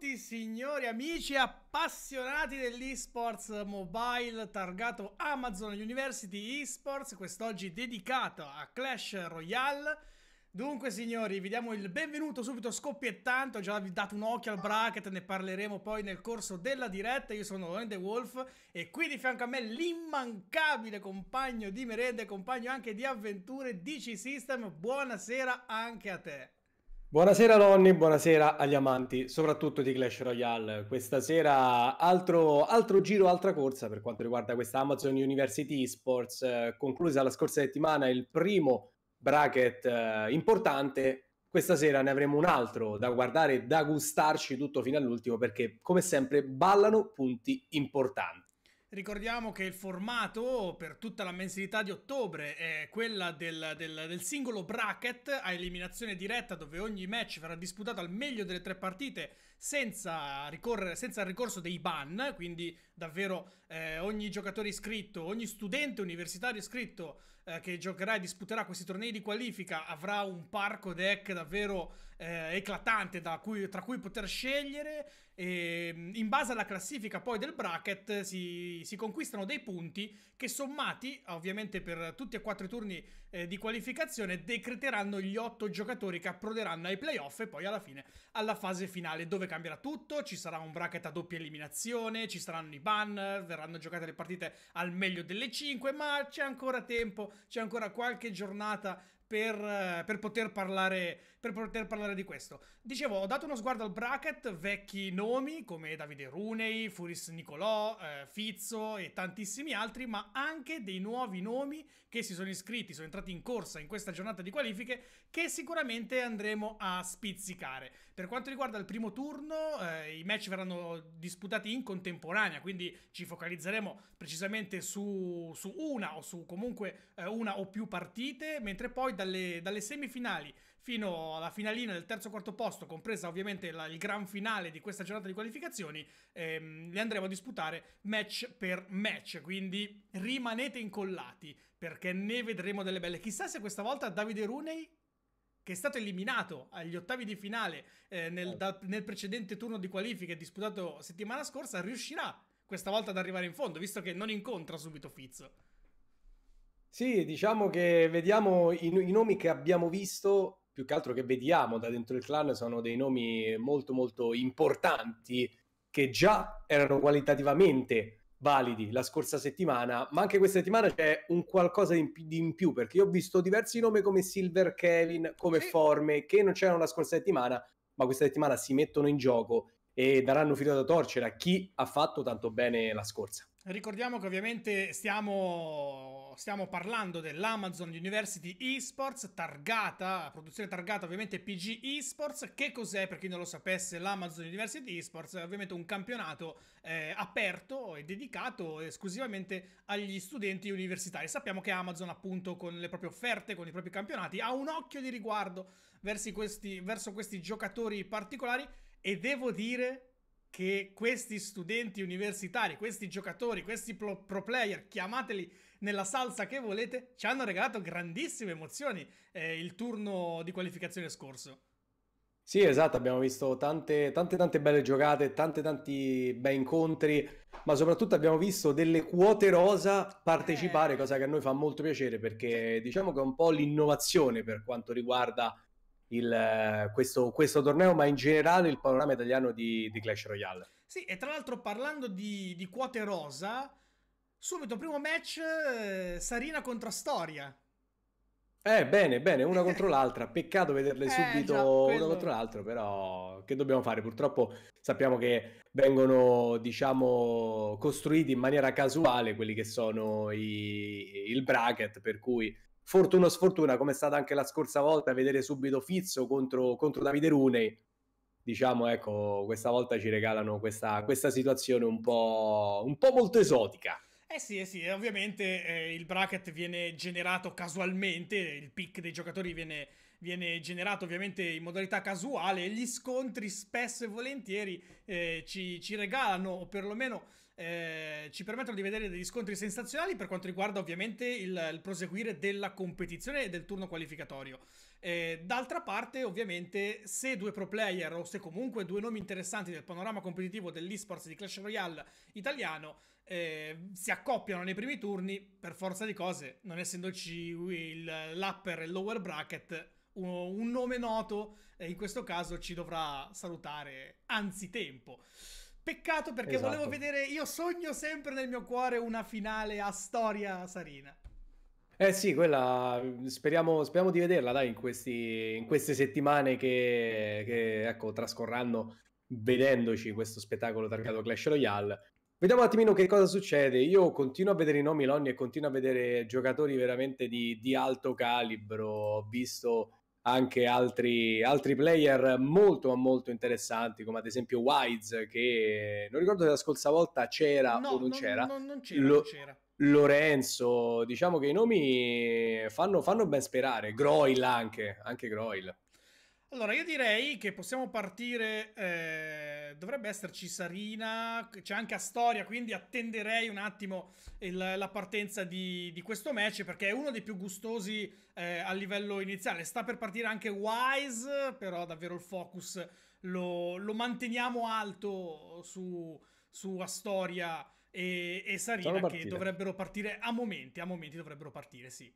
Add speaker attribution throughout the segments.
Speaker 1: benvenuti signori amici appassionati dell'esports mobile targato Amazon University Esports, quest'oggi dedicato a Clash Royale. Dunque signori, vi diamo il benvenuto subito scoppiettante, ho già vi dato un occhio al bracket, ne parleremo poi nel corso della diretta, io sono Loren The Wolf e qui di fianco a me l'immancabile compagno di merende, compagno anche di avventure DC System, buonasera anche a te.
Speaker 2: Buonasera Ronny, buonasera agli amanti, soprattutto di Clash Royale. Questa sera altro, altro giro, altra corsa per quanto riguarda questa Amazon University Sports, eh, conclusa la scorsa settimana il primo bracket eh, importante. Questa sera ne avremo un altro da guardare e da gustarci tutto fino all'ultimo perché come sempre ballano punti importanti.
Speaker 1: Ricordiamo che il formato per tutta la mensilità di ottobre è quella del, del, del, singolo bracket a eliminazione diretta dove ogni match verrà disputato al meglio delle tre partite senza, ricorrere, senza il ricorso dei ban, quindi davvero eh, ogni giocatore iscritto, ogni studente universitario iscritto eh, che giocherà e disputerà questi tornei di qualifica avrà un parco deck davvero eh, eclatante cui, tra cui poter scegliere e mm, in base alla classifica poi del bracket si, si conquistano dei punti che sommati ovviamente per tutti e quattro i turni eh, di qualificazione decreteranno gli otto giocatori che approderanno ai playoff e poi alla fine alla fase finale dove cambierà tutto, ci sarà un bracket a doppia eliminazione, ci saranno i banner, verranno giocate le partite al meglio delle 5, ma c'è ancora tempo, c'è ancora qualche giornata per, eh, per, poter parlare per poter parlare di questo. Dicevo, ho dato uno sguardo al bracket, vecchi nomi come Davide Runei, Furis Nicolò, eh, Fizzo e tantissimi altri, ma anche dei nuovi nomi che si sono iscritti, sono entrati in corsa in questa giornata di qualifiche che sicuramente andremo a spizzicare. Per quanto riguarda il primo turno, eh, i match verranno disputati in contemporanea, quindi ci focalizzeremo precisamente su, su una o su comunque eh, una o più partite, mentre poi dalle, dalle semifinali fino alla finalina del terzo quarto posto, compresa ovviamente la, il gran finale di questa giornata di qualificazioni, ehm, le andremo a disputare match per match, quindi rimanete incollati perché ne vedremo delle belle. Chissà se questa volta Davide Runei che è stato eliminato agli ottavi di finale eh, nel, eh. da, nel, precedente turno di qualifiche disputato settimana scorsa, riuscirà questa volta ad arrivare in fondo, visto che non incontra subito Fizzo.
Speaker 2: Sì, diciamo che vediamo i, i nomi che abbiamo visto più che altro che vediamo da dentro il clan sono dei nomi molto molto importanti che già erano qualitativamente validi la scorsa settimana, ma anche questa settimana c'è un qualcosa di in, più, perché io ho visto diversi nomi come Silver Kevin, come sì. Forme, che non c'erano la scorsa settimana, ma questa settimana si mettono in gioco e daranno filo da torcere a chi ha fatto tanto bene la scorsa.
Speaker 1: Ricordiamo che ovviamente stiamo, stiamo parlando dell'Amazon University Esports, targata, produzione targata ovviamente PG Esports. Che cos'è, per chi non lo sapesse, l'Amazon University Esports? È ovviamente un campionato eh, aperto e dedicato esclusivamente agli studenti universitari. Sappiamo che Amazon, appunto, con le proprie offerte, con i propri campionati, ha un occhio di riguardo verso questi, verso questi giocatori particolari e devo dire che questi studenti universitari, questi giocatori, questi pro, pro player, chiamateli nella salsa che volete, ci hanno regalato grandissime emozioni eh, il turno di qualificazione scorso.
Speaker 2: Sì, esatto, abbiamo visto tante, tante, tante belle giocate, tante, tanti bei incontri, ma soprattutto abbiamo visto delle quote rosa partecipare, eh. cosa che a noi fa molto piacere perché diciamo che è un po' l'innovazione per quanto riguarda il, eh, questo, questo, torneo, ma in generale il panorama italiano di, di Clash Royale.
Speaker 1: Sì, e tra l'altro parlando di, di quote rosa, subito primo match eh, Sarina contro Storia.
Speaker 2: Eh, bene, bene, una contro l'altra. Peccato vederle eh, subito già, una contro l'altra, però che dobbiamo fare? Purtroppo sappiamo che vengono, diciamo, costruiti in maniera casuale quelli che sono i... il bracket, per cui fortuna o sfortuna, come è stata anche la scorsa volta, vedere subito Fizzo contro, contro Davide Rune. Diciamo, ecco, questa volta ci regalano questa, questa situazione un po', un po' molto esotica.
Speaker 1: Eh sì, eh sì, ovviamente eh, il bracket viene generato casualmente, il pick dei giocatori viene, viene, generato ovviamente in modalità casuale e gli scontri spesso e volentieri eh, ci, ci regalano, o perlomeno eh, ci permettono di vedere degli scontri sensazionali per quanto riguarda ovviamente il, il proseguire della competizione e del turno qualificatorio. Eh, d'altra parte, ovviamente, se due pro player o se comunque due nomi interessanti del panorama competitivo dell'esports di Clash Royale italiano eh, si accoppiano nei primi turni, per forza di cose, non essendoci il, l'upper e il lower bracket, un, nome noto, eh, in questo caso ci dovrà salutare anzitempo. Peccato perché esatto. volevo vedere, io sogno sempre nel mio cuore una finale a storia sarina.
Speaker 2: Eh sì, quella speriamo, speriamo di vederla dai in, questi, in queste settimane che, che, ecco, trascorranno vedendoci questo spettacolo targato Clash Royale. Vediamo un attimino che cosa succede. Io continuo a vedere i nomi Lonnie e continuo a vedere giocatori veramente di, di alto calibro. Ho visto anche altri, altri player molto ma molto interessanti, come ad esempio Wise, che non ricordo se la scorsa volta c'era no, o non, non c'era. No, non c'era, Lo, non c'era. Lorenzo, diciamo che i nomi fanno, fanno ben sperare. Groil anche, anche Groil.
Speaker 1: Allora, io direi che possiamo partire. Eh, dovrebbe esserci Sarina, c'è anche Astoria, quindi attenderei un attimo il, la partenza di, di, questo match perché è uno dei più gustosi eh, a livello iniziale. Sta per partire anche Wise, però davvero il focus lo, lo manteniamo alto su, su Astoria e, e Sarina che dovrebbero partire a momenti, a momenti dovrebbero partire, sì.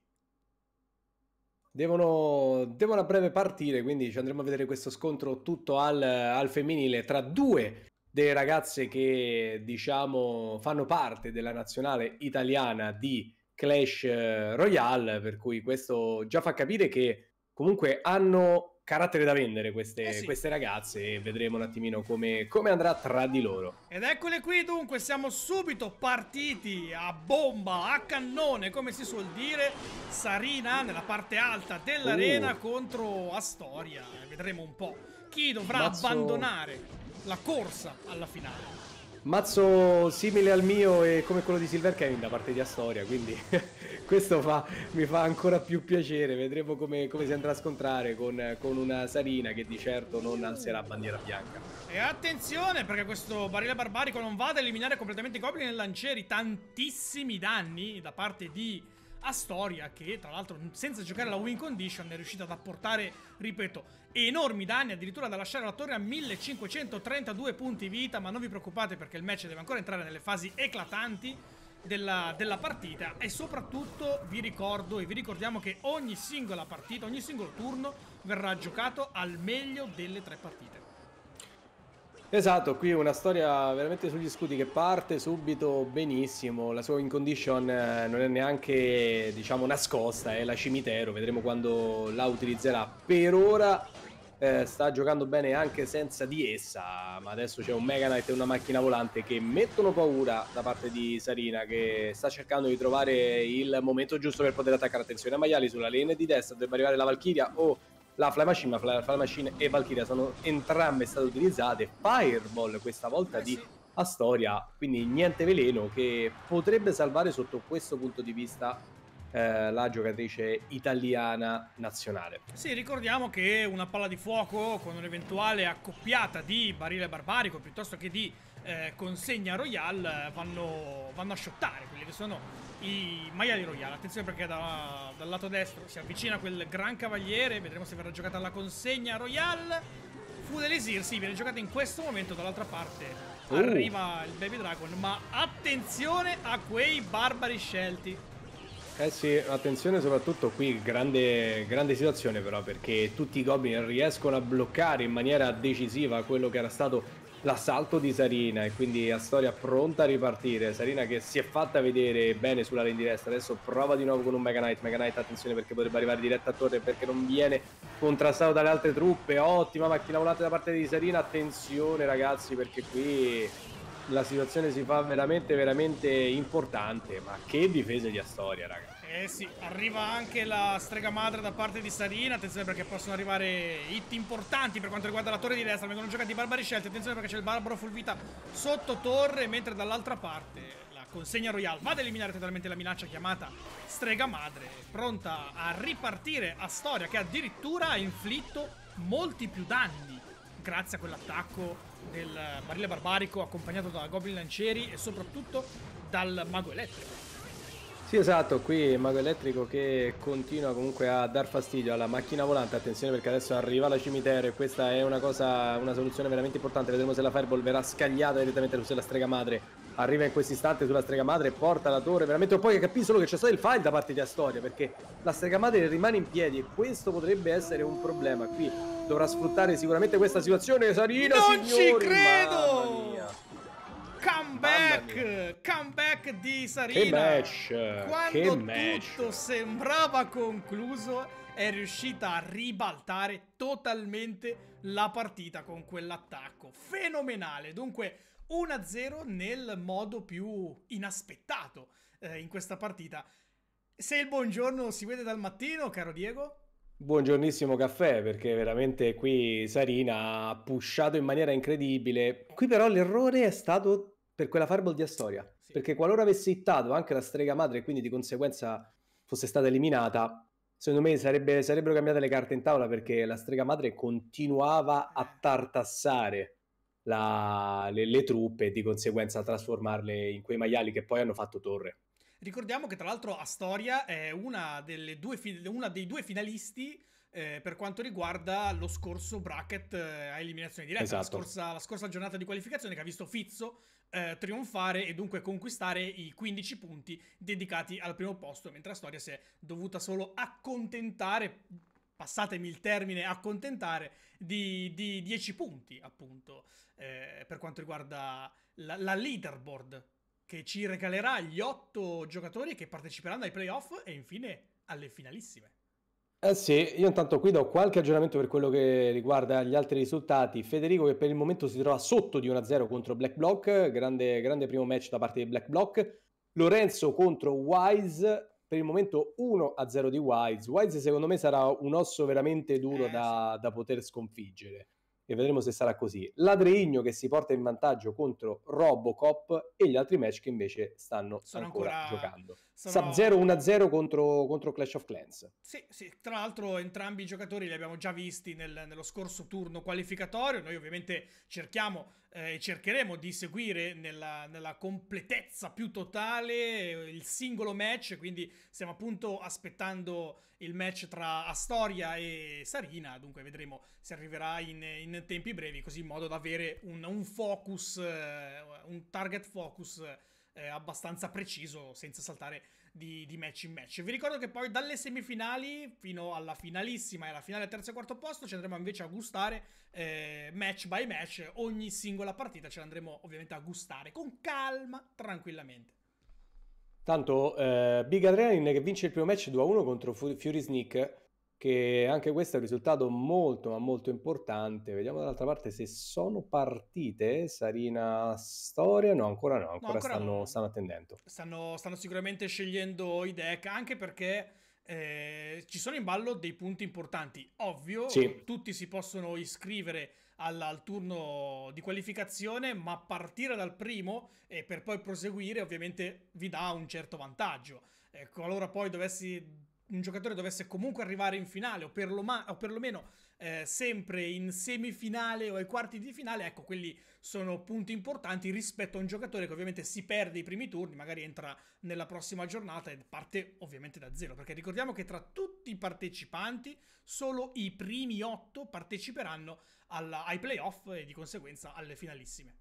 Speaker 2: Devono, devono, a breve partire, quindi ci andremo a vedere questo scontro tutto al, al, femminile tra due delle ragazze che diciamo fanno parte della nazionale italiana di Clash eh, Royale, per cui questo già fa capire che comunque hanno carattere da vendere queste, eh sì. queste ragazze e vedremo un attimino come, come, andrà tra di loro.
Speaker 1: Ed eccole qui dunque, siamo subito partiti a bomba, a cannone, come si suol dire, Sarina nella parte alta dell'arena uh. contro Astoria. Vedremo un po' chi dovrà Mazzo... abbandonare la corsa alla finale.
Speaker 2: Mazzo simile al mio e come quello di Silver Kevin da parte di Astoria, quindi questo fa, mi fa ancora più piacere. Vedremo come, come si andrà a scontrare con, con, una Sarina che di certo non alzerà bandiera bianca.
Speaker 1: E attenzione perché questo barile barbarico non va ad eliminare completamente i goblin e lancieri. Tantissimi danni da parte di Astoria che tra l'altro senza giocare la win condition è riuscita ad apportare, ripeto, enormi danni, addirittura da lasciare la torre a 1532 punti vita, ma non vi preoccupate perché il match deve ancora entrare nelle fasi eclatanti della, della, partita e soprattutto vi ricordo e vi ricordiamo che ogni singola partita, ogni singolo turno verrà giocato al meglio delle tre partite.
Speaker 2: Esatto, qui una storia veramente sugli scudi che parte subito benissimo, la sua in condition eh, non è neanche diciamo nascosta, è la cimitero, vedremo quando la utilizzerà. Per ora eh, sta giocando bene anche senza di essa, ma adesso c'è un Mega Knight e una macchina volante che mettono paura da parte di Sarina che sta cercando di trovare il momento giusto per poter attaccare attenzione a Maiali sulla lane di destra, dovrebbe arrivare la Valkyria o la Fly Machine, ma Fly, Fly Machine e Valkyria sono entrambe state utilizzate, Fireball questa volta eh di Astoria, quindi niente veleno che potrebbe salvare sotto questo punto di vista eh, la giocatrice italiana nazionale.
Speaker 1: Sì, ricordiamo che una palla di fuoco con un'eventuale accoppiata di barile barbarico piuttosto che di eh, consegna Royal eh, vanno, vanno, a sciottare quelli che sono i maiali Royal. Attenzione perché da, dal lato destro si avvicina quel gran cavaliere, vedremo se verrà giocata la consegna Royal. Fudelesir, sì, viene giocata in questo momento dall'altra parte. Oh. Arriva il Baby Dragon, ma attenzione a quei barbari scelti.
Speaker 2: Eh sì, attenzione soprattutto qui, grande, grande situazione però perché tutti i Goblin riescono a bloccare in maniera decisiva quello che era stato l'assalto di Sarina e quindi Astoria pronta a ripartire. Sarina che si è fatta vedere bene sulla lane di destra, adesso prova di nuovo con un Mega Knight. Mega Knight attenzione perché potrebbe arrivare diretta a torre perché non viene contrastato dalle altre truppe. Ottima macchina volante da parte di Sarina, attenzione ragazzi perché qui la situazione si fa veramente, veramente importante. Ma che difesa di Astoria, raga.
Speaker 1: Eh sì, arriva anche la strega madre da parte di Sarina. Attenzione perché possono arrivare hit importanti per quanto riguarda la torre di destra. Vengono giocati i barbari scelti. Attenzione perché c'è il barbaro Fulvita sotto torre. Mentre dall'altra parte la consegna Royal va ad eliminare totalmente la minaccia chiamata strega madre. Pronta a ripartire Astoria che addirittura ha inflitto molti più danni grazie a quell'attacco del barile barbarico accompagnato da goblin lancieri e soprattutto dal mago elettrico.
Speaker 2: Sì, esatto, qui il mago elettrico che continua comunque a dar fastidio alla macchina volante, attenzione perché adesso arriva la cimitero e questa è una cosa, una soluzione veramente importante, vedremo se la fireball verrà scagliata direttamente sulla strega madre arriva in questo istante sulla strega madre e porta la torre veramente un po' che capì solo che c'è stato il file da parte di Astoria perché la strega madre rimane in piedi e questo potrebbe essere un problema qui dovrà sfruttare sicuramente questa situazione Sarina non signori, ci credo
Speaker 1: comeback comeback di Sarina che match quando che match. tutto sembrava concluso è riuscita a ribaltare totalmente la partita con quell'attacco fenomenale dunque 1-0 nel modo più inaspettato eh, in questa partita. Se il buongiorno si vede dal mattino, caro Diego?
Speaker 2: Buongiornissimo caffè, perché veramente qui Sarina ha pushato in maniera incredibile. Qui però l'errore è stato per quella fireball di Astoria, sì. perché qualora avesse ittato anche la strega madre e quindi di conseguenza fosse stata eliminata, secondo me sarebbe, sarebbero cambiate le carte in tavola perché la strega madre continuava a tartassare la, le, le truppe e di conseguenza trasformarle in quei maiali che poi hanno fatto torre.
Speaker 1: Ricordiamo che tra l'altro Astoria è una, fi- una dei due finalisti eh, per quanto riguarda lo scorso bracket eh, a eliminazione diretta, esatto. la, scorsa, la, scorsa, giornata di qualificazione che ha visto Fizzo eh, trionfare e dunque conquistare i 15 punti dedicati al primo posto, mentre Astoria si è dovuta solo accontentare passatemi il termine, accontentare di, di 10 punti, appunto, eh, per quanto riguarda la, la leaderboard che ci regalerà gli 8 giocatori che parteciperanno ai playoff e infine alle finalissime.
Speaker 2: Eh sì, io intanto qui do qualche aggiornamento per quello che riguarda gli altri risultati. Federico che per il momento si trova sotto di 1-0 contro Black Block, grande, grande primo match da parte di Black Block. Lorenzo contro Wise per il momento 1 a 0 di Wise. Wise, secondo me sarà un osso veramente duro eh, da, sì. da, poter sconfiggere e vedremo se sarà così. Ladrigno che si porta in vantaggio contro Robocop e gli altri match che invece stanno Sono ancora, ancora giocando.
Speaker 1: Sono... sub 1-0
Speaker 2: contro, contro, Clash of Clans.
Speaker 1: Sì, sì, tra l'altro entrambi i giocatori li abbiamo già visti nel, nello scorso turno qualificatorio, noi ovviamente cerchiamo eh, cercheremo di seguire nella, nella, completezza più totale eh, il singolo match, quindi stiamo appunto aspettando il match tra Astoria e Sarina, dunque vedremo se arriverà in, in tempi brevi, così in modo da avere un, un focus, eh, un target focus eh, abbastanza preciso senza saltare di, di, match in match. Vi ricordo che poi dalle semifinali fino alla finalissima e alla finale terzo e quarto posto ci andremo invece a gustare eh, match by match, ogni singola partita ce l'andremo ovviamente a gustare con calma, tranquillamente.
Speaker 2: Tanto eh, Big Adrenaline che vince il primo match 2-1 contro Fury Sneak che anche questo è un risultato molto ma molto importante. Vediamo dall'altra parte se sono partite Sarina Storia. No, ancora no, ancora, no, ancora stanno, no. stanno, attendendo.
Speaker 1: Stanno, stanno, sicuramente scegliendo i deck, anche perché eh, ci sono in ballo dei punti importanti. Ovvio, sì. tutti si possono iscrivere alla, al turno di qualificazione, ma partire dal primo e per poi proseguire ovviamente vi dà un certo vantaggio. Eh, ecco, qualora poi dovessi un giocatore dovesse comunque arrivare in finale o, perloma- o perlomeno eh, sempre in semifinale o ai quarti di finale, ecco, quelli sono punti importanti rispetto a un giocatore che ovviamente si perde i primi turni, magari entra nella prossima giornata e parte ovviamente da zero, perché ricordiamo che tra tutti i partecipanti solo i primi otto parteciperanno alla- ai playoff e di conseguenza alle finalissime.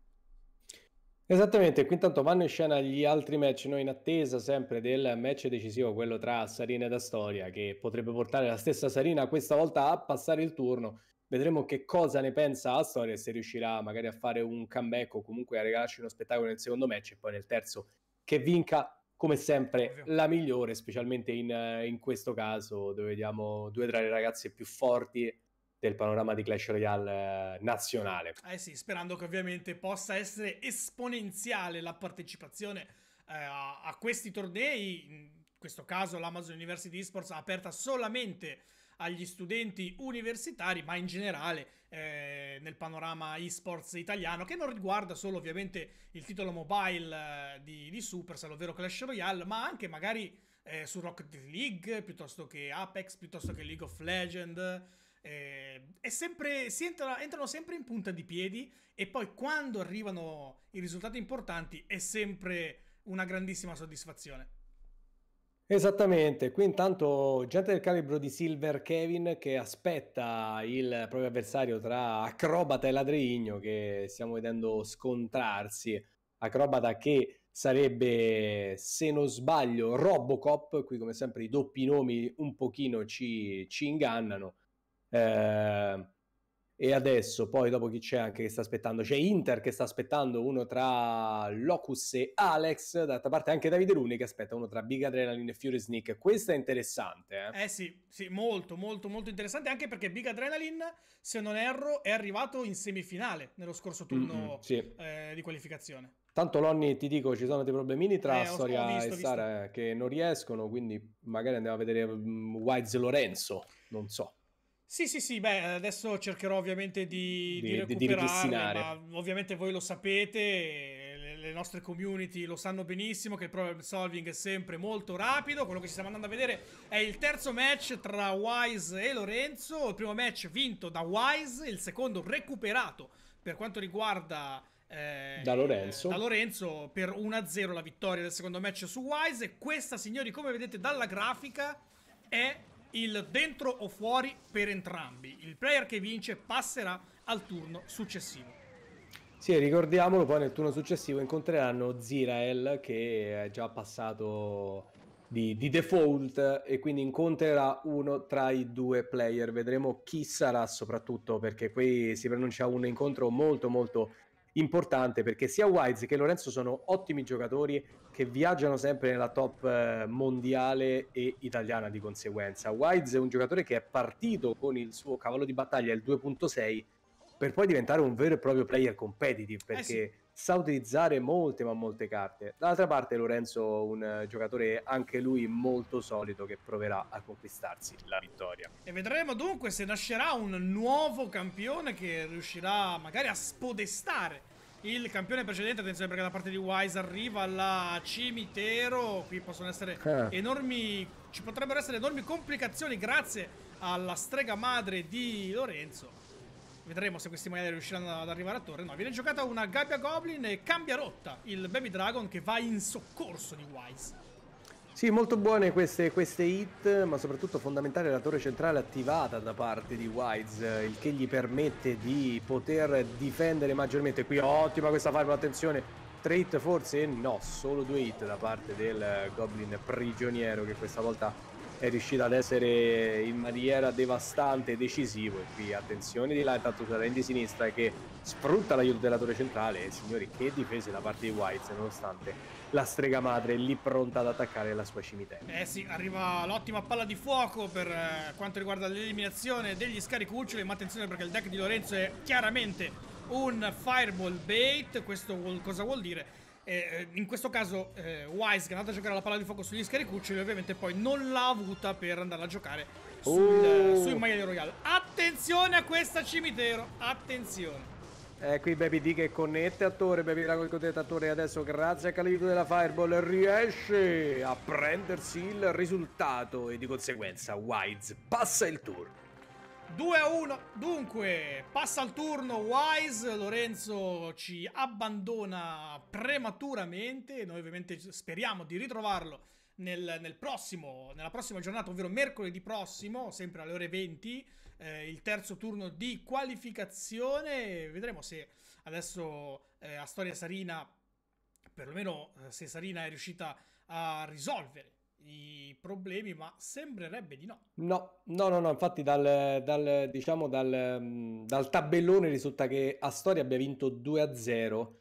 Speaker 2: Esattamente, qui intanto vanno in scena gli altri match, noi in attesa sempre del match decisivo, quello tra Sarina ed Astoria, che potrebbe portare la stessa Sarina questa volta a passare il turno. Vedremo che cosa ne pensa Astoria, se riuscirà magari a fare un comeback o comunque a regalarci uno spettacolo nel secondo match e poi nel terzo che vinca come sempre la migliore, specialmente in, in questo caso dove vediamo due tra le ragazze più forti del panorama di Clash Royale eh, nazionale.
Speaker 1: Eh sì, sperando che ovviamente possa essere esponenziale la partecipazione eh, a, a questi tornei, in questo caso l'Amazon University Esports è aperta solamente agli studenti universitari, ma in generale eh, nel panorama esports italiano, che non riguarda solo ovviamente il titolo mobile eh, di, di Supercell, ovvero Clash Royale, ma anche magari eh, su Rocket League, piuttosto che Apex, piuttosto che League of Legends, eh, sempre, si entra, entrano sempre in punta di piedi e poi quando arrivano i risultati importanti è sempre una grandissima soddisfazione.
Speaker 2: Esattamente, qui intanto gente del calibro di Silver Kevin che aspetta il proprio avversario tra Acrobata e Ladrigno che stiamo vedendo scontrarsi. Acrobata che sarebbe, se non sbaglio, Robocop, qui come sempre i doppi nomi un pochino ci, ci ingannano, eh, e adesso poi dopo chi c'è anche che sta aspettando? C'è Inter che sta aspettando uno tra Locus e Alex, d'altra parte anche Davide Luni che aspetta uno tra Big Adrenaline e Fury Sneak. Questo è interessante.
Speaker 1: Eh, eh sì, sì, molto, molto, molto interessante anche perché Big Adrenaline, se non erro, è arrivato in semifinale nello scorso turno sì. eh, di qualificazione.
Speaker 2: Tanto Lonny ti dico ci sono dei problemini tra eh, Storia visto, e Sara eh, che non riescono, quindi magari andiamo a vedere mm, Wise Lorenzo, non so.
Speaker 1: Sì, sì, sì, beh, adesso cercherò ovviamente di, di, di, di ma ovviamente voi lo sapete, le, le, nostre community lo sanno benissimo che il problem solving è sempre molto rapido, quello che ci stiamo andando a vedere è il terzo match tra Wise e Lorenzo, il primo match vinto da Wise, il secondo recuperato per quanto riguarda eh, da, Lorenzo. da Lorenzo per 1-0 la vittoria del secondo match su Wise e questa signori come vedete dalla grafica è il dentro o fuori per entrambi. Il player che vince passerà al turno successivo.
Speaker 2: Sì, ricordiamolo, poi nel turno successivo incontreranno Zirael che è già passato di, di, default e quindi incontrerà uno tra i due player. Vedremo chi sarà soprattutto perché qui si pronuncia un incontro molto molto importante perché sia Wise che Lorenzo sono ottimi giocatori che viaggiano sempre nella top eh, mondiale e italiana di conseguenza. Wise è un giocatore che è partito con il suo cavallo di battaglia, il 2.6, per poi diventare un vero e proprio player competitive perché... Eh sì sa utilizzare molte ma molte carte. Dall'altra parte Lorenzo, un eh, giocatore anche lui molto solido che proverà a conquistarsi la vittoria.
Speaker 1: E vedremo dunque se nascerà un nuovo campione che riuscirà magari a spodestare il campione precedente, attenzione perché da parte di Wise arriva la cimitero, qui possono essere eh. enormi, ci potrebbero essere enormi complicazioni grazie alla strega madre di Lorenzo. Vedremo se questi maiali riusciranno ad arrivare a torre. No, viene giocata una gabbia goblin e cambia rotta il baby dragon che va in soccorso di Wise. Sì,
Speaker 2: molto buone queste, queste, hit, ma soprattutto fondamentale la torre centrale attivata da parte di Wise, il che gli permette di poter difendere maggiormente. Qui ottima questa farma, attenzione, 3 hit forse? No, solo 2 hit da parte del Goblin prigioniero che questa volta è riuscito ad essere in maniera devastante e decisivo e qui attenzione di là intanto sulla di sinistra che sfrutta l'aiuto dell'attore centrale signori che difese da parte di Whites nonostante la strega madre lì pronta ad attaccare la sua cimitera
Speaker 1: eh sì arriva l'ottima palla di fuoco per eh, quanto riguarda l'eliminazione degli scaricuccioli ma attenzione perché il deck di Lorenzo è chiaramente un fireball bait questo vuol, cosa vuol dire? Eh, eh, in questo caso eh, Wise che è andata a giocare la palla di fuoco sugli scaricuccioli ovviamente poi non l'ha avuta per andare a giocare sul, uh. sui maiali royal attenzione a questa cimitero attenzione
Speaker 2: eh, qui Baby D che connette attore, Torre, Baby Dragon connette a Torre adesso grazie a Calibito della Fireball riesce a prendersi il risultato e di conseguenza Wise passa il turno.
Speaker 1: 2 a 1. Dunque, passa il turno Wise. Lorenzo ci abbandona prematuramente. Noi ovviamente speriamo di ritrovarlo nel, nel prossimo, nella prossima giornata, ovvero mercoledì prossimo, sempre alle ore 20. Eh, il terzo turno di qualificazione. Vedremo se adesso eh, storia Sarina, perlomeno eh, se Sarina è riuscita a risolvere i problemi, ma sembrerebbe di no.
Speaker 2: No, no, no, no infatti dal, dal, diciamo dal, mm, dal, tabellone risulta che Astoria abbia vinto 2-0,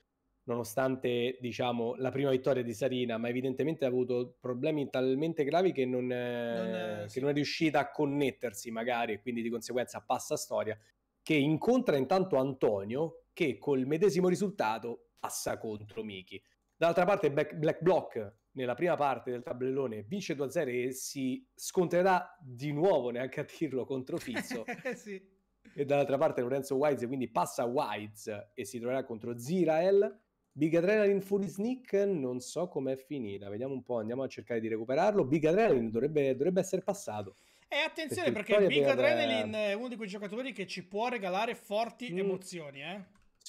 Speaker 2: nonostante diciamo, la prima vittoria di Sarina, ma evidentemente ha avuto problemi talmente gravi che non, eh, non, è, eh, che non è riuscita a connettersi magari e quindi di conseguenza passa Astoria, che incontra intanto Antonio che col medesimo risultato passa contro Miki. Dall'altra parte Black Block nella prima parte del tabellone vince 2-0 e si sconterà di nuovo, neanche a dirlo, contro Fizzo. Eh, sì. E dall'altra parte Lorenzo Wise, quindi passa Wise e si troverà contro Zirael. Big Adrenaline Fury Sneak non so com'è finita, vediamo un po', andiamo a cercare di recuperarlo. Big Adrenaline dovrebbe, dovrebbe essere passato.
Speaker 1: E attenzione perché, perché Big Adrenaline è uno di quei giocatori che ci può regalare forti mm. emozioni, eh.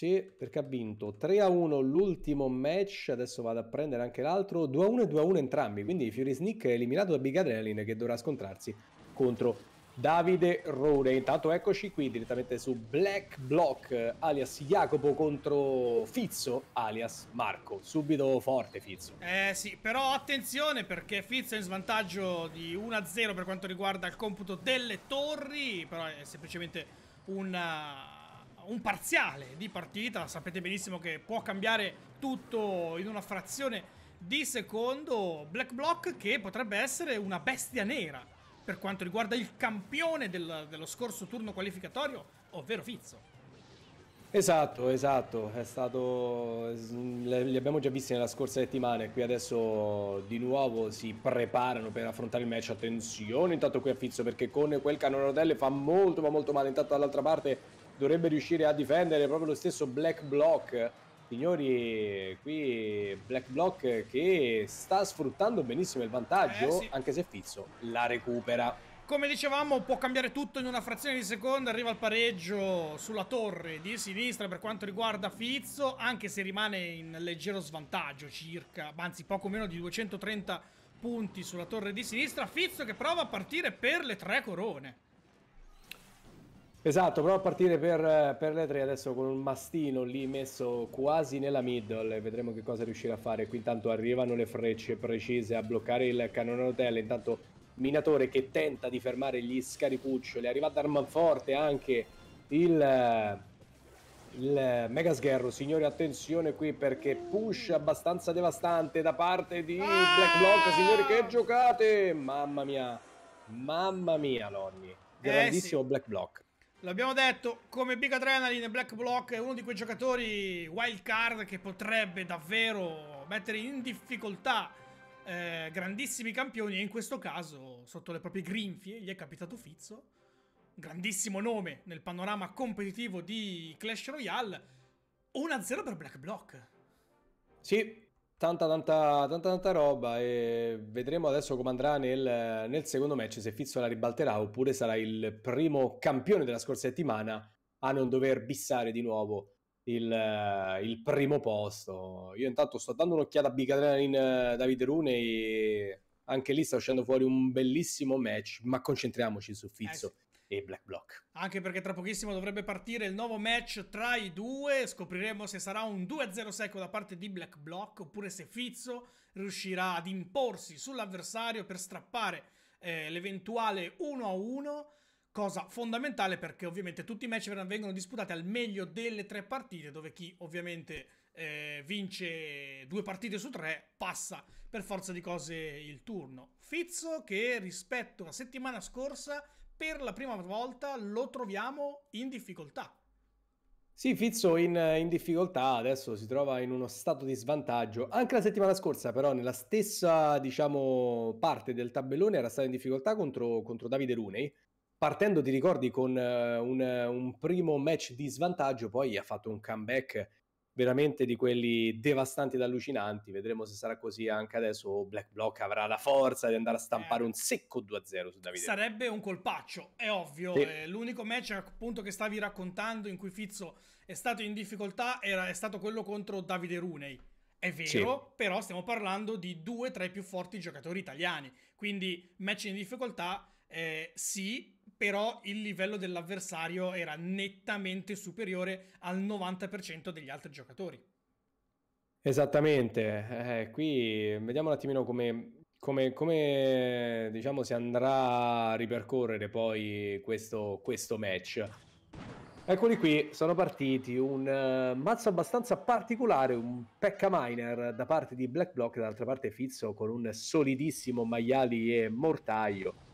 Speaker 2: Sì, perché ha vinto 3-1 a l'ultimo match, adesso vado a prendere anche l'altro, 2-1 a e 2-1 a entrambi, quindi Fury Sneak è eliminato da Big Adrenaline che dovrà scontrarsi contro Davide Rone. Intanto eccoci qui direttamente su Black Block alias Jacopo contro Fizzo alias Marco. Subito forte Fizzo.
Speaker 1: Eh sì, però attenzione perché Fizzo è in svantaggio di 1-0 a per quanto riguarda il computo delle torri, però è semplicemente una, un parziale di partita, sapete benissimo che può cambiare tutto in una frazione di secondo, Black Block che potrebbe essere una bestia nera per quanto riguarda il campione del, dello scorso turno qualificatorio, ovvero Fizzo.
Speaker 2: Esatto, esatto, è stato, li abbiamo già visti nella scorsa settimana e qui adesso di nuovo si preparano per affrontare il match, attenzione intanto qui a Fizzo perché con quel cannone rodelle fa molto ma molto male, intanto dall'altra parte dovrebbe riuscire a difendere proprio lo stesso Black Block. Signori, qui Black Block che sta sfruttando benissimo il vantaggio, eh, sì. anche se Fizzo la recupera.
Speaker 1: Come dicevamo, può cambiare tutto in una frazione di seconda. arriva il pareggio sulla torre di sinistra per quanto riguarda Fizzo, anche se rimane in leggero svantaggio circa, anzi poco meno di 230 punti sulla torre di sinistra. Fizzo che prova a partire per le tre corone.
Speaker 2: Esatto, però a partire per, eh, per, le tre adesso con un mastino lì messo quasi nella middle, vedremo che cosa riuscirà a fare. Qui intanto arrivano le frecce precise a bloccare il cannone hotel, intanto Minatore che tenta di fermare gli scaripuccioli, arriva ad Armanforte anche il, eh, il Mega Sgherro, signori attenzione qui perché push abbastanza devastante da parte di Black Block, ah! signori che
Speaker 1: giocate! Mamma mia, mamma mia Lonnie, eh, grandissimo eh sì. Black Block. L'abbiamo detto, come Big Adrenaline, Black Block è uno di quei giocatori wild card che potrebbe davvero mettere in difficoltà eh, grandissimi campioni e in questo caso, sotto le proprie grinfie, gli è capitato Fizzo. Grandissimo nome nel panorama competitivo di Clash Royale. 1-0 per Black Block.
Speaker 2: Sì, Tanta, tanta, tanta, tanta roba e vedremo adesso come andrà nel, nel secondo match, se Fizzo la ribalterà oppure sarà il primo campione della scorsa settimana a non dover bissare di nuovo il, il primo posto. Io intanto sto dando un'occhiata a Big Adrenaline eh, Davide Rune e anche lì sta uscendo fuori un bellissimo match, ma concentriamoci su Fizzo. Eh e Black Block.
Speaker 1: Anche perché tra pochissimo dovrebbe partire il nuovo match tra i due, scopriremo se sarà un 2-0 secco da parte di Black Block oppure se Fizzo riuscirà ad imporsi sull'avversario per strappare eh, l'eventuale 1-1 cosa fondamentale perché ovviamente tutti i match vengono disputati al meglio delle tre partite, dove chi ovviamente eh, vince due partite su tre passa per forza di cose il turno. Fizzo che rispetto a settimana scorsa per la prima volta lo troviamo in difficoltà.
Speaker 2: Sì, Fizzo in, in, difficoltà adesso si trova in uno stato di svantaggio. Anche la settimana scorsa, però, nella stessa diciamo, parte del tabellone era stato in difficoltà contro, contro Davide Runei. Partendo, ti ricordi, con uh, un, un, primo match di svantaggio, poi ha fatto un comeback veramente di quelli devastanti ed allucinanti. Vedremo se sarà così anche adesso. Black Block avrà la forza di andare a stampare eh, un secco 2-0 su Davide.
Speaker 1: Sarebbe un colpaccio, è ovvio. Sì. Eh, l'unico match appunto che stavi raccontando in cui Fizzo è stato in difficoltà era, è stato quello contro Davide Runei. È vero, sì. però stiamo parlando di due tra i più forti giocatori italiani. Quindi match in difficoltà, eh, sì, però il livello dell'avversario era nettamente superiore al 90% degli altri giocatori.
Speaker 2: Esattamente, eh, qui vediamo un attimino come, come, come diciamo, si andrà a ripercorrere poi questo, questo match. Eccoli qui, sono partiti un uh, mazzo abbastanza particolare, un pecca miner da parte di Black Block, dall'altra parte Fizzo con un solidissimo maiali e mortaio.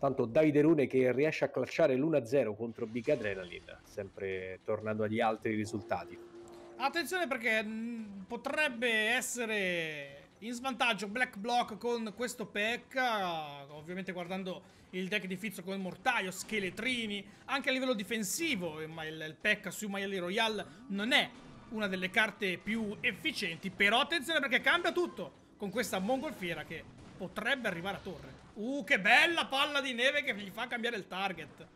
Speaker 2: Tanto Davide Rune che riesce a clacciare l'1-0 contro Big Adrenaline, sempre tornando agli altri risultati.
Speaker 1: Attenzione perché mm, potrebbe essere in svantaggio Black Block con questo pack, ovviamente guardando il deck di Fizzo come mortaio, scheletrini, anche a livello difensivo, il, il pack sui Maiali Royale non è una delle carte più efficienti, però attenzione perché cambia tutto con questa mongolfiera che potrebbe arrivare a torre. Uh, che bella palla di neve che gli fa cambiare il target.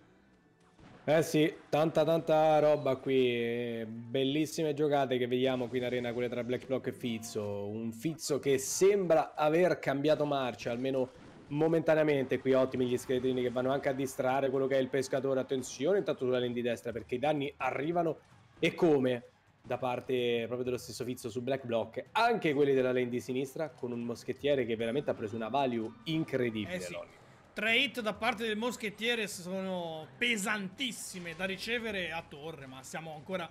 Speaker 2: Eh sì, tanta tanta roba qui, bellissime giocate che vediamo qui in arena, quelle tra Black Block e Fizzo, un Fizzo che sembra aver cambiato marcia, almeno momentaneamente, qui ottimi gli scheletrini che vanno anche a distrarre quello che è il pescatore, attenzione intanto sulla lane di destra perché i danni arrivano e come, da parte proprio dello stesso Fizzo su Black Block, anche quelli della lane di sinistra, con un moschettiere che veramente ha preso una value incredibile. Eh sì.
Speaker 1: Tre hit da parte del moschettiere sono pesantissime da ricevere a torre, ma siamo ancora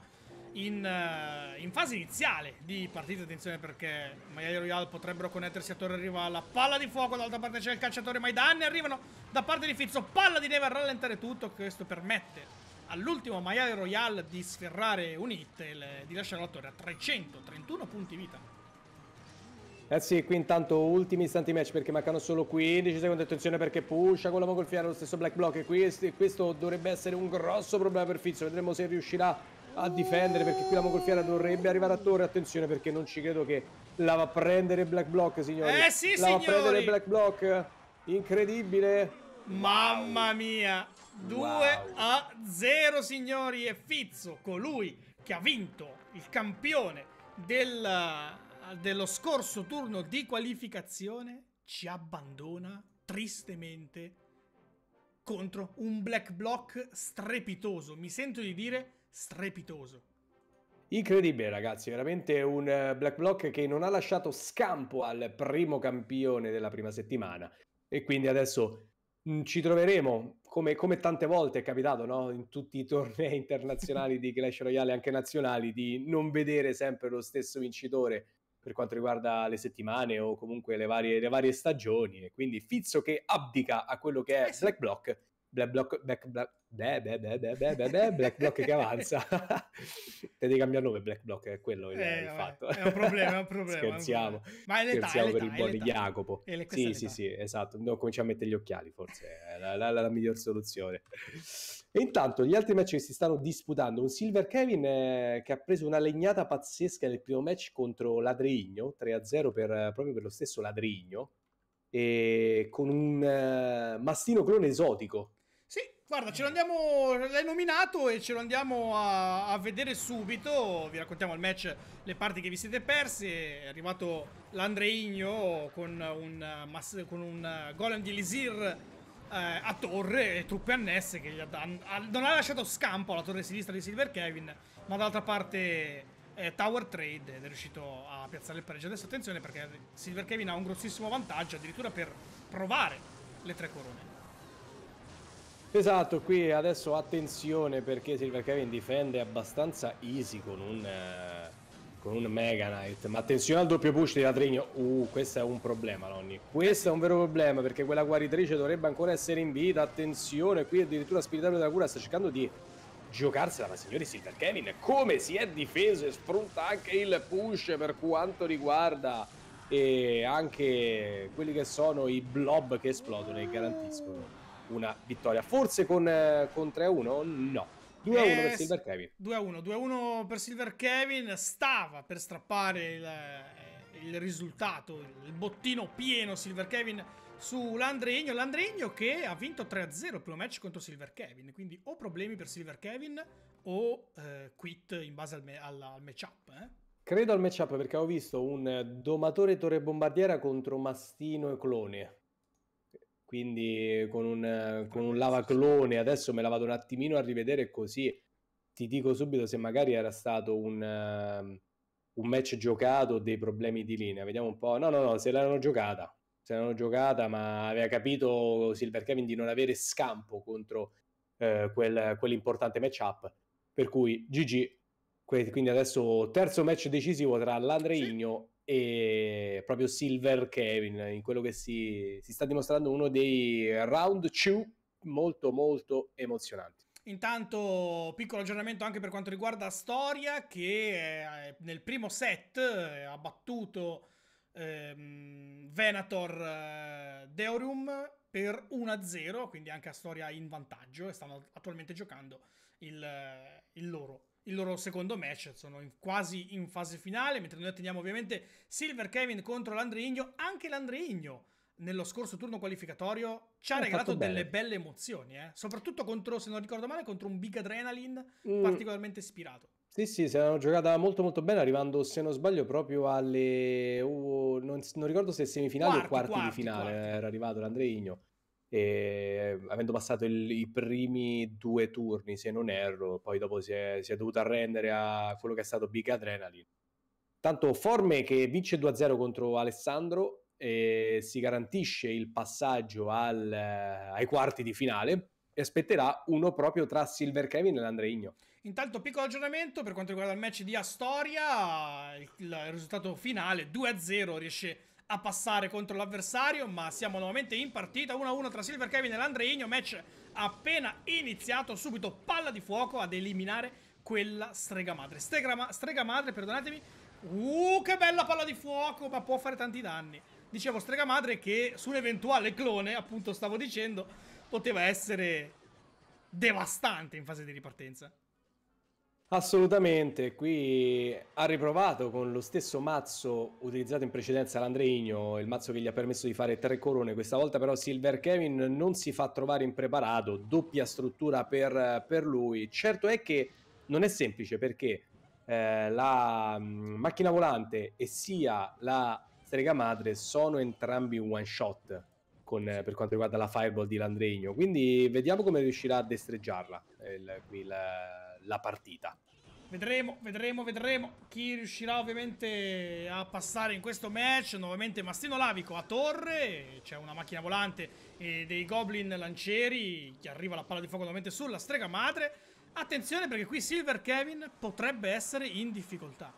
Speaker 1: in, uh, in fase iniziale di partita. Attenzione perché Maiali Royale potrebbero connettersi a torre. Arriva la palla di fuoco, dall'altra parte c'è il calciatore, ma i danni arrivano da parte di Fizzo. Palla di neve a rallentare tutto, questo permette all'ultimo maiale royale di sferrare un hit e di lasciare l'autore a 331 punti vita.
Speaker 2: Eh sì, qui intanto ultimi istanti match perché mancano solo 15 secondi, attenzione perché pusha con la mongolfiera lo stesso Black Block e questo, questo dovrebbe essere un grosso problema per Fizio, vedremo se riuscirà a difendere perché qui la mongolfiera dovrebbe arrivare a torre attenzione perché non ci credo che la va a prendere Black Block signori eh sì la signori. va a prendere Black Block
Speaker 1: incredibile mamma mia 2 wow. a 0 signori e Fizzo, colui che ha vinto il campione del, eh, dello scorso turno di qualificazione, ci abbandona tristemente contro un black block strepitoso, mi sento di dire strepitoso.
Speaker 2: Incredibile ragazzi, veramente un eh, black block che non ha lasciato scampo al primo campione della prima settimana e quindi adesso mm, ci troveremo come, come, tante volte è capitato no? in tutti i tornei internazionali di Clash Royale, anche nazionali, di non vedere sempre lo stesso vincitore per quanto riguarda le settimane o comunque le varie, le varie stagioni. E quindi Fizzo che abdica a quello che è eh Slack Block black block, black, black, beh, beh, beh, beh, beh, beh, beh, black block che avanza. Te devi cambiare nome, black block, è quello il, eh, il fatto. È un problema, è un problema. Scherziamo. Ma è l'età, Scherziamo è l'età, per il buon di Jacopo. sì, l'età. sì, sì, esatto. Devo cominciare a mettere gli occhiali, forse è la, la, la, la miglior soluzione. E intanto gli altri match che si stanno disputando, un Silver Kevin eh, che ha preso una legnata pazzesca nel primo match contro Ladrigno, 3-0 per, proprio per lo stesso Ladrigno, e con un eh, mastino clone esotico
Speaker 1: Guarda, ce lo l'hai nominato e ce lo andiamo a, a, vedere subito. Vi raccontiamo al match, le parti che vi siete persi. È arrivato l'Andreigno con un, con un golem di Lisir eh, a torre e truppe annesse che gli ha, ha, non ha lasciato scampo alla torre sinistra di Silver Kevin, ma dall'altra parte eh, Tower Trade ed è riuscito a piazzare il pareggio. Adesso attenzione perché Silver Kevin ha un grossissimo vantaggio addirittura per provare le tre corone.
Speaker 2: Esatto, qui adesso attenzione perché Silver Kevin difende abbastanza easy con un, eh, con un Mega Knight, ma attenzione al doppio push di Latrigno, uh, questo è un problema Nonni, questo è un vero problema perché quella guaritrice dovrebbe ancora essere in vita, attenzione, qui addirittura Spiritario della Cura sta cercando di giocarsela, ma signori Silver Kevin come si è difeso e sfrutta anche il push per quanto riguarda e eh, anche quelli che sono i blob che esplodono e garantiscono una vittoria. Forse con, eh, con 3-1? No. 2-1 eh, per Silver Kevin.
Speaker 1: 2-1, 2-1 per Silver Kevin. Stava per strappare il, eh, il risultato, il bottino pieno Silver Kevin su Landregno. Landregno che ha vinto 3-0 il primo match contro Silver Kevin. Quindi o problemi per Silver Kevin o eh, quit in base al, me al matchup. Eh?
Speaker 2: Credo al matchup perché ho visto un domatore Torre Bombardiera contro Mastino e Clone quindi con un, eh, con un lavaclone, adesso me la vado un attimino a rivedere così ti dico subito se magari era stato un, uh, un match giocato o dei problemi di linea, vediamo un po', no no no, se l'erano giocata, se l'erano giocata ma aveva capito Silver Kevin di non avere scampo contro uh, quel, quell'importante matchup, per cui GG, quindi adesso terzo match decisivo tra l'Andre l'Andreigno sì e proprio Silver Kevin, in quello che si, si sta dimostrando uno dei round 2 molto molto emozionanti.
Speaker 1: Intanto piccolo aggiornamento anche per quanto riguarda Storia che eh, nel primo set eh, ha battuto ehm, Venator eh, Deorum per 1-0, quindi anche a Storia in vantaggio e stanno attualmente giocando il, eh, il loro il loro secondo match, sono in, quasi in fase finale, mentre noi teniamo ovviamente Silver Kevin contro Landrigno, anche Landrigno nello scorso turno qualificatorio ci ha eh, regalato delle belle emozioni, eh? soprattutto contro, se non ricordo male, contro un Big Adrenaline mm. particolarmente ispirato.
Speaker 2: Sì, sì, si erano giocata molto molto bene, arrivando, se non sbaglio, proprio alle... Uh, non, non, ricordo se semifinali quarti, o quarti, quarti di finale quarti. era arrivato l'Andreigno e ehm, avendo passato il, i primi due turni, se non erro, poi dopo si è, si è dovuto arrendere a quello che è stato Big Adrenaline. Tanto Forme che vince 2-0 contro Alessandro e eh, si garantisce il passaggio al, eh, ai quarti di finale e aspetterà uno proprio tra Silver Kevin e Andreigno.
Speaker 1: Intanto piccolo aggiornamento per quanto riguarda il match di Astoria, il, il risultato finale 2-0 riesce a passare contro l'avversario, ma siamo nuovamente in partita 1-1 tra Silver Kevin e Landreigno, match appena iniziato, subito palla di fuoco ad eliminare quella strega madre. Strega, ma strega madre, perdonatemi. Uh, che bella palla di fuoco, ma può fare tanti danni. Dicevo strega madre che su un eventuale clone, appunto stavo dicendo, poteva essere devastante in fase di ripartenza.
Speaker 2: Assolutamente, qui ha riprovato con lo stesso mazzo utilizzato in precedenza l'Andreigno, il mazzo che gli ha permesso di fare tre corone, questa volta però Silver Kevin non si fa trovare impreparato, doppia struttura per, per lui, certo è che non è semplice perché eh, la mm, macchina volante e sia la strega madre sono entrambi one shot, con, eh, per quanto riguarda la fireball di l'Andreigno, Quindi vediamo come riuscirà a destreggiarla.
Speaker 1: Il, il, la partita. Vedremo, vedremo, vedremo chi riuscirà ovviamente a passare in questo match. Nuovamente Mastino Lavico a torre, c'è una macchina volante e dei Goblin lancieri, che arriva la palla di fuoco nuovamente sulla strega madre. Attenzione perché qui Silver Kevin potrebbe essere in difficoltà.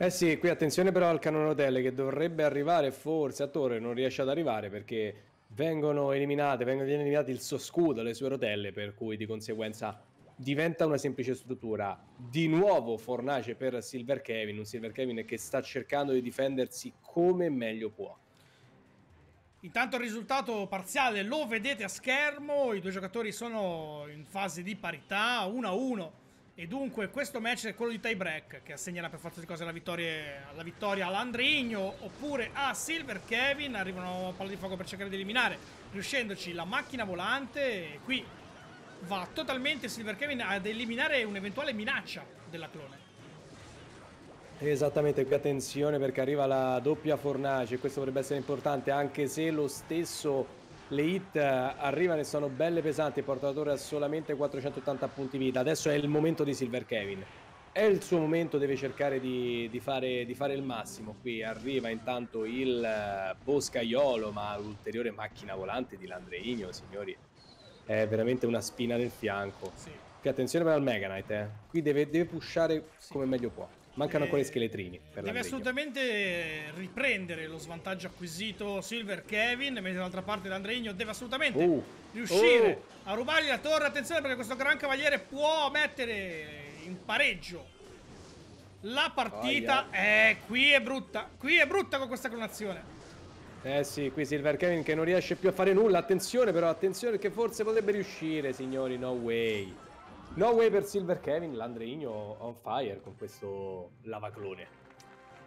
Speaker 2: Eh sì, qui attenzione però al cannone rotelle che dovrebbe arrivare forse a torre, non riesce ad arrivare perché vengono eliminate, vengono eliminati il suo scudo, le sue rotelle, per cui di conseguenza diventa una semplice struttura. Di nuovo fornace per Silver Kevin, un Silver Kevin che sta cercando di difendersi come meglio può.
Speaker 1: Intanto il risultato parziale lo vedete a schermo, i due giocatori sono in fase di parità, 1-1 e dunque questo match è quello di tie break che assegnerà per forza di cose la vittoria, la vittoria all'Andrigno oppure a Silver Kevin, arrivano a palla di fuoco per cercare di eliminare riuscendoci la macchina volante e qui va totalmente Silver Kevin ad eliminare un'eventuale minaccia della clone.
Speaker 2: Esattamente, qui attenzione perché arriva la doppia fornace, e questo dovrebbe essere importante anche se lo stesso le hit eh, arrivano e sono belle pesanti, portatore a solamente 480 punti vita, adesso è il momento di Silver Kevin. È il suo momento, deve cercare di, di, fare, di fare, il massimo. Qui arriva intanto il eh, boscaiolo, ma l'ulteriore macchina volante di Landreino, signori è veramente una spina nel fianco. Sì. Qui attenzione per il Mega Knight, eh. Qui deve, deve pushare sì. come meglio può. Mancano eh, ancora i scheletrini.
Speaker 1: Per deve assolutamente riprendere lo svantaggio acquisito Silver Kevin. Mentre dall'altra parte l'Andregno deve assolutamente uh, riuscire uh. a rubargli la torre. Attenzione perché questo gran cavaliere può mettere in pareggio la partita. Oh, yeah. Eh, qui è brutta. Qui è brutta con questa clonazione.
Speaker 2: Eh sì, qui Silver Kevin che non riesce più a fare nulla. Attenzione però, attenzione che forse potrebbe riuscire, signori. No way. No way per Silver Kevin, l'Andreino on fire con questo lavaclone.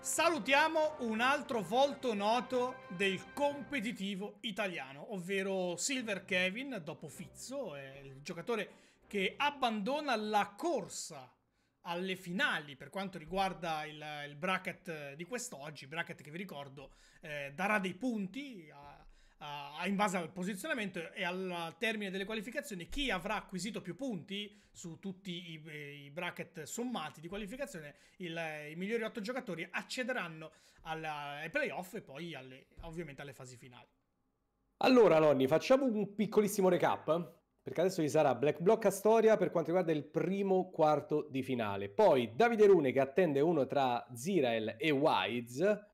Speaker 1: Salutiamo un altro volto noto del competitivo italiano, ovvero Silver Kevin, dopo Fizzo, è il giocatore che abbandona la corsa alle finali per quanto riguarda il, il bracket eh, di quest'oggi, bracket che vi ricordo eh, darà dei punti a, a, in base al posizionamento e al termine delle qualificazioni chi avrà acquisito più punti su tutti i, eh, i bracket sommati di qualificazione, il, i migliori otto giocatori accederanno alla, ai playoff e poi alle, ovviamente alle fasi finali.
Speaker 2: Allora Lonny facciamo un piccolissimo recap perché adesso ci sarà Black Block a storia per quanto riguarda il primo quarto di finale. Poi Davide Rune che attende uno tra Zirael e Wise.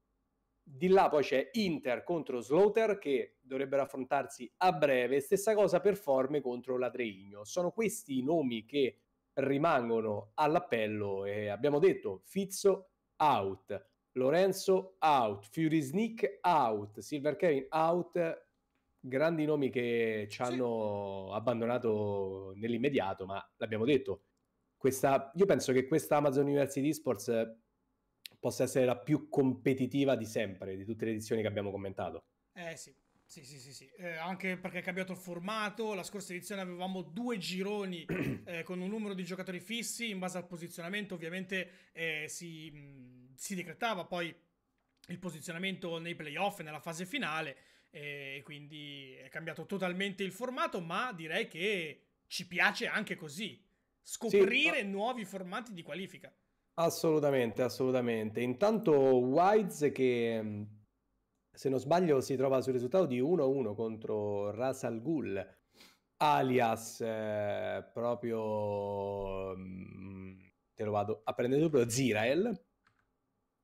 Speaker 2: Di là poi c'è Inter contro Slaughter che dovrebbero affrontarsi a breve. Stessa cosa per Forme contro la Sono questi i nomi che rimangono all'appello e abbiamo detto Fizzo out, Lorenzo out, Fury Sneak out, Silver Kevin out, grandi nomi che ci hanno sì. abbandonato nell'immediato, ma l'abbiamo detto. Questa, io penso che questa Amazon University Sports eh, possa essere la più competitiva di sempre, di tutte le edizioni che abbiamo commentato.
Speaker 1: Eh sì, sì, sì, sì, sì. Eh, anche perché è cambiato il formato. La scorsa edizione avevamo due gironi eh, con un numero di giocatori fissi in base al posizionamento. Ovviamente eh, si, mh, si decretava poi il posizionamento nei playoff e nella fase finale e quindi è cambiato totalmente il formato, ma direi che ci piace anche così, scoprire sì, ma... nuovi formati di qualifica.
Speaker 2: Assolutamente, assolutamente. Intanto Wides che mm, se non sbaglio si trova sul risultato di 1-1 contro Rasal Ghul, alias eh, proprio mm, te lo vado a prendere proprio Zirael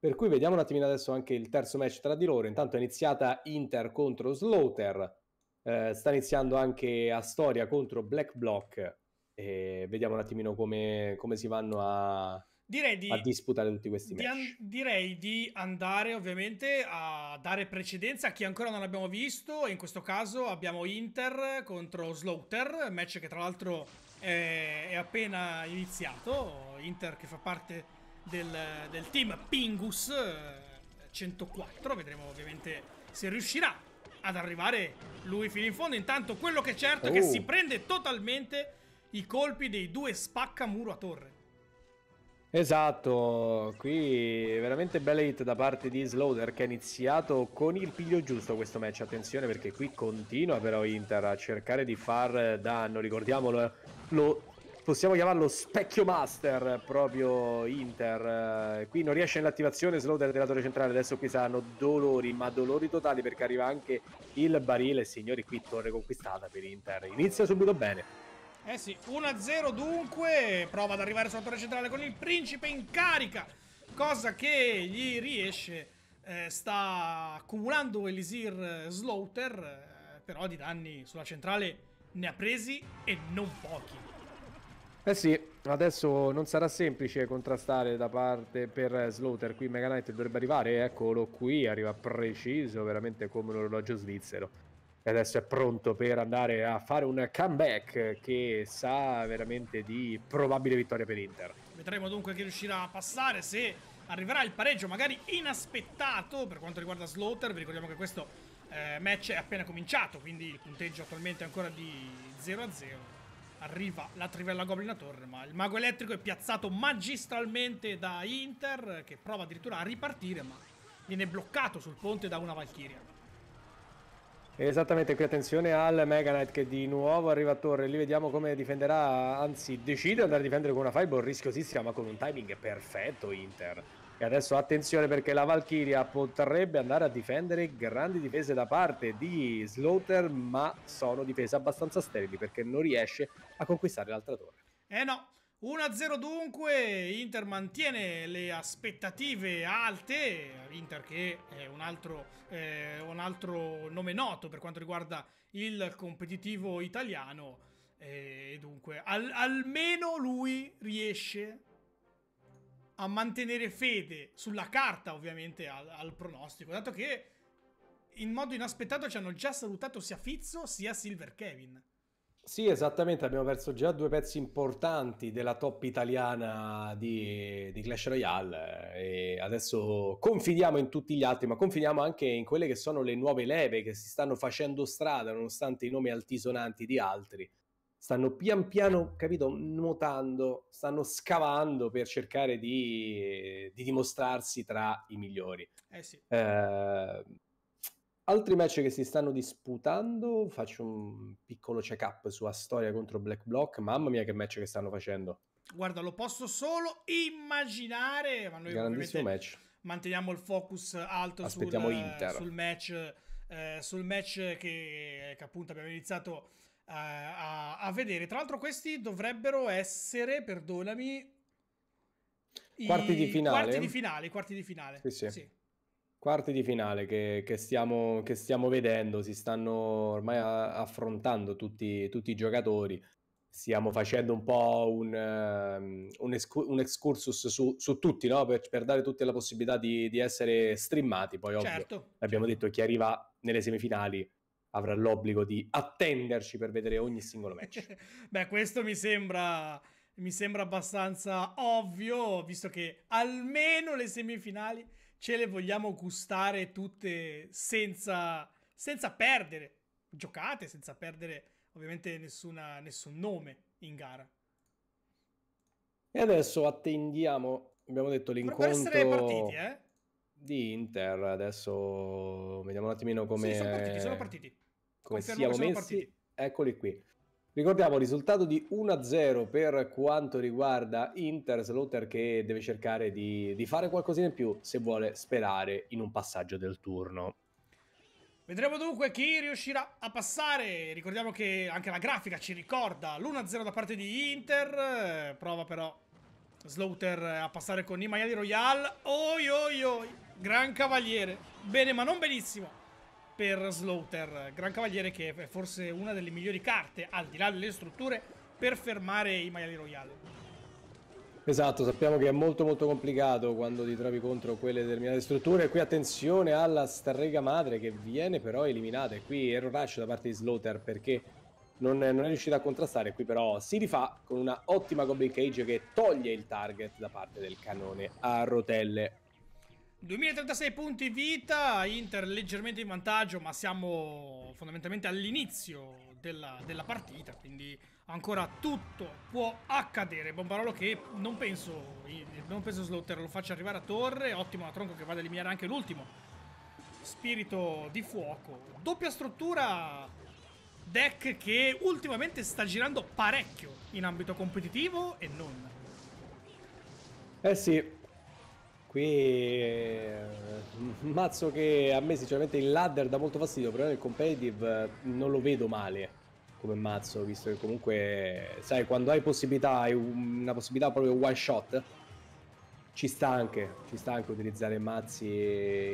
Speaker 2: per cui vediamo un attimino adesso anche il terzo match tra di loro. Intanto è iniziata Inter contro Slaughter, eh, sta iniziando anche Astoria contro Black Block. E vediamo un attimino come, come si vanno a, Direi di, a disputare tutti questi di
Speaker 1: an- direi di andare ovviamente a dare precedenza a chi ancora non abbiamo visto. In questo caso abbiamo Inter contro Slaughter, match che tra l'altro è, è appena iniziato. Inter che fa parte del, del team Pingus 104. Vedremo ovviamente se riuscirà ad arrivare lui fino in fondo. Intanto quello che è certo oh. è che si oh. prende totalmente i colpi dei due spaccamuro a torre.
Speaker 2: Esatto, qui veramente bella hit da parte di Slaughter che ha iniziato con il piglio giusto questo match, attenzione perché qui continua però Inter a cercare di far danno, ricordiamolo, eh, lo possiamo chiamarlo specchio master proprio Inter eh, qui non riesce nell'attivazione slow del relatore centrale adesso qui saranno dolori ma dolori totali perché arriva anche il barile signori qui torre conquistata per Inter inizia subito bene
Speaker 1: eh sì 1-0 dunque prova ad arrivare sulla torre centrale con il principe in carica cosa che gli riesce eh, sta accumulando Elisir Slaughter eh, però di danni sulla centrale ne ha presi e non pochi
Speaker 2: eh sì, adesso non sarà semplice contrastare da parte per Slaughter, qui Mega Knight dovrebbe arrivare, eccolo qui, arriva preciso, veramente come un orologio svizzero. E adesso è pronto per andare a fare un comeback che sa veramente di probabile vittoria per Inter.
Speaker 1: Vedremo dunque chi riuscirà a passare, se arriverà il pareggio magari inaspettato per quanto riguarda Slaughter, vi ricordiamo che questo eh, match è appena cominciato, quindi il punteggio attualmente è ancora di 0 a 0 arriva la trivella Goblin a torre, ma il mago elettrico è piazzato magistralmente da Inter, che prova addirittura a ripartire, ma viene bloccato sul ponte da una Valkyria.
Speaker 2: Esattamente, qui attenzione al Mega Knight che di nuovo arriva a torre, lì vediamo come difenderà, anzi decide di andare a difendere con una fireball rischiosissima ma con un timing perfetto Inter. E adesso attenzione perché la Valkyria potrebbe andare a difendere grandi difese da parte di Slaughter, ma sono difese abbastanza sterili perché non riesce a conquistare l'altra torre.
Speaker 1: Eh no, 1-0 dunque, Inter mantiene le aspettative alte, Inter che è un altro, eh, un altro nome noto per quanto riguarda il competitivo italiano eh, e dunque al almeno lui riesce a mantenere fede sulla carta ovviamente al, al pronostico, dato che in modo inaspettato ci hanno già salutato sia Fizzo sia Silver Kevin.
Speaker 2: Sì, esattamente, abbiamo perso già due pezzi importanti della top italiana di, di, Clash Royale eh, e adesso confidiamo in tutti gli altri, ma confidiamo anche in quelle che sono le nuove leve che si stanno facendo strada nonostante i nomi altisonanti di altri stanno pian piano, capito, nuotando, stanno scavando per cercare di, di dimostrarsi tra i migliori. Eh sì. Eh, altri match che si stanno disputando, faccio un piccolo check-up su Astoria contro Black Block, mamma mia che match che stanno facendo.
Speaker 1: Guarda, lo posso solo immaginare, ma noi Grandissimo match. manteniamo il focus alto sul, sul, match, eh, sul match che, che appunto abbiamo iniziato eh, a, a vedere. Tra l'altro, questi dovrebbero essere, perdonami, quarti di finale. Quarti di finale, quarti di finale. Sì, sì. sì.
Speaker 2: Quarti di finale che, che, stiamo, che, stiamo, vedendo, si stanno ormai affrontando tutti, tutti i giocatori. Stiamo facendo un po' un, um, un, escu- un excursus su, su tutti, no? per, per, dare tutti la possibilità di, di essere streamati. Poi, certo. ovvio, abbiamo certo. detto che chi arriva nelle semifinali avrà l'obbligo di attenderci per vedere ogni singolo match.
Speaker 1: Beh, questo mi sembra, mi sembra abbastanza ovvio, visto che almeno le semifinali ce le vogliamo gustare tutte senza, senza perdere. Giocate senza perdere ovviamente nessuna, nessun nome in gara.
Speaker 2: E adesso attendiamo, abbiamo detto l'incontro... Per essere partiti, eh? Di Inter, adesso vediamo un attimino come... Sì, sono partiti, sono partiti come siamo messi. Partiti. Eccoli qui. Ricordiamo il risultato di 1-0 per quanto riguarda Inter, Slaughter che deve cercare di, di fare qualcosina in più se vuole sperare in un passaggio del turno.
Speaker 1: Vedremo dunque chi riuscirà a passare. Ricordiamo che anche la grafica ci ricorda l'1-0 da parte di Inter. Prova però Slaughter a passare con i maiali Royale. Oi oi oi, gran cavaliere. Bene ma non benissimo per Slaughter, gran cavaliere che è forse una delle migliori carte, al di là delle strutture, per fermare i maiali royale.
Speaker 2: Esatto, sappiamo che è molto molto complicato quando ti trovi contro quelle determinate strutture. Qui attenzione alla strega madre che viene però eliminata. E qui error rush da parte di Slaughter perché non, è, non è riuscita a contrastare. Qui però si rifà con una ottima Goblin Cage che toglie il target da parte del cannone a rotelle.
Speaker 1: 2036 punti vita, Inter leggermente in vantaggio, ma siamo fondamentalmente all'inizio della, della, partita, quindi ancora tutto può accadere. Bombarolo che non penso, non penso Slotter lo faccia arrivare a torre, ottimo la tronco che va ad eliminare anche l'ultimo. Spirito di fuoco, doppia struttura deck che ultimamente sta girando parecchio in ambito competitivo e non.
Speaker 2: Eh sì, qui eh, mazzo che a me sinceramente il ladder dà molto fastidio però nel competitive eh, non lo vedo male come mazzo visto che comunque sai quando hai possibilità hai una possibilità proprio one shot ci sta anche ci sta anche utilizzare mazzi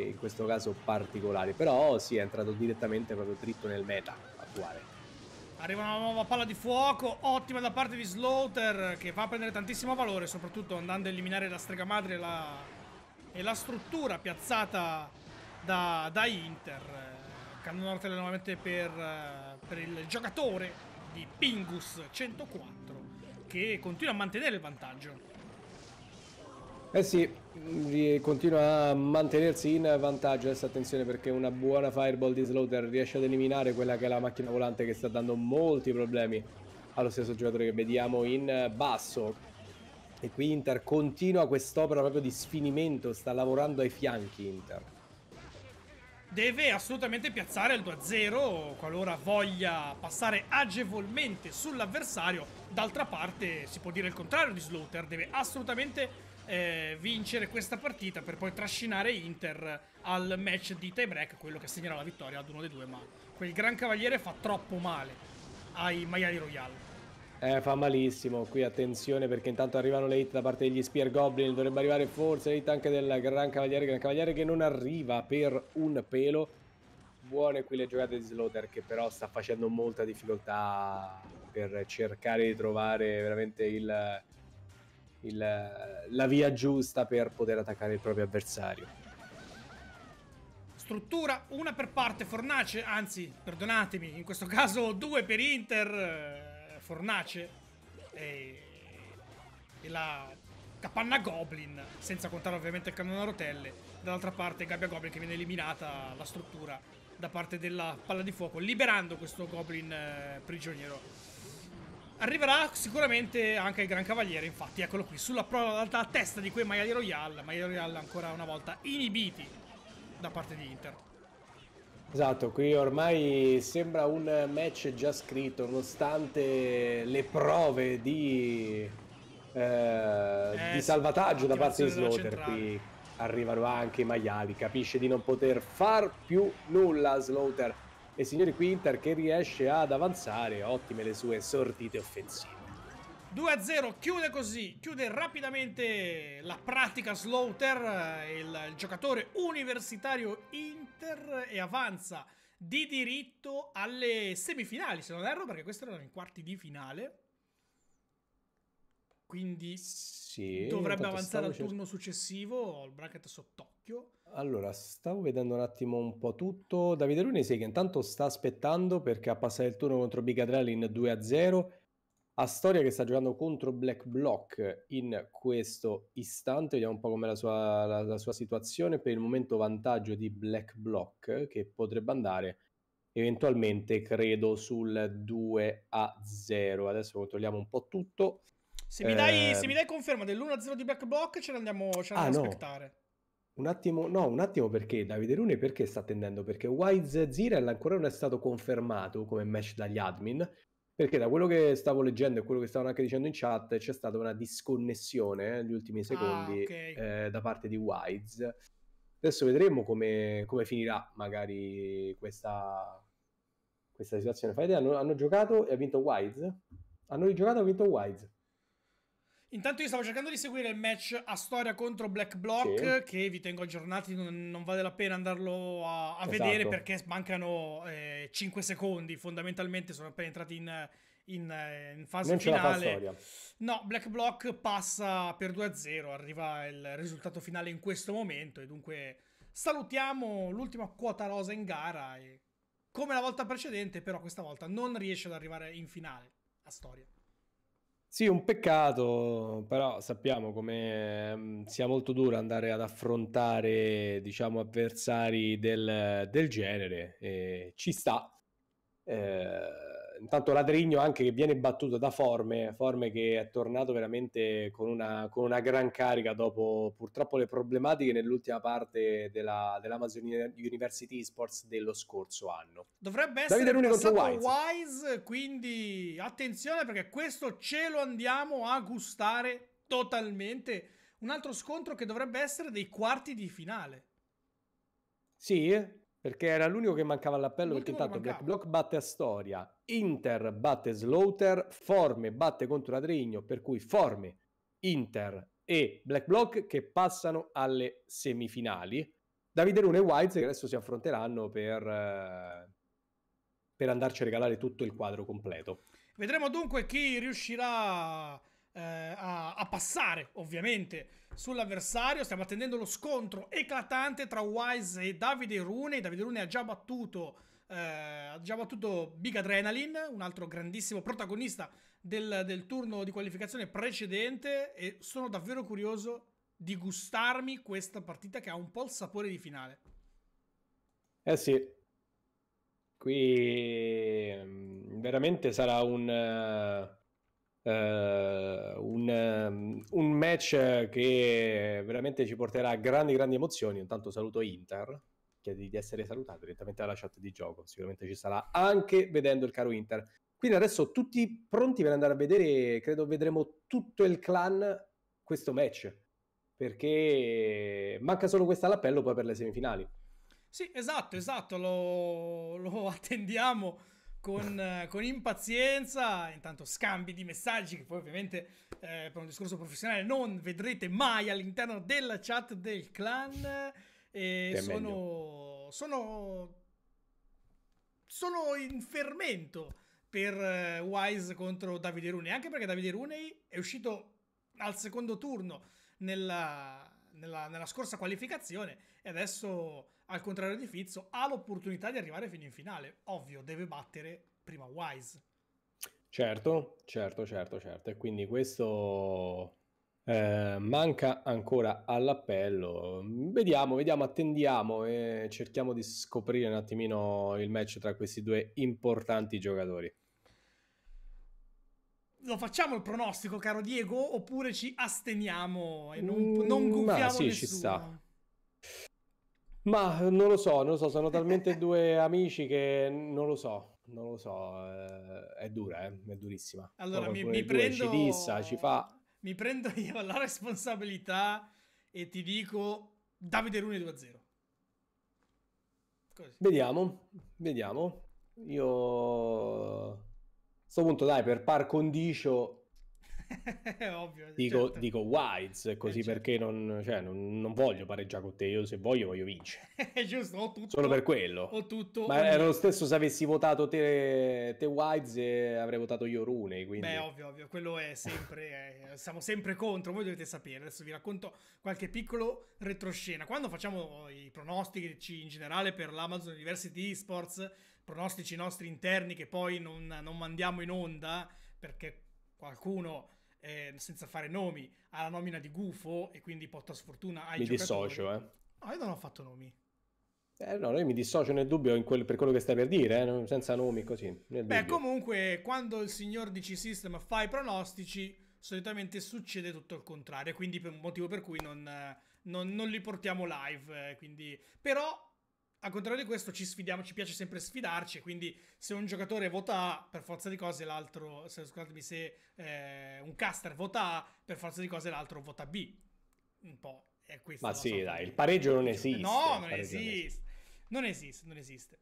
Speaker 2: in questo caso particolari però si sì, è entrato direttamente proprio dritto nel meta
Speaker 1: attuale Arriva una nuova palla di fuoco, ottima da parte di Slaughter, che fa prendere tantissimo valore, soprattutto andando a eliminare la strega madre e la e la struttura piazzata da, da Inter. Eh, Cannon Ortel nuovamente per, eh, per il giocatore di Pingus 104 che continua a mantenere il vantaggio.
Speaker 2: Eh sì, mm, continua a mantenersi in vantaggio. Adesso attenzione perché una buona fireball di Slaughter riesce ad eliminare quella che è la macchina volante che sta dando molti problemi allo stesso giocatore che vediamo in basso. E qui Inter continua quest'opera proprio di sfinimento, sta lavorando ai fianchi Inter.
Speaker 1: Deve assolutamente piazzare il 2-0 qualora voglia passare agevolmente sull'avversario. D'altra parte si può dire il contrario di Slaughter, deve assolutamente eh, vincere questa partita per poi trascinare Inter al match di tiebreak, quello che segnerà la vittoria ad uno dei due, ma quel gran cavaliere fa troppo male ai maiali Royale.
Speaker 2: Eh, fa malissimo, qui attenzione perché intanto arrivano le hit da parte degli Spear Goblin, dovrebbe arrivare forse hit anche del Gran Cavaliere, Gran Cavaliere che non arriva per un pelo. Buone qui le giocate di Slaughter che però sta facendo molta difficoltà per cercare di trovare veramente il, il, la via giusta per poter attaccare il proprio avversario.
Speaker 1: Struttura, una per parte, fornace, anzi, perdonatemi, in questo caso due per Inter fornace e, e la capanna Goblin, senza contare ovviamente il cannone a rotelle, dall'altra parte Gabbia Goblin che viene eliminata la struttura da parte della palla di fuoco, liberando questo Goblin eh, prigioniero. Arriverà sicuramente anche il Gran Cavaliere, infatti, eccolo qui, sulla prova dalla testa di quei Maiali Royale, Maiali Royale ancora una volta inibiti da parte di Inter.
Speaker 2: Esatto, qui ormai sembra un match già scritto, nonostante le prove di, eh, eh, di salvataggio da parte di Slaughter. Qui arrivano anche i maiali, capisce di non poter far più nulla Slaughter. E signori qui Inter che riesce ad avanzare, ottime le sue sortite offensive.
Speaker 1: 2-0, chiude così, chiude rapidamente la pratica Slaughter, eh, il, il giocatore universitario Inter e avanza di diritto alle semifinali, se non erro, perché questi erano i quarti di finale. Quindi
Speaker 2: sì, dovrebbe avanzare al turno
Speaker 1: successivo, ho il bracket sott'occhio.
Speaker 2: Allora, stavo vedendo un attimo un po' tutto. Davide Lunesi che intanto sta aspettando perché ha passato il turno contro Bigadrelli in 2-0 Astoria che sta giocando contro Black Block in questo istante, vediamo un po' com'è la sua, la, la sua situazione, per il momento vantaggio di Black Block che potrebbe andare eventualmente credo sul 2 a 0, adesso controlliamo un po' tutto. Se mi dai, ehm. se mi
Speaker 1: dai conferma dell'1 a 0 di Black Block ce l'andiamo andiamo, ce ah, andiamo no. aspettare.
Speaker 2: Un attimo, no, un attimo perché Davide Rune perché sta attendendo? Perché Wise Zirel ancora non è stato confermato come match dagli admin, perché da quello che stavo leggendo e quello che stavano anche dicendo in chat c'è stata una disconnessione eh, negli ultimi ah, secondi ah, okay. eh, da parte di Wise. Adesso vedremo come, come finirà magari questa, questa situazione. Fai idea, hanno, hanno, giocato e ha vinto Wise? Hanno rigiocato e ha vinto Wise.
Speaker 1: Intanto io stavo cercando di seguire il match a storia contro Black Block, sì. che vi tengo aggiornati, non, non vale la pena andarlo a, a esatto. vedere perché mancano eh, 5 secondi, fondamentalmente sono appena entrati in, in, eh, in fase non finale. No, Black Block passa per 2-0, arriva il risultato finale in questo momento e dunque salutiamo l'ultima quota rosa in gara e come la volta precedente però questa volta non riesce ad arrivare in finale a storia.
Speaker 2: Sì, un peccato, però sappiamo come mm, sia molto duro andare ad affrontare, diciamo, avversari del, del genere. E ci sta. Eh, intanto Ladrigno anche che viene battuto da Forme, Forme che è tornato veramente con una, con una gran carica dopo purtroppo le problematiche nell'ultima parte della, dell'Amazon University Esports dello scorso anno.
Speaker 1: Dovrebbe essere Davide passato Wise. Wise, quindi attenzione perché questo ce lo andiamo a gustare totalmente. Un altro scontro che dovrebbe essere dei quarti di finale.
Speaker 2: Sì, perché era l'unico che mancava all'appello perché tanto Black Block batte Astoria, Inter batte Slaughter, Forme batte contro Adrigno, per cui Forme, Inter e Black Block che passano alle semifinali. Davide Luna e Wise che adesso si affronteranno per, eh, per andarci a regalare tutto il quadro completo.
Speaker 1: Vedremo dunque chi riuscirà eh, a, a, passare ovviamente sull'avversario. Stiamo attendendo lo scontro eclatante tra Wise e Davide Rune. Davide Rune ha già battuto, eh, ha già battuto Big Adrenaline, un altro grandissimo protagonista del, del turno di qualificazione precedente. E sono davvero curioso di gustarmi questa partita che ha un po' il sapore di finale.
Speaker 2: Eh sì, qui mm, veramente sarà un eh, eh, un, ehm, un, match che veramente ci porterà grandi, grandi emozioni. Intanto saluto Inter, chiedi di essere salutato direttamente dalla chat di gioco. Sicuramente ci sarà anche vedendo il caro Inter. Quindi adesso tutti pronti per andare a vedere, credo vedremo tutto il clan questo match, perché manca solo questa all'appello poi per le semifinali.
Speaker 1: Sì, esatto, esatto, lo, lo attendiamo con, eh, con, impazienza, intanto scambi di messaggi che poi ovviamente eh, per un discorso professionale non vedrete mai all'interno della chat del clan. E sono, sono, sono in fermento per eh, Wise contro Davide Runei, anche perché Davide Runei è uscito al secondo turno nella, nella, nella scorsa qualificazione e adesso al contrario di Fizzo, ha l'opportunità di arrivare fino in finale. Ovvio, deve battere prima Wise.
Speaker 2: Certo, certo, certo, certo. E quindi questo eh, manca ancora all'appello. Vediamo, vediamo, attendiamo e cerchiamo di scoprire un attimino il match tra questi due importanti giocatori.
Speaker 1: Lo facciamo il pronostico, caro Diego, oppure ci asteniamo e non, mm, non gonfiamo sì, nessuno? ci sta.
Speaker 2: Ma eh, non lo so, non lo so, sono talmente due amici che non lo so, non lo so, eh, è dura, eh? è durissima. Allora mi, mi prendo... Ci dissa, ci fa...
Speaker 1: Mi prendo io la responsabilità e ti dico Davide Runi 2-0. Così.
Speaker 2: Vediamo, vediamo. Io... A questo punto dai, per par condicio ovvio. Dico, certo. dico Wides, eh, così certo. perché non, cioè, non, non, voglio pareggiare con te. Io se voglio, voglio vincere.
Speaker 1: È Giusto, ho tutto. Solo per quello. Ho tutto. Ma era lo stesso
Speaker 2: se avessi votato te, te Wides e avrei votato io Rune. Quindi... Beh,
Speaker 1: ovvio, ovvio. Quello è sempre. eh, siamo sempre contro. Voi dovete sapere. Adesso vi racconto qualche piccolo retroscena. Quando facciamo i pronostici in generale per l'Amazon University Esports, pronostici nostri interni che poi non, non mandiamo in onda perché qualcuno eh, senza fare nomi, alla nomina di Gufo e quindi porta sfortuna ai Mi giocatori. Mi dissocio, eh. No, ah, io non ho fatto nomi.
Speaker 2: Eh, no, io mi dissocio nel dubbio quel, per quello che stai per dire, eh, senza nomi così. Beh,
Speaker 1: comunque, quando il signor DC System fa i pronostici, solitamente succede tutto il contrario, quindi per un motivo per cui non, non, non li portiamo live. Eh, quindi... Però al contrario di questo ci sfidiamo, ci piace sempre sfidarci, quindi se un giocatore vota A per forza di cose l'altro, se, scusatemi, se eh, un caster vota A per forza di cose l'altro vota B. Un po' è questo. Ma sì,
Speaker 2: dai, il pareggio non esiste. No, non esiste.
Speaker 1: Non esiste, non esiste.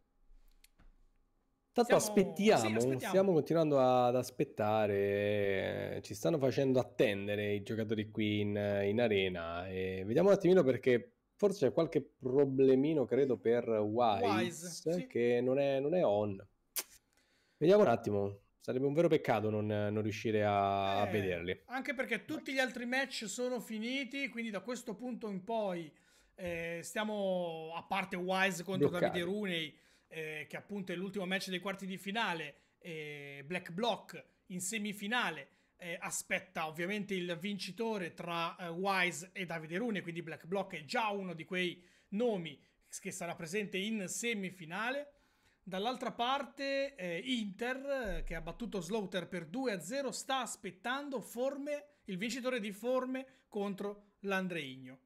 Speaker 2: Tanto Siamo... aspettiamo, sì, aspettiamo, stiamo continuando ad aspettare, eh, ci stanno facendo attendere i giocatori qui in, in arena e vediamo un attimino perché Forse c'è qualche problemino, credo, per Wise,
Speaker 1: Wise
Speaker 2: sì. che non è, non è, on. Vediamo un attimo. Sarebbe un vero peccato non, non riuscire a, eh, a, vederli.
Speaker 1: Anche perché tutti gli altri match sono finiti, quindi da questo punto in poi eh, stiamo, a parte Wise contro Bloccati. Davide Runei, eh, che appunto è l'ultimo match dei quarti di finale, e Black Block in semifinale eh, aspetta ovviamente il vincitore tra eh, Wise e Davide Rune, quindi Black Block è già uno di quei nomi che sarà presente in semifinale. Dall'altra parte eh, Inter, eh, che ha battuto Slaughter per 2-0, sta aspettando forme, il vincitore di forme contro l'Andreigno.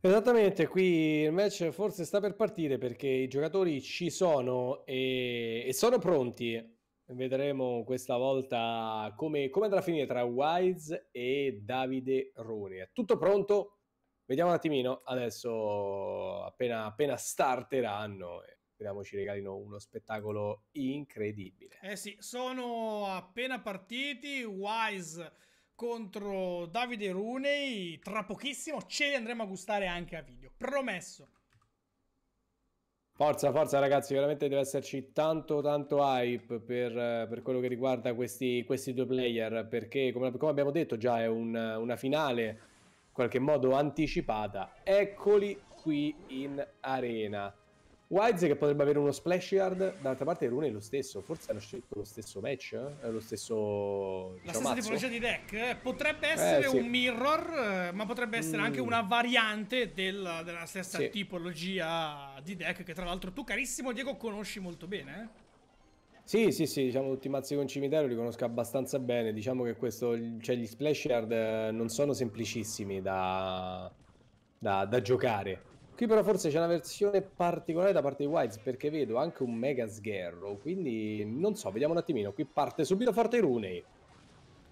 Speaker 2: Esattamente, qui il match forse sta per partire perché i giocatori ci sono e, e sono pronti Vedremo questa volta come, come andrà a finire tra Wise e Davide Roni. È tutto pronto? Vediamo un attimino. Adesso appena, appena starteranno speriamo ci regalino uno spettacolo incredibile.
Speaker 1: Eh sì, sono appena partiti Wise contro Davide Runei, tra pochissimo ce li andremo a gustare anche a video, promesso.
Speaker 2: Forza, forza ragazzi, veramente deve esserci tanto tanto hype per, per quello che riguarda questi, questi due player, perché come, come, abbiamo detto già è un, una finale in qualche modo anticipata. Eccoli qui in arena. Wise che potrebbe avere uno splash yard, dall'altra parte Rune è lo stesso, forse hanno scelto lo stesso match, eh? lo stesso... La diciamo, stessa tipologia
Speaker 1: di deck, eh? potrebbe eh, essere eh, sì. un mirror, eh, ma potrebbe essere mm. anche una variante del, della stessa sì. tipologia di deck che tra l'altro tu carissimo Diego conosci molto bene. Eh?
Speaker 2: Sì, sì, sì, diciamo tutti i mazzi con cimitero li conosco abbastanza bene, diciamo che questo, cioè, gli splash yard non sono semplicissimi da, da, da giocare. Qui però forse c'è una versione particolare da parte di Wise perché vedo anche un mega sgherro, quindi non so, vediamo un attimino. Qui parte subito forte Rune.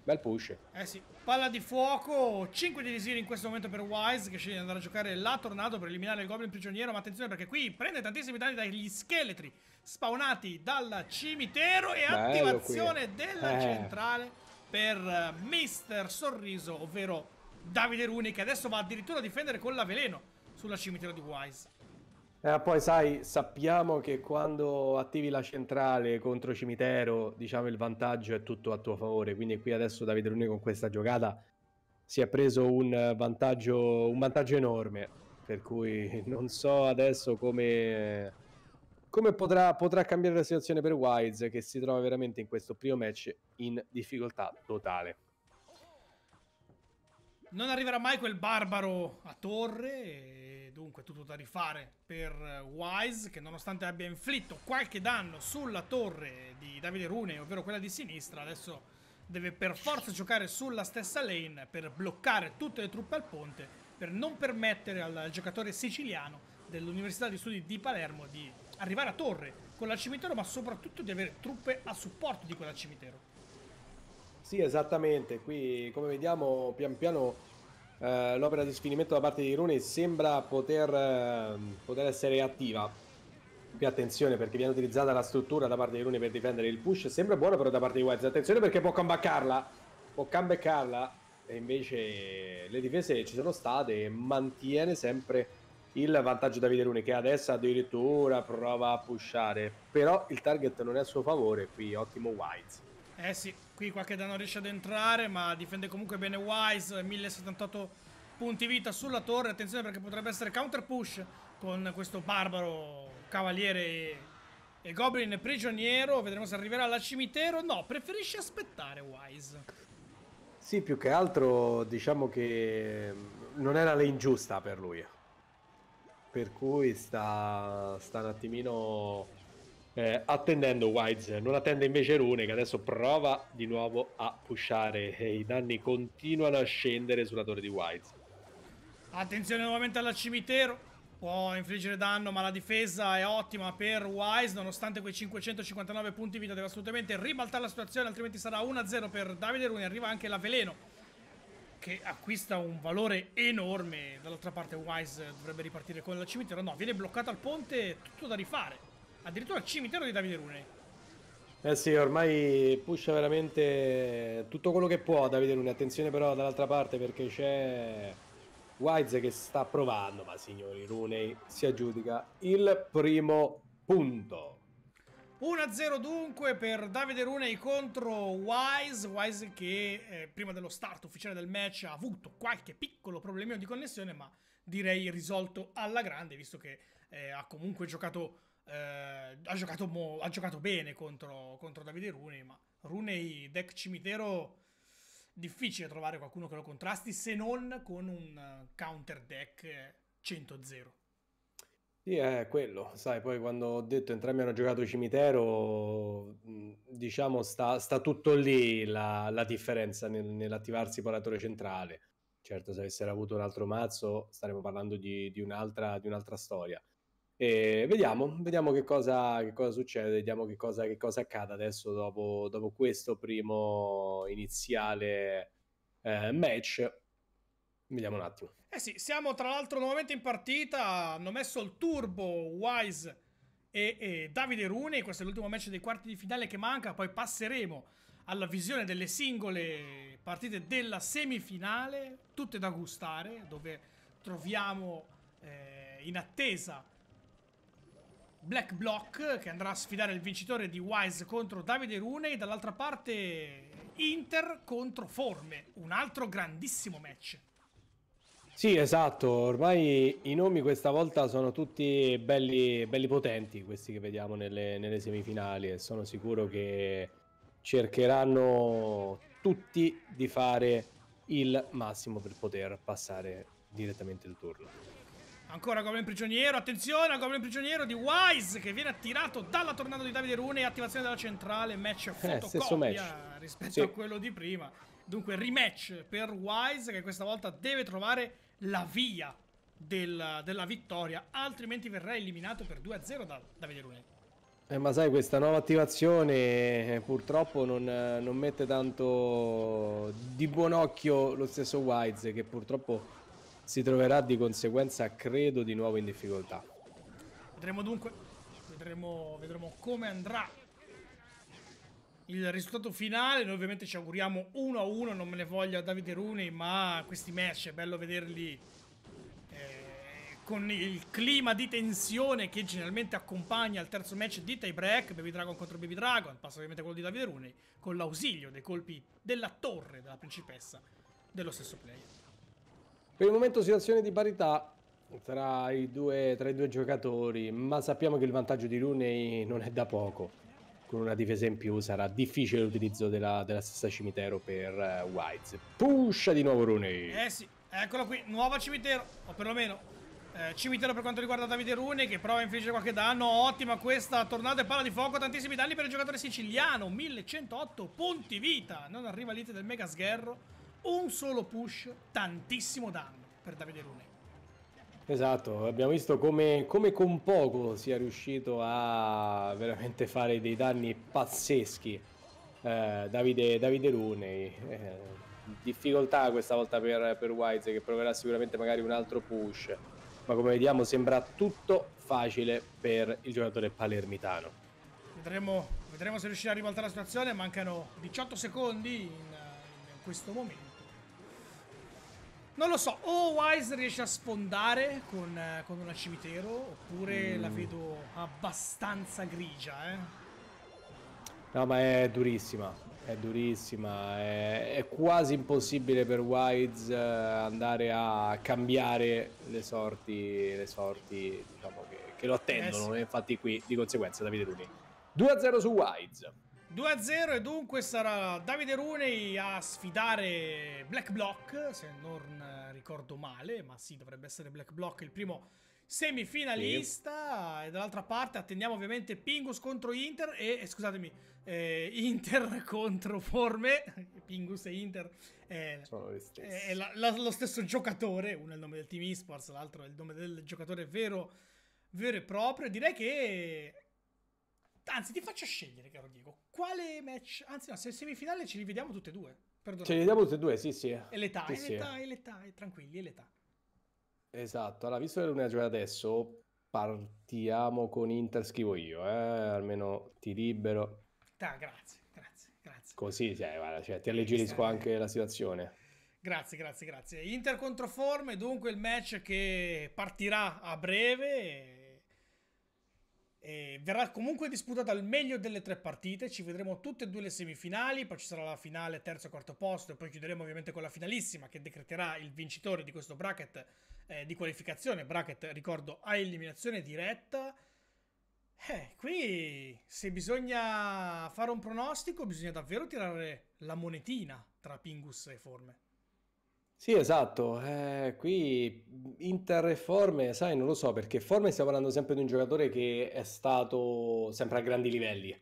Speaker 2: Bel
Speaker 1: push. Eh sì, palla di fuoco, 5 di desiderio in questo momento per Wise che sceglie di andare a giocare la Tornado per eliminare il Goblin prigioniero, ma attenzione perché qui prende tantissimi danni dagli scheletri spawnati dal cimitero e Bello attivazione qui. della eh. centrale per eh, Mister Sorriso, ovvero Davide Runi che adesso va addirittura a difendere con la veleno sulla cimitero di Wise.
Speaker 2: Eh, poi sai, sappiamo che quando attivi la centrale contro cimitero, diciamo il vantaggio è tutto a tuo favore, quindi qui adesso Davide Lune con questa giocata si è preso un vantaggio, un vantaggio enorme, per cui non so adesso come, come potrà, potrà cambiare la situazione per Wise che si trova veramente in questo primo match in difficoltà totale.
Speaker 1: Non arriverà mai quel barbaro a torre, e dunque tutto da rifare per Wise, che nonostante abbia inflitto qualche danno sulla torre di Davide Rune, ovvero quella di sinistra, adesso deve per forza giocare sulla stessa lane per bloccare tutte le truppe al ponte, per non permettere al giocatore siciliano dell'Università di Studi di Palermo di arrivare a torre con la cimitero, ma soprattutto di avere truppe a supporto di quella cimitero.
Speaker 2: Sì, esattamente. Qui, come vediamo, pian piano eh, l'opera di sfinimento da parte di Rune sembra poter, eh, poter, essere attiva. Qui attenzione perché viene utilizzata la struttura da parte di Rune per difendere il push. Sembra buono però da parte di Wise. Attenzione perché può cambaccarla. Può cambaccarla. E invece le difese ci sono state e mantiene sempre il vantaggio Davide Rune che adesso addirittura prova a pushare. Però il target non è a suo favore qui. Ottimo Wise.
Speaker 1: Eh sì, Qui qualche danno riesce ad entrare, ma difende comunque bene Wise, 1078 punti vita sulla torre. Attenzione perché potrebbe essere counter push con questo barbaro cavaliere e, e goblin prigioniero. Vedremo se arriverà alla cimitero. No, preferisce aspettare Wise.
Speaker 2: Sì, più che altro diciamo che non era lane ingiusta per lui. Per cui sta, sta un attimino eh, attendendo Wise, non attende invece Rune che adesso prova di nuovo a pushare e eh, i danni continuano a scendere sulla torre di Wise.
Speaker 1: Attenzione nuovamente alla cimitero, può infliggere danno ma la difesa è ottima per Wise nonostante quei 559 punti vita deve assolutamente ribaltare la situazione altrimenti sarà 1-0 per Davide Rune, arriva anche la Veleno che acquista un valore enorme. Dall'altra parte Wise dovrebbe ripartire con la cimitero. No, viene bloccato al ponte, tutto da rifare. Addirittura il cimitero di Davide Rune.
Speaker 2: Eh sì, ormai pusha veramente tutto quello che può Davide Rune. Attenzione però dall'altra parte perché c'è Wise che sta provando, ma signori, Rune si aggiudica il primo punto.
Speaker 1: 1-0 dunque per Davide Runei contro Wise, Wise che eh, prima dello start ufficiale del match ha avuto qualche piccolo problemino di connessione ma direi risolto alla grande visto che eh, ha comunque giocato eh, ha, giocato mo- ha, giocato bene contro, contro Davide Runei, ma Runei, deck cimitero, difficile trovare qualcuno che lo contrasti se non con un counter deck 100-0.
Speaker 2: Sì, è quello, sai, poi quando ho detto entrambi hanno giocato cimitero, diciamo sta, sta tutto lì la, la differenza nel, nell'attivarsi paratore centrale. Certo, se avessero avuto un altro mazzo staremmo parlando di, di, un'altra, di un'altra storia e vediamo, vediamo che cosa, che cosa succede, vediamo che cosa, che cosa accada adesso dopo, dopo, questo primo iniziale eh, match. Vediamo un attimo.
Speaker 1: Eh sì, siamo tra l'altro nuovamente in partita, hanno messo il turbo Wise e, e Davide Rune, questo è l'ultimo match dei quarti di finale che manca, poi passeremo alla visione delle singole partite della semifinale, tutte da gustare, dove troviamo eh, in attesa Black Block che andrà a sfidare il vincitore di Wise contro Davide Rune e dall'altra parte Inter contro Forme, un altro grandissimo match.
Speaker 2: Sì, esatto, ormai i nomi questa volta sono tutti belli, belli potenti, questi che vediamo nelle, nelle semifinali e sono sicuro che cercheranno tutti di fare il massimo per poter passare direttamente il turno.
Speaker 1: Ancora Goblin Prigioniero, attenzione al Goblin Prigioniero di Wise che viene attirato dalla tornado di Davide Rune e attivazione della centrale, match eh, fotocopia eh, match. rispetto sì. a quello di prima. Dunque rematch per Wise che questa volta deve trovare la via del, della vittoria, altrimenti verrà eliminato per 2-0 da Davide Rune.
Speaker 2: Eh, ma sai, questa nuova attivazione eh, purtroppo non, eh, non mette tanto di buon occhio lo stesso Wise che purtroppo si troverà di conseguenza, credo, di nuovo in difficoltà.
Speaker 1: Vedremo dunque, vedremo, vedremo come andrà il risultato finale. Noi ovviamente ci auguriamo 1-1, non me ne voglia Davide Runi, ma questi match è bello vederli eh, con il clima di tensione che generalmente accompagna il terzo match di tie-break, Baby Dragon contro Baby Dragon, passa ovviamente quello di Davide Rune, con l'ausilio dei colpi della torre della principessa dello stesso player.
Speaker 2: Per il momento situazione di parità tra i, due, tra i due giocatori, ma sappiamo che il vantaggio di Rooney non è da poco. Con una difesa in più sarà difficile l'utilizzo della, della stessa cimitero per uh, Whites. Puscia di nuovo Rooney.
Speaker 1: Eh sì, eccolo qui, nuova cimitero, o perlomeno eh, cimitero per quanto riguarda Davide Rooney che prova a infliggere qualche danno. Ottima questa tornata e palla di fuoco, tantissimi danni per il giocatore siciliano. 1108 punti vita, non arriva l'ite del mega sgherro un solo push, tantissimo danno per Davide Lune.
Speaker 2: Esatto, abbiamo visto come, come, con poco sia riuscito a veramente fare dei danni pazzeschi eh, Davide, Davide Lune. Eh, difficoltà questa volta per, per Wise che proverà sicuramente magari un altro push, ma come vediamo sembra tutto facile per il giocatore palermitano.
Speaker 1: Vedremo, vedremo se riuscirà a ribaltare la situazione, mancano 18 secondi in, in questo momento. Non lo so, o Wise riesce a sfondare con, eh, con una cimitero, oppure mm. la vedo abbastanza grigia, eh.
Speaker 2: No, ma è durissima, è durissima, è, è quasi impossibile per Wise eh, andare a cambiare le sorti, le sorti diciamo, che, che, lo attendono, eh sì. infatti qui di conseguenza Davide Luni. 2-0 su Wise.
Speaker 1: 2-0 a e dunque sarà Davide Runei a sfidare Black Block, se non ricordo male, ma sì, dovrebbe essere Black Block il primo semifinalista. Sì. E dall'altra parte attendiamo ovviamente Pingus contro Inter e, eh, scusatemi, eh, Inter contro Forme. Pingus e Inter eh, sono gli stessi. È eh, la, la, lo stesso giocatore, uno è il nome del team esports, l'altro è il nome del giocatore vero, vero e proprio. Direi che Anzi, ti faccio scegliere, caro Diego. Quale match? Anzi, no, se semifinale ce li vediamo tutte e due. Perdonate. Ce li vediamo tutte
Speaker 2: e due, sì, sì. E l'età, sì, e sì. l'età,
Speaker 1: e l'età, e tranquilli, è l'età.
Speaker 2: Esatto. Allora, visto che l'una gioia adesso, partiamo con Inter, scrivo io, eh? Almeno ti libero.
Speaker 1: Ta, grazie, grazie, grazie.
Speaker 2: Così, cioè, guarda, cioè, ti alleggerisco anche la situazione.
Speaker 1: Grazie, grazie, grazie. Inter contro Forme, dunque il match che partirà a breve eh, verrà comunque disputata al meglio delle tre partite, ci vedremo tutte e due le semifinali, poi ci sarà la finale terzo e quarto posto, E poi chiuderemo ovviamente con la finalissima che decreterà il vincitore di questo bracket eh, di qualificazione, bracket ricordo a eliminazione diretta. Eh, qui se bisogna fare un pronostico bisogna davvero tirare la monetina tra Pingus e Forme.
Speaker 2: Sì, esatto. Eh, qui mhmm, Inter e Forme, sai, non lo so perché Forme stiamo parlando sempre di un giocatore che è stato sempre a grandi livelli. Eh,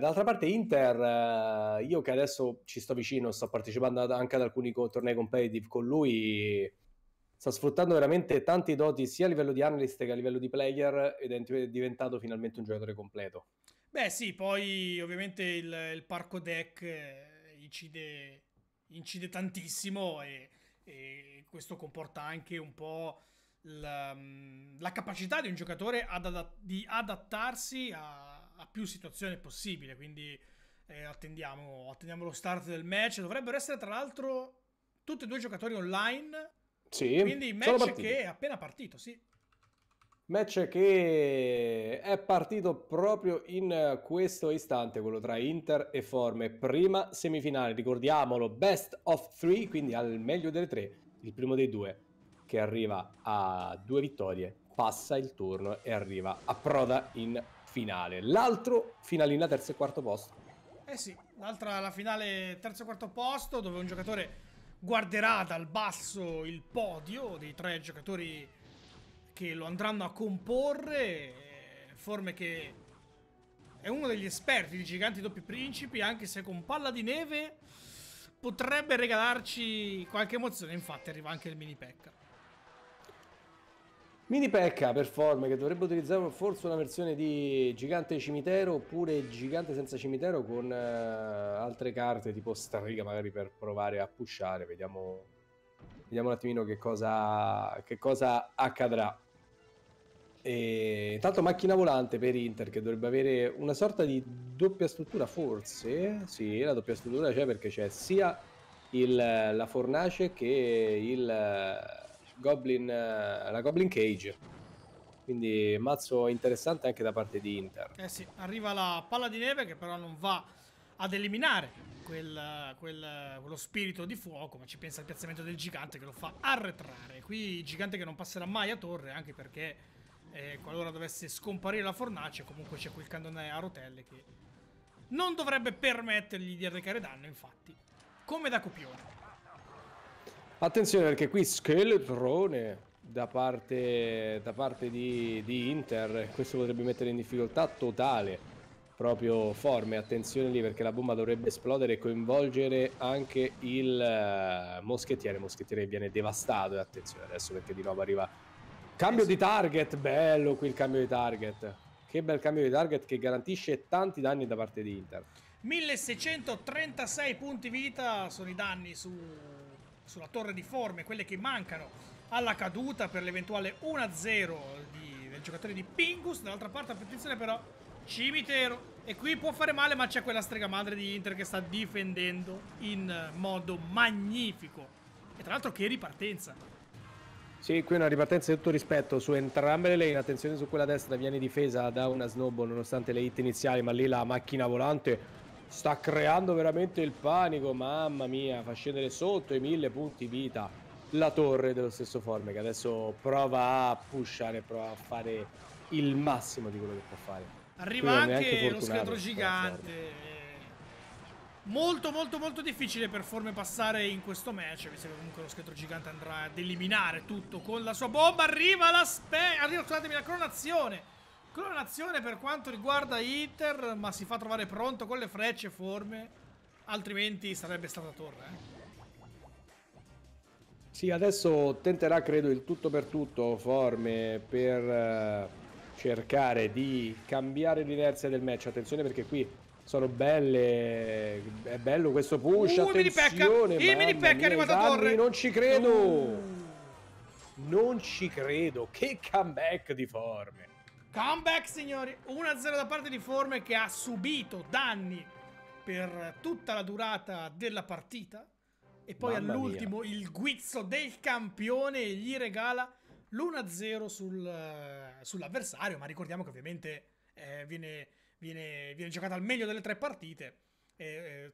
Speaker 2: d'altra parte, Inter, eh, io che adesso ci sto vicino, sto partecipando ad, anche ad alcuni co- tornei competitive con lui, sta sfruttando veramente tanti doti sia a livello di analyst che a livello di player ed è diventato finalmente un giocatore completo.
Speaker 1: Beh, sì, poi ovviamente il, il parco deck eh, incide incide tantissimo e, e questo comporta anche un po' la, mm, la capacità di un giocatore ad adat- di adattarsi a, a, più situazioni possibile. Quindi eh, attendiamo, attendiamo lo start del match. Dovrebbero essere tra l'altro tutti e due giocatori online. Sì, quindi il match che è appena partito, sì.
Speaker 2: Match che è partito proprio in questo istante, quello tra Inter e Forme. Prima semifinale, ricordiamolo, best of three, quindi al meglio delle tre. Il primo dei due che arriva a due vittorie, passa il turno e arriva a proda in finale. L'altro finalina terzo e quarto posto.
Speaker 1: Eh sì, l'altra la finale terzo e quarto posto dove un giocatore guarderà dal basso il podio dei tre giocatori che lo andranno a comporre, forme che è uno degli esperti di Giganti Doppi Principi, anche se con Palla di Neve potrebbe regalarci qualche emozione, infatti arriva anche il mini Pekka.
Speaker 2: Mini Pekka per forme che dovrebbe utilizzare forse una versione di gigante cimitero oppure gigante senza cimitero con uh, altre carte tipo striga magari per provare a pushare, vediamo, vediamo un attimino che cosa, che cosa accadrà. E, tanto macchina volante per Inter che dovrebbe avere una sorta di doppia struttura, forse? Sì, la doppia struttura c'è perché c'è sia il, la fornace che il eh, Goblin, eh, la Goblin Cage. Quindi mazzo interessante anche da parte di Inter.
Speaker 1: Eh sì, arriva la palla di neve che però non va ad eliminare quel, quel, quello spirito di fuoco, ma ci pensa il piazzamento del gigante che lo fa arretrare. Qui il gigante che non passerà mai a torre, anche perché eh, qualora dovesse scomparire la fornace, comunque c'è quel cannone a rotelle che non dovrebbe permettergli di arrecare danno, infatti. Come da copione.
Speaker 2: Attenzione perché qui scheletrone da parte, da parte di, di, Inter, questo potrebbe mettere in difficoltà totale proprio forme, attenzione lì perché la bomba dovrebbe esplodere e coinvolgere anche il uh, moschettiere, il moschettiere viene devastato e eh, attenzione adesso perché di nuovo arriva Cambio eh di target, bello qui il cambio di target. Che bel cambio di target che garantisce tanti danni da parte di Inter.
Speaker 1: 1636 punti vita sono i danni su, sulla torre di forme, quelle che mancano alla caduta per l'eventuale 1-0 del giocatore di Pingus. Dall'altra parte, attenzione però, cimitero. E qui può fare male, ma c'è quella strega madre di Inter che sta difendendo in modo magnifico. E tra l'altro che ripartenza.
Speaker 2: Sì, qui una ripartenza di tutto rispetto su entrambe le lane, attenzione su quella destra, viene difesa da una snowball nonostante le hit iniziali, ma lì la macchina volante sta creando veramente il panico, mamma mia, fa scendere sotto i mille punti vita la torre dello stesso Forme che adesso prova a pushare, prova a fare il massimo di quello che può fare. Arriva anche, anche uno schiatro gigante.
Speaker 1: Molto molto molto difficile per Forme passare in questo match Visto che comunque lo scheletro gigante andrà ad eliminare tutto con la sua bomba Arriva la spe... Arriva, scusatemi, la clonazione Clonazione per quanto riguarda Iter Ma si fa trovare pronto con le frecce Forme Altrimenti sarebbe stata torre eh.
Speaker 2: Sì, adesso tenterà credo il tutto per tutto Forme per eh, cercare di cambiare l'inerzia del match Attenzione perché qui sono belle. È bello questo push. Uh, attenzione, il mini pack è arrivato a torre. Non ci credo. Uh. Non ci credo.
Speaker 1: Che comeback di forme. Comeback, signori. 1-0 da parte di forme che ha subito danni per tutta la durata della partita. E poi all'ultimo il guizzo del campione gli regala l'1-0 sul, eh, sull'avversario. Ma ricordiamo che ovviamente eh, viene viene, viene giocata al meglio delle tre partite. E, eh,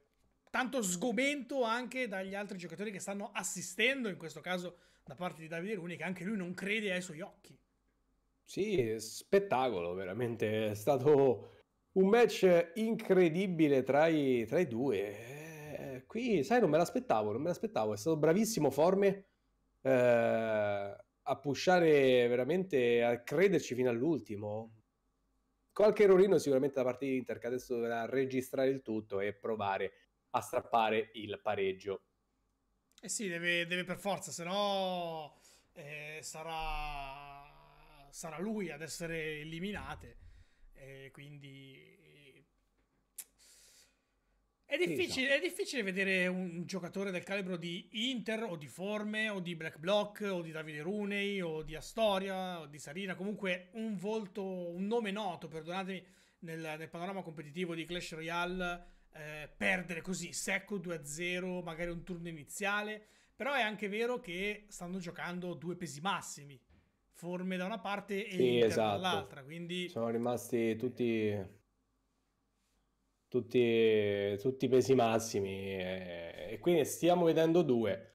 Speaker 1: tanto sgomento anche dagli altri giocatori che stanno assistendo, in questo caso da parte di Davide Runi, che anche lui non crede ai suoi occhi.
Speaker 2: Sì, spettacolo, veramente. È stato un match incredibile tra i, tra i due. Eh, qui, sai, non me l'aspettavo, non me l'aspettavo. È stato bravissimo Forme eh, a pushare veramente, a crederci fino all'ultimo qualche errorino sicuramente da parte di Inter che adesso dovrà registrare il tutto e provare a strappare il pareggio.
Speaker 1: Eh sì, deve, deve per forza, se no eh, sarà, sarà lui ad essere eliminate. Eh, quindi è difficile, so. è difficile, vedere un giocatore del calibro di Inter o di Forme o di Black Block o di Davide Runei o di Astoria o di Sarina, comunque un volto, un nome noto, perdonatemi, nel, nel panorama competitivo di Clash Royale eh, perdere così secco 2-0, magari un turno iniziale, però è anche vero che stanno giocando due pesi massimi, Forme da una parte e sì, Inter esatto. dall'altra,
Speaker 2: quindi... Sono rimasti tutti tutti, tutti i pesi massimi e, eh, e quindi stiamo vedendo due.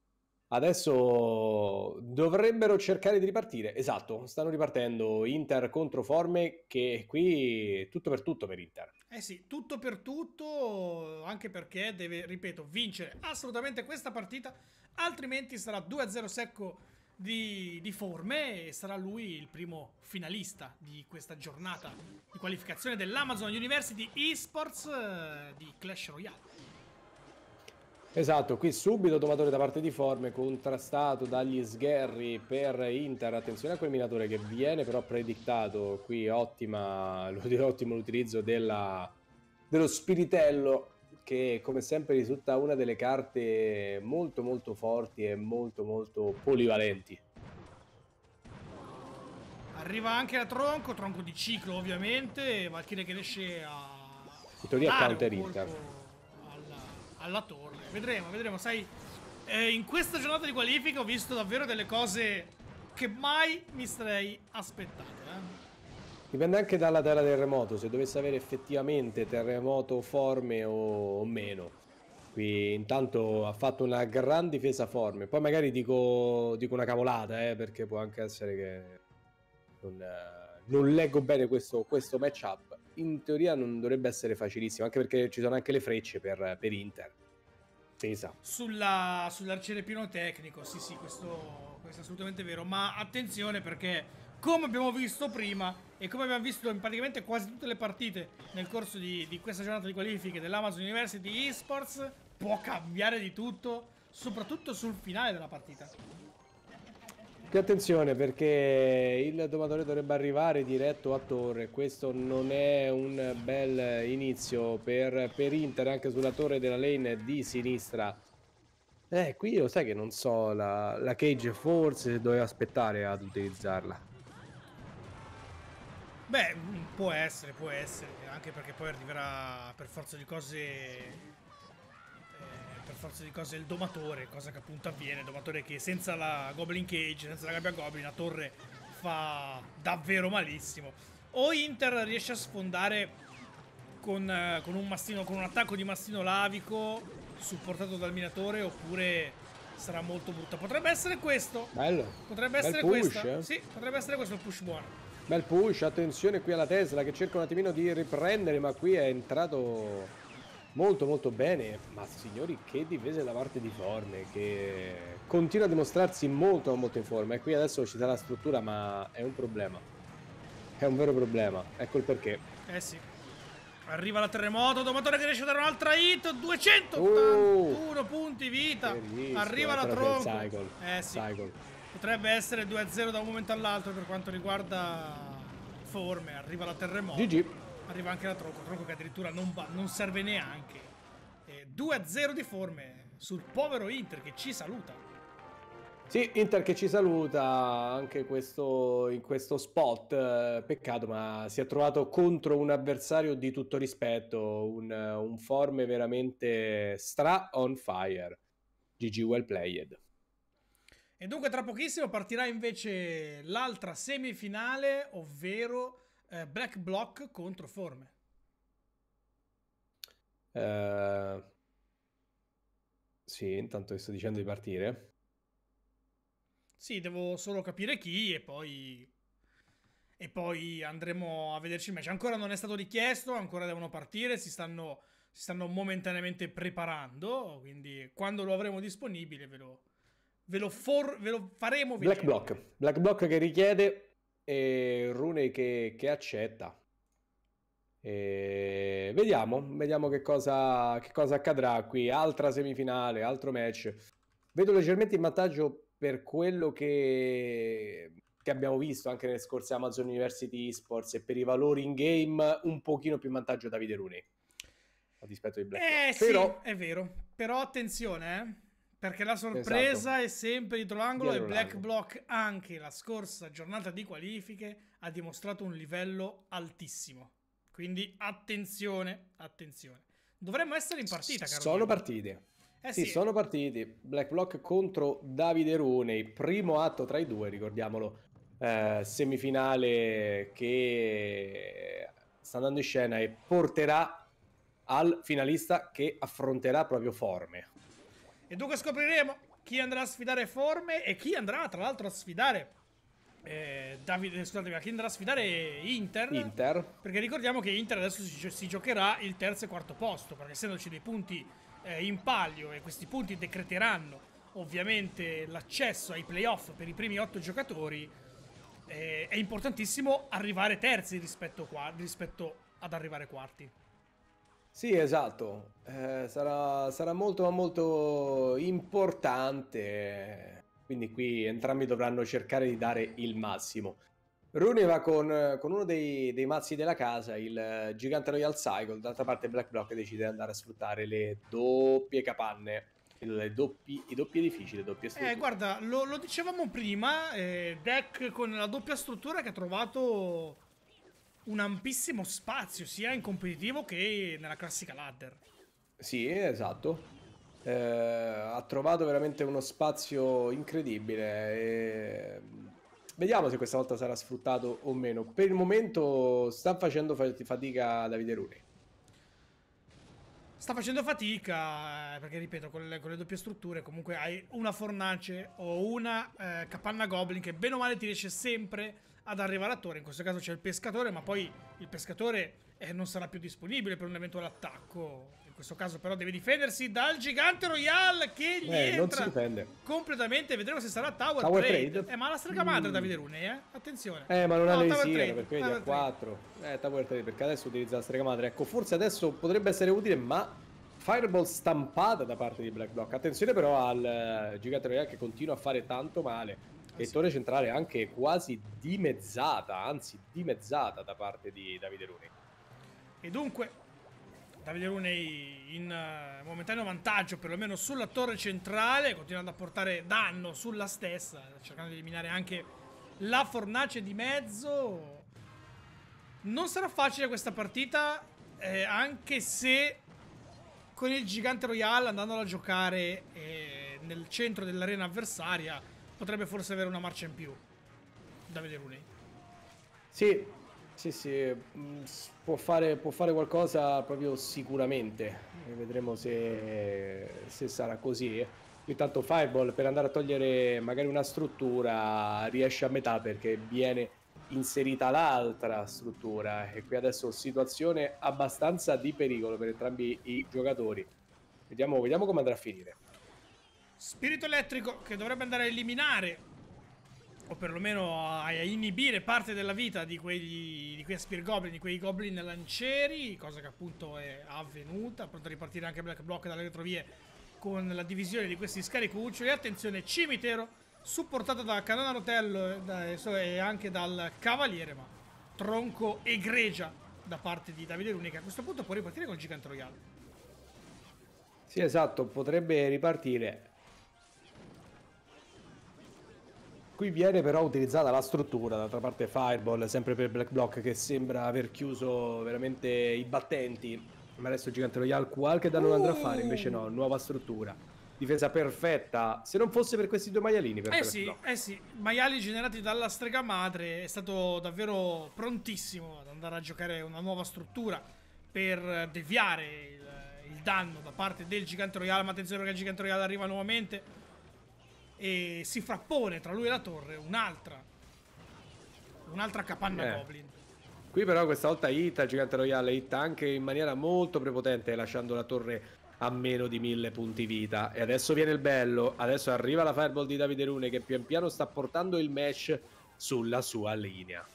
Speaker 2: Adesso dovrebbero cercare di ripartire. Esatto, stanno ripartendo Inter contro Forme che qui tutto per tutto per Inter.
Speaker 1: Eh sì, tutto per tutto, anche perché deve, ripeto, vincere assolutamente questa partita, altrimenti sarà 2-0 secco di, di, forme e sarà lui il primo finalista di questa giornata di qualificazione dell'Amazon University Esports eh, di Clash Royale.
Speaker 2: Esatto, qui subito domatore da parte di Forme, contrastato dagli sgherri per Inter, attenzione a quel minatore che viene però predictato, qui ottima, ottimo l'utilizzo dello spiritello che come sempre risulta una delle carte molto molto forti e molto molto polivalenti.
Speaker 1: Arriva anche la tronco, tronco di ciclo ovviamente, Valkyrie che riesce a... In teoria counter alla, alla torre. Vedremo, vedremo, sai, eh, in questa giornata di qualifica ho visto davvero delle cose che mai mi sarei aspettato. Eh?
Speaker 2: Dipende anche dalla terra terremoto, se dovesse avere effettivamente terremoto forme o, o meno. Qui intanto ha fatto una gran difesa forme, poi magari dico, dico una cavolata, eh, perché può anche essere che non, non leggo bene questo, questo matchup. In teoria non dovrebbe essere facilissimo, anche perché ci sono anche le frecce per, per Inter. Esatto.
Speaker 1: Sulla, sull'arciere pirotecnico, sì sì, questo, questo è assolutamente vero, ma attenzione perché come abbiamo visto prima e come abbiamo visto in praticamente quasi tutte le partite nel corso di, di questa giornata di qualifiche dell'Amazon University Esports può cambiare di tutto, soprattutto sul finale della partita.
Speaker 2: Più attenzione perché il domatore dovrebbe arrivare diretto a torre, questo non è un bel inizio per, per Inter anche sulla torre della lane di sinistra. Eh, qui lo sai che non so, la, la cage forse doveva aspettare ad utilizzarla.
Speaker 1: Beh, mm, può essere, può essere, anche perché poi arriverà per forza di cose eh, per forza di cose il domatore, cosa che appunto avviene, domatore che senza la Goblin Cage, senza la gabbia Goblin, la torre fa davvero malissimo. O Inter riesce a sfondare con, eh, con, un, mastino, con un attacco di mastino lavico supportato dal minatore, oppure sarà molto brutta. Potrebbe essere questo. Bello. Potrebbe Bel essere push, questo. Eh? Sì, potrebbe essere questo il push buono.
Speaker 2: Bel push, attenzione qui alla Tesla che cerca un attimino di riprendere, ma qui è entrato molto molto bene. Ma signori, che difesa da parte di Forne, che continua a dimostrarsi molto molto in forma. E qui adesso ci dà la struttura, ma è un problema. È un vero problema, ecco il perché.
Speaker 1: Eh sì. Arriva la terremoto, Domatore che riesce a dare un'altra hit, 281 uh, punti vita. Arriva la tronco. Cycle. Eh sì. Cycle. Potrebbe essere 2-0 da un momento all'altro per quanto riguarda forme. Arriva la terremoto. GG. Arriva anche la Tronco. Tronco che addirittura non, non serve neanche. 2-0 di forme sul povero Inter che ci saluta.
Speaker 2: Sì, Inter che ci saluta anche questo, in questo spot. Peccato, ma si è trovato contro un avversario di tutto rispetto. Un, un forme veramente stra on fire. GG well played.
Speaker 1: E dunque tra pochissimo partirà invece l'altra semifinale, ovvero eh, Black Block contro Forme.
Speaker 2: Uh, sì, intanto ti sto dicendo di partire.
Speaker 1: Sì, devo solo capire chi e poi... E poi andremo a vederci il match. Ancora non è stato richiesto, ancora devono partire, si stanno, si stanno momentaneamente preparando, quindi quando lo avremo disponibile ve lo, Ve lo, for- ve lo faremo vedere. Black
Speaker 2: Block. Black Block che richiede e Rune che, che accetta. E vediamo, vediamo che cosa, che cosa, accadrà qui. Altra semifinale, altro match. Vedo leggermente in vantaggio per quello che, che abbiamo visto anche nelle scorse Amazon University Esports e per i valori in game un pochino più in vantaggio Davide Rune. A dispetto di Black. Eh Rock. sì, Però...
Speaker 1: è vero. Però attenzione, eh perché la sorpresa esatto. è sempre dietro l'angolo dietro e Black Block anche la scorsa giornata di qualifiche ha dimostrato un livello altissimo. Quindi attenzione, attenzione. Dovremmo essere in partita, caro. Sono partiti.
Speaker 2: Eh sì, sì, sono partiti. Black Block contro Davide Runei, primo atto tra i due, ricordiamolo. Eh, semifinale che sta andando in scena e porterà al finalista che affronterà proprio Forme.
Speaker 1: E dunque scopriremo chi andrà a sfidare Forme e chi andrà tra l'altro a sfidare eh, Davide, eh, scusatemi, chi andrà a sfidare Inter? Inter. Perché ricordiamo che Inter adesso si, si giocherà il terzo e quarto posto, perché essendoci dei punti eh, in palio e questi punti decreteranno ovviamente l'accesso ai playoff per i primi otto giocatori, eh, è importantissimo arrivare terzi rispetto, qua, rispetto ad arrivare quarti.
Speaker 2: Sì, esatto, eh, sarà, sarà molto ma molto importante, quindi qui entrambi dovranno cercare di dare il massimo. Rune va con, con uno dei, dei, mazzi della casa, il gigante Royal Cycle, d'altra parte Black Block decide di andare a sfruttare le doppie capanne, doppi, i doppi edifici, le doppie strutture. Eh,
Speaker 1: guarda, lo, lo dicevamo prima, eh, deck con la doppia struttura che ha trovato un ampissimo spazio sia in competitivo che nella classica ladder.
Speaker 2: Sì, esatto. Eh, ha trovato veramente uno spazio incredibile. E... Mm, vediamo se questa volta sarà sfruttato o meno. Per il momento sta facendo fatica Davide Rune.
Speaker 1: Sta facendo fatica eh, perché, ripeto, con le, con le, doppie strutture comunque hai una fornace o una eh, capanna goblin che bene o male ti riesce sempre ad arrivare all'attore. In questo caso c'è il pescatore, ma poi il pescatore eh, non sarà più disponibile per un eventuale attacco. In questo caso, però, deve difendersi dal gigante Royal che eh, gli eh, entra completamente. Vedremo se sarà Tower, Tower Trade. Trade. Eh, ma la strega madre, mm. Davide Rune, eh? Attenzione. Eh, ma non no, ha no, perché per ha 4.
Speaker 2: Eh, Tower Trade, perché adesso utilizza la strega madre. Ecco, forse adesso potrebbe essere utile, ma... Fireball stampata da parte di Black Block. Attenzione però al uh, Gigante Royale che continua a fare tanto male e torre centrale anche quasi dimezzata, anzi dimezzata da parte di Davide Rooney.
Speaker 1: E dunque, Davide Rooney in uh, momentaneo vantaggio, perlomeno sulla torre centrale, continuando a portare danno sulla stessa, cercando di eliminare anche la fornace di mezzo. Non sarà facile questa partita, eh, anche se con il gigante Royale andandolo a giocare eh, nel centro dell'arena avversaria potrebbe forse avere una marcia in più Davide Rooney.
Speaker 2: Sì, sì, sì, mm, può fare, può fare qualcosa proprio sicuramente, vedremo se, se sarà così. Intanto Fireball per andare a togliere magari una struttura riesce a metà perché viene inserita l'altra struttura e qui adesso situazione abbastanza di pericolo per entrambi i giocatori. Vediamo, vediamo come andrà a finire.
Speaker 1: Spirito elettrico che dovrebbe andare a eliminare o perlomeno a inibire parte della vita di quegli di quei Spear Goblin, di quei Goblin lancieri, cosa che appunto è avvenuta, pronto a ripartire anche Black Block dalle retrovie con la divisione di questi scaricuccioli. Attenzione, cimitero supportato da Canona Rotello eh, eh, e anche dal Cavaliere, ma tronco e egregia da parte di Davide Runica. A questo punto può ripartire col Gigante Royale.
Speaker 2: Sì, esatto, potrebbe ripartire Qui viene però utilizzata la struttura, d'altra parte Fireball, sempre per Black Block, che sembra aver chiuso veramente i battenti. Ma adesso Gigante Royale qualche danno uh. andrà a fare, invece no, nuova struttura. Difesa perfetta, se non fosse per questi due maialini. Per eh sì, Block.
Speaker 1: eh sì, maiali generati dalla strega madre, è stato davvero prontissimo ad andare a giocare una nuova struttura per deviare il, il danno da parte del Gigante Royale, ma attenzione perché il Gigante Royale arriva nuovamente e si frappone tra lui e la torre un'altra, un'altra capanna eh. goblin.
Speaker 2: Qui però questa volta Ita, il gigante royale, Ita anche in maniera molto prepotente lasciando la torre a meno di mille punti vita. E adesso viene il bello, adesso arriva la fireball di Davide Rune che pian piano sta portando il mesh sulla sua linea.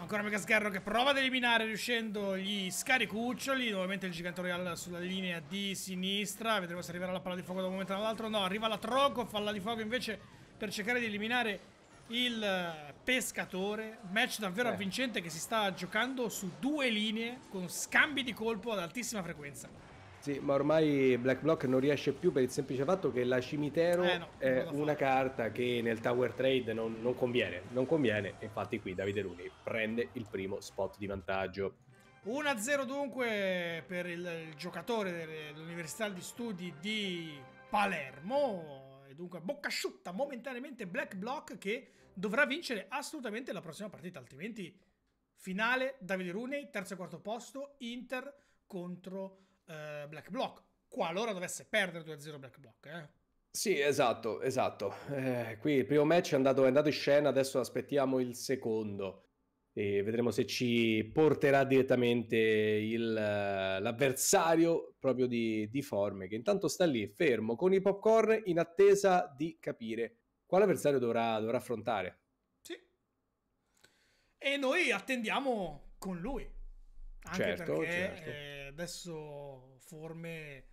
Speaker 1: Ancora Mega Sgarro che prova ad eliminare riuscendo gli scaricuccioli. Nuovamente il gigante royale sulla linea di sinistra. Vedremo se arriverà la palla di fuoco da un momento all'altro. No, arriva la Troco, palla di fuoco invece per cercare di eliminare il eh, pescatore. Match davvero eh. avvincente che si sta giocando su due linee con scambi di colpo ad altissima frequenza.
Speaker 2: Sì, ma ormai Black Block non riesce più per il semplice fatto che la cimitero eh, no, è una carta che nel Tower Trade non, non conviene, non conviene, infatti qui Davide Luni prende il primo spot di vantaggio.
Speaker 1: 1-0 dunque per il, il giocatore dell'Università di Studi di Palermo, e dunque bocca asciutta momentaneamente Black Block che dovrà vincere assolutamente la prossima partita, altrimenti finale Davide Runei, terzo e quarto posto, Inter contro eh, Black Block, qualora dovesse perdere 2-0 Black Block. Eh.
Speaker 2: Sì, esatto, esatto. Eh, qui il primo match è andato, è andato in scena, adesso aspettiamo il secondo e vedremo se ci porterà direttamente il, eh, l'avversario proprio di, di Forme, che intanto sta lì fermo con i popcorn in attesa di capire quale avversario dovrà, dovrà affrontare. Sì.
Speaker 1: E noi attendiamo con lui. Anche certo, perché certo. Eh, adesso forme...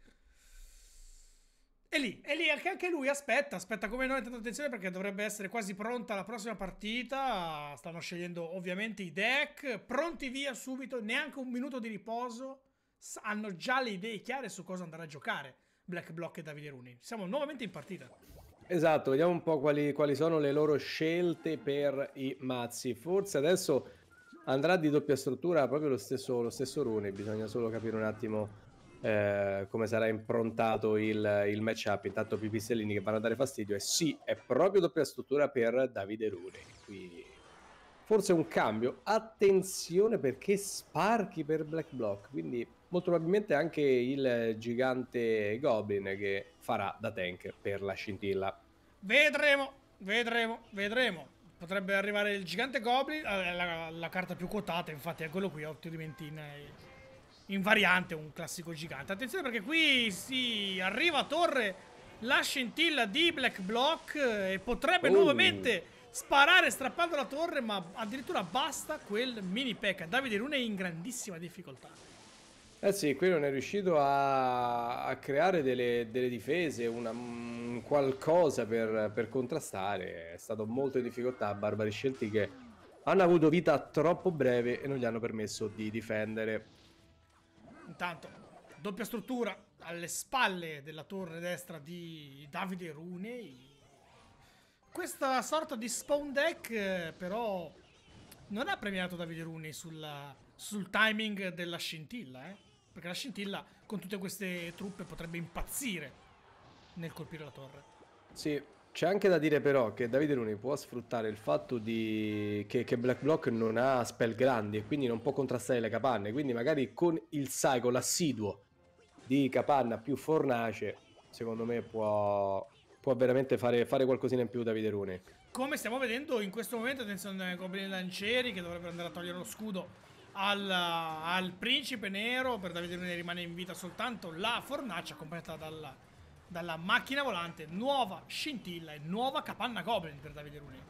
Speaker 1: E lì, e lì anche, anche lui aspetta, aspetta come noi, tanta attenzione perché dovrebbe essere quasi pronta la prossima partita. Stanno scegliendo ovviamente i deck, pronti via subito, neanche un minuto di riposo. hanno già le idee chiare su cosa andare a giocare Black Block e Davide Runi. Siamo nuovamente in partita.
Speaker 2: Esatto, vediamo un po' quali, quali sono le loro scelte per i mazzi. Forse adesso andrà di doppia struttura proprio lo stesso, lo stesso Rooney, bisogna solo capire un attimo eh, come sarà improntato il, il matchup. Intanto Pipistellini che vanno a dare fastidio e sì, è proprio doppia struttura per Davide Rune. Qui forse un cambio, attenzione perché sparchi per Black Block, quindi molto probabilmente anche il gigante Goblin che farà da tank per la scintilla.
Speaker 1: Vedremo, vedremo, vedremo. Potrebbe arrivare il gigante Goblin, la, la, la carta più quotata infatti è quello qui, Ottiliment in, eh, in variante, un classico gigante. Attenzione perché qui si arriva a torre la scintilla di Black Block eh, e potrebbe oh. nuovamente sparare strappando la torre, ma addirittura basta quel mini pecca. Davide Rune è in grandissima difficoltà.
Speaker 2: Eh sì, qui non è riuscito a, a creare delle, delle difese, una, un qualcosa per, per, contrastare. È stato molto in difficoltà. Barbari Scelti che hanno avuto vita troppo breve e non gli hanno permesso di difendere.
Speaker 1: Intanto, doppia struttura alle spalle della torre destra di Davide Rune. Questa sorta di spawn deck però non ha premiato Davide Rune sulla, sul timing della scintilla, eh. Perché la scintilla con tutte queste truppe potrebbe impazzire nel colpire la torre.
Speaker 2: Sì, c'è anche da dire però che Davide Luni può sfruttare il fatto di... che, che, Black Block non ha spell grandi e quindi non può contrastare le capanne, quindi magari con il cycle assiduo di capanna più fornace, secondo me può, può veramente fare, fare, qualcosina in più Davide Rune.
Speaker 1: Come stiamo vedendo in questo momento, attenzione ai goblin lancieri che dovrebbero andare a togliere lo scudo al, al principe nero per Davide Brunei rimane in vita soltanto la fornace accompagnata dalla, dalla macchina volante, nuova scintilla e nuova capanna Goblin per Davide Brunei.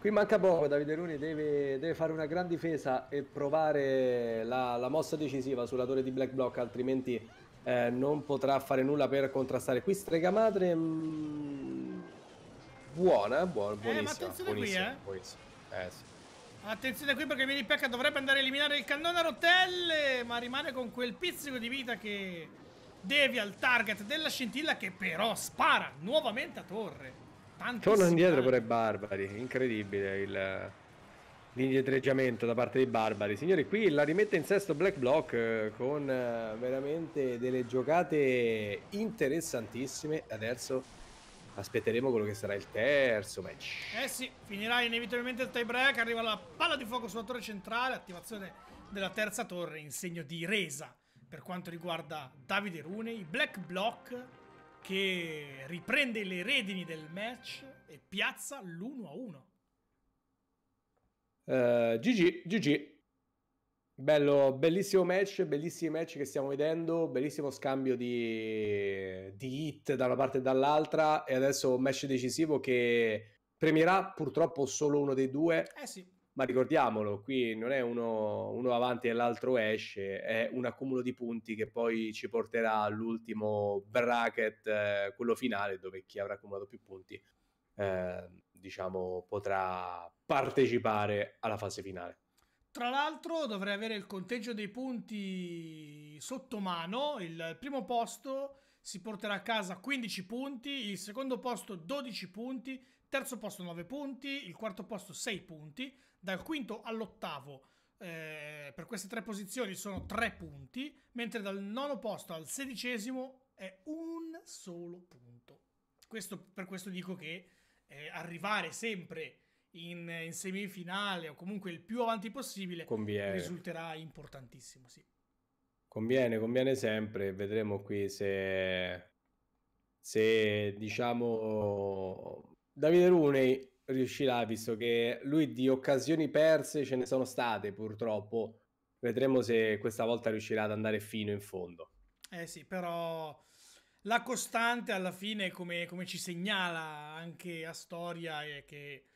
Speaker 2: Qui manca poco, Davide Runi deve, deve, fare una gran difesa e provare la, la mossa decisiva sulla torre di Black Block, altrimenti eh, non potrà fare nulla per contrastare. Qui strega madre mh, mm, buona, buona, buonissima. Eh, ma attenzione buonissima, qui, eh. Buonissima. Eh, sì.
Speaker 1: Attenzione qui perché Mini Pekka dovrebbe andare a eliminare il cannone a rotelle, ma rimane con quel pizzico di vita che devi al target della scintilla che però spara nuovamente a torre. Tantissimo Torna indietro pure
Speaker 2: Barbari, incredibile il, l'indietreggiamento da parte dei Barbari. Signori, qui la rimette in sesto Black Block eh, con eh, veramente delle giocate interessantissime. Adesso aspetteremo quello che sarà il terzo match.
Speaker 1: Eh sì, finirà inevitabilmente il tie break, arriva la palla di fuoco sulla torre centrale, attivazione della terza torre in segno di resa per quanto riguarda Davide Runei, Black Block che riprende le redini del match e piazza l'1-1.
Speaker 2: Uh, GG, GG. Bello, bellissimo match, bellissimi match che stiamo vedendo, bellissimo scambio di, di hit da una parte e dall'altra e adesso un match decisivo che premierà purtroppo solo uno dei due. Eh sì. Ma ricordiamolo, qui non è uno, uno avanti e l'altro esce, è un accumulo di punti che poi ci porterà all'ultimo bracket, eh, quello finale, dove chi avrà accumulato più punti, eh, diciamo, potrà partecipare alla fase finale.
Speaker 1: Tra l'altro dovrei avere il conteggio dei punti sotto mano, il primo posto si porterà a casa 15 punti, il secondo posto 12 punti, terzo posto 9 punti, il quarto posto 6 punti, dal quinto all'ottavo eh, per queste tre posizioni sono 3 punti, mentre dal nono posto al sedicesimo è un solo punto. Questo, per questo dico che eh, arrivare sempre in, in, semifinale o comunque il più avanti possibile conviene. risulterà importantissimo. Sì.
Speaker 2: Conviene, conviene sempre. Vedremo qui se, se diciamo Davide Runei riuscirà, visto che lui di occasioni perse ce ne sono state purtroppo. Vedremo se questa volta riuscirà ad andare fino in fondo.
Speaker 1: Eh sì, però la costante alla fine, come, come ci segnala anche Astoria, è che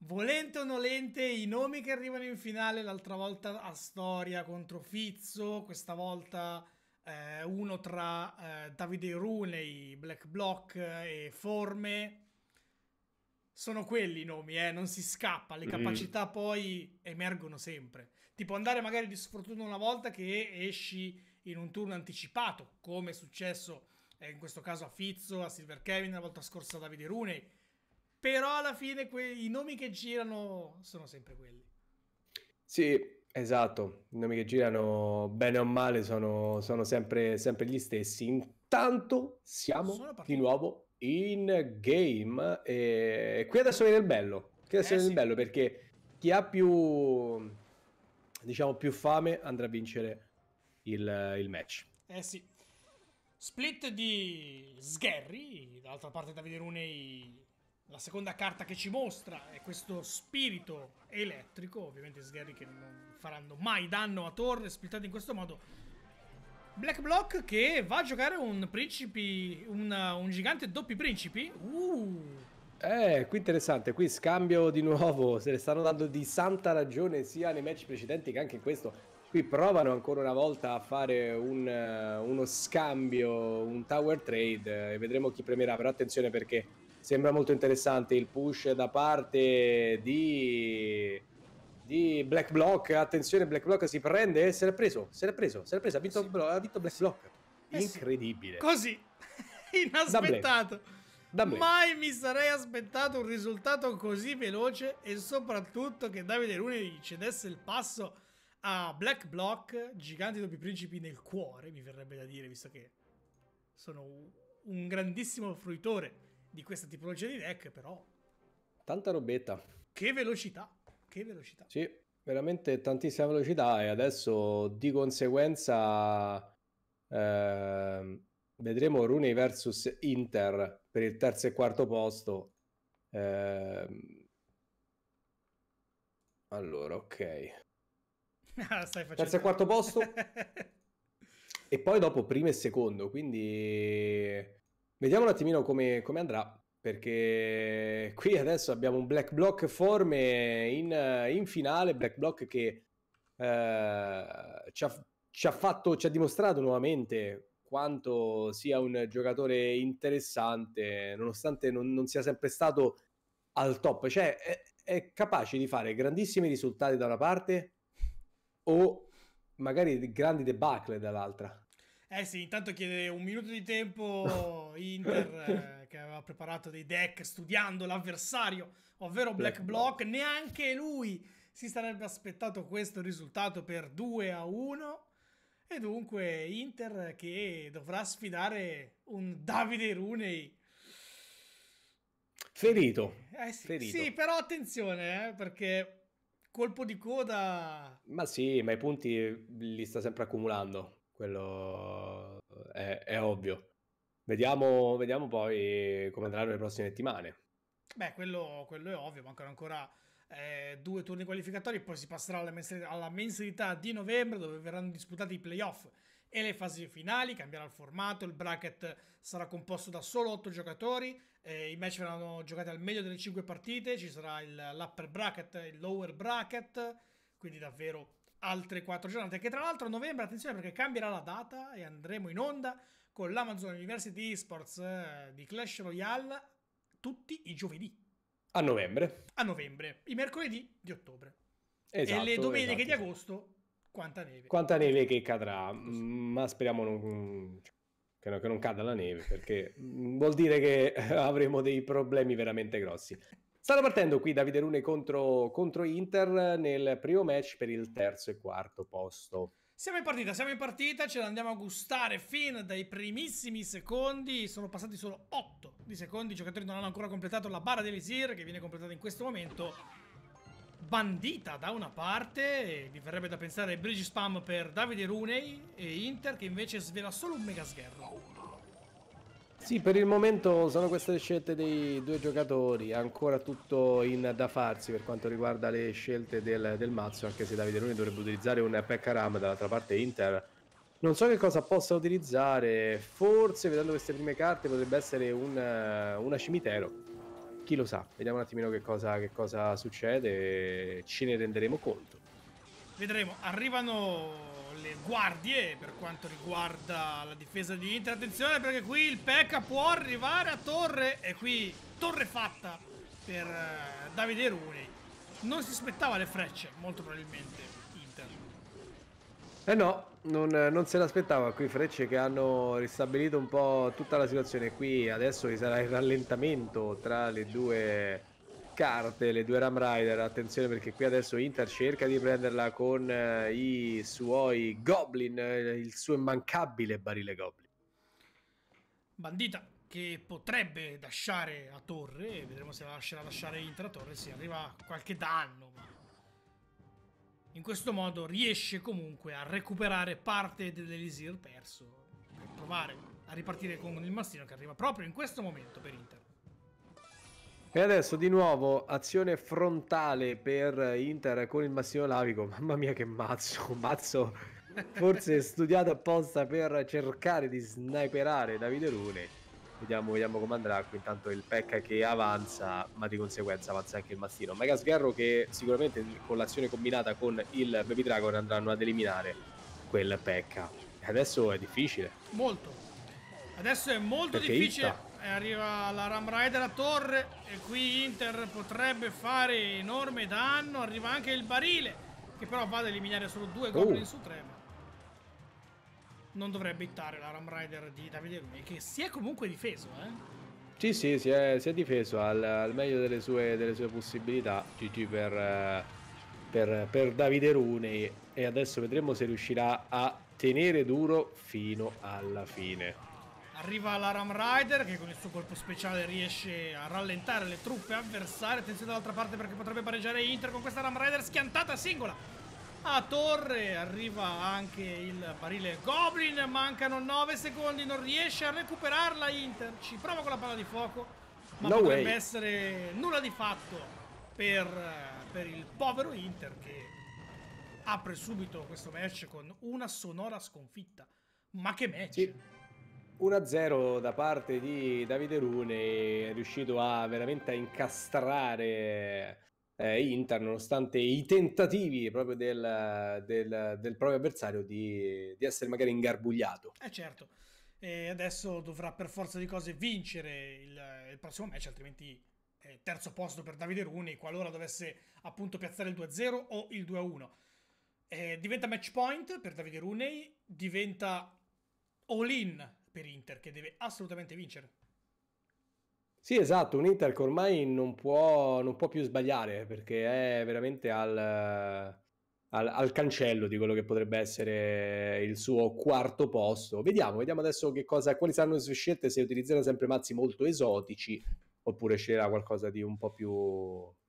Speaker 1: Volente o nolente, i nomi che arrivano in finale, l'altra volta a storia contro Fizzo, questa volta eh, uno tra eh, Davide Runei, Black Block eh, e Forme, sono quelli i nomi, eh? non si scappa, le mm. capacità poi emergono sempre. Ti può andare magari di sfortuna una volta che esci in un turno anticipato, come è successo eh, in questo caso a Fizzo, a Silver Kevin la volta scorsa a Davide Runei, però alla fine que- i nomi che girano sono sempre quelli.
Speaker 2: Sì, esatto. I nomi che girano, bene o male, sono, sono sempre, sempre, gli stessi. Intanto siamo di nuovo in game. E... qui adesso viene il bello. Qui adesso eh, viene sì. il bello perché chi ha più, diciamo, più fame andrà a vincere il, il match.
Speaker 1: Eh sì, Split di Sgherry, dall'altra parte Davide Runei la seconda carta che ci mostra è questo spirito elettrico, ovviamente sgherri che non faranno mai danno a torre, splittati in questo modo. Black Block che va a giocare un principi, un, un gigante doppi principi. Uh.
Speaker 2: Eh, qui interessante, qui scambio di nuovo, se ne stanno dando di santa ragione sia nei match precedenti che anche in questo. Qui provano ancora una volta a fare un, uno scambio, un tower trade e vedremo chi premerà, però attenzione perché sembra molto interessante il push da parte di, di Black Block. Attenzione, Black Block si prende e eh, se l'è preso, se l'è preso,
Speaker 1: se l'è preso, ha vinto, sì. ha vinto Black Block. Eh Incredibile. Così, inaspettato. Dammi. Mai mi sarei aspettato un risultato così veloce e soprattutto che Davide Rune cedesse il passo a Black Block, giganti doppi principi nel cuore, mi verrebbe da dire, visto che sono un grandissimo fruitore di questa tipologia di deck, però...
Speaker 2: Tanta robetta.
Speaker 1: Che velocità, che velocità.
Speaker 2: Sì, veramente tantissima velocità e adesso di conseguenza eh, vedremo Rune versus Inter per il terzo e quarto posto. Eh, allora, ok.
Speaker 1: Ah, stai facendo... Terzo e quarto posto.
Speaker 2: e poi dopo primo e secondo, quindi Vediamo un attimino come, come andrà perché qui adesso abbiamo un black block forme in, in finale, black block che eh, ci, ha, ci, ha, fatto, ci ha dimostrato nuovamente quanto sia un giocatore interessante, nonostante non, non sia sempre stato al top, cioè è, è, capace di fare grandissimi risultati da una parte o magari grandi debacle dall'altra.
Speaker 1: Eh sì, intanto chiede un minuto di tempo Inter eh, che aveva preparato dei deck studiando l'avversario, ovvero Black, Black Block. Block. Neanche lui si sarebbe aspettato questo risultato per 2 a 1. E dunque Inter che dovrà sfidare un Davide Runei.
Speaker 2: Ferito.
Speaker 1: Eh sì, Ferito. sì, però attenzione eh, perché colpo di coda.
Speaker 2: Ma sì, ma i punti li sta sempre accumulando quello è, è ovvio. Vediamo, vediamo, poi come andranno le prossime settimane.
Speaker 1: Beh, quello, quello è ovvio, mancano ancora eh, due turni qualificatori, poi si passerà alla mensilità, alla mensilità di novembre dove verranno disputati i playoff e le fasi finali, cambierà il formato, il bracket sarà composto da solo otto giocatori, eh, i match verranno giocati al meglio delle cinque partite, ci sarà il, l'upper bracket, il lower bracket, quindi davvero altre quattro giornate. Che tra l'altro a novembre, attenzione perché cambierà la data e andremo in onda con l'Amazon University Esports eh, di Clash Royale tutti i giovedì.
Speaker 2: A novembre.
Speaker 1: A novembre, i mercoledì di ottobre. Esatto, e le esatto, domeniche esatto, di esatto. agosto, quanta neve.
Speaker 2: Quanta neve che cadrà, Così. ma speriamo non, che non, che non cada la neve perché vuol dire che avremo dei problemi veramente grossi. Stanno partendo qui Davide Rune contro, contro Inter nel primo match per il terzo e quarto posto.
Speaker 1: Siamo in partita, siamo in partita, ce l'andiamo a gustare fin dai primissimi secondi, sono passati solo 8 di secondi, i giocatori non hanno ancora completato la barra dell'Isir che viene completata in questo momento, bandita da una parte, vi verrebbe da pensare Bridge Spam per Davide Rooney e Inter che invece svela solo un mega sgherro.
Speaker 2: Sì, per il momento sono queste le scelte dei due giocatori, ancora tutto in da farsi per quanto riguarda le scelte del, del mazzo, anche se Davide Luni dovrebbe utilizzare un Pekkaram, dall'altra parte Inter. Non so che cosa possa utilizzare, forse vedendo queste prime carte potrebbe essere un, una cimitero, chi lo sa, vediamo un attimino che cosa, che cosa succede e ce ne renderemo conto.
Speaker 1: Vedremo, arrivano le guardie per quanto riguarda la difesa di Inter. Attenzione perché qui il Pekka può arrivare a torre e qui torre fatta per eh, Davide Rune Non si aspettava le frecce, molto probabilmente Inter.
Speaker 2: Eh no, non, eh, non se l'aspettava. Qui frecce che hanno ristabilito un po' tutta la situazione. Qui adesso ci sarà il rallentamento tra le due carte le due Ram Rider, attenzione perché qui adesso Inter cerca di prenderla con eh, i suoi Goblin, eh, il suo immancabile barile Goblin.
Speaker 1: Bandita che potrebbe lasciare a torre, vedremo se la lascerà lasciare Inter a torre, si sì, arriva qualche danno, ma in questo modo riesce comunque a recuperare parte dell'Elisir perso, per provare a ripartire con il mastino che arriva proprio in questo momento per Inter.
Speaker 2: E adesso di nuovo azione frontale per Inter con il Massimo Lavico. Mamma mia che mazzo, mazzo forse studiato apposta per cercare di sniperare Davide Rune. Vediamo, vediamo come andrà. Qui intanto il Pecca che avanza, ma di conseguenza avanza anche il Mastino. Sgarro che sicuramente con l'azione combinata con il Baby Dragon andranno ad eliminare quel Pecca. Adesso è difficile.
Speaker 1: Molto. Adesso è molto Perché difficile. Ita e arriva la Ram Rider a torre e qui Inter potrebbe fare enorme danno. Arriva anche il barile che però va ad eliminare solo due oh. goblin oh. su tre. Non dovrebbe ittare la Ram Rider di Davide Gumi che si è comunque difeso, eh.
Speaker 2: Sì, sì, si è, si è difeso al, al meglio delle sue, delle sue, possibilità. GG per, eh, per, per Davide Rune. E adesso vedremo se riuscirà a tenere duro fino alla fine.
Speaker 1: Arriva la Ram Rider che con il suo colpo speciale riesce a rallentare le truppe avversarie. Attenzione dall'altra parte perché potrebbe pareggiare Inter con questa Ram Rider schiantata singola. A torre arriva anche il barile Goblin. Mancano 9 secondi, non riesce a recuperarla Inter. Ci prova con la palla di fuoco, ma no potrebbe way. essere nulla di fatto per, per il povero Inter che apre subito questo match con una sonora sconfitta. Ma che match! Sì.
Speaker 2: 1-0 da parte di Davide Rune, è riuscito a veramente a incastrare eh, Inter nonostante i tentativi proprio del, del, del proprio avversario di, di, essere magari ingarbugliato.
Speaker 1: Eh certo, e adesso dovrà per forza di cose vincere il, il prossimo match, altrimenti eh, terzo posto per Davide Rune qualora dovesse appunto piazzare il 2-0 o il 2-1. Eh, diventa match point per Davide Rooney, diventa all-in per Inter che deve assolutamente vincere.
Speaker 2: Sì, esatto, un Inter che ormai non può, non può più sbagliare perché è veramente al, al, al, cancello di quello che potrebbe essere il suo quarto posto. Vediamo, vediamo adesso che cosa, quali saranno le sue scelte, se utilizzerà sempre mazzi molto esotici oppure sceglierà qualcosa di un po' più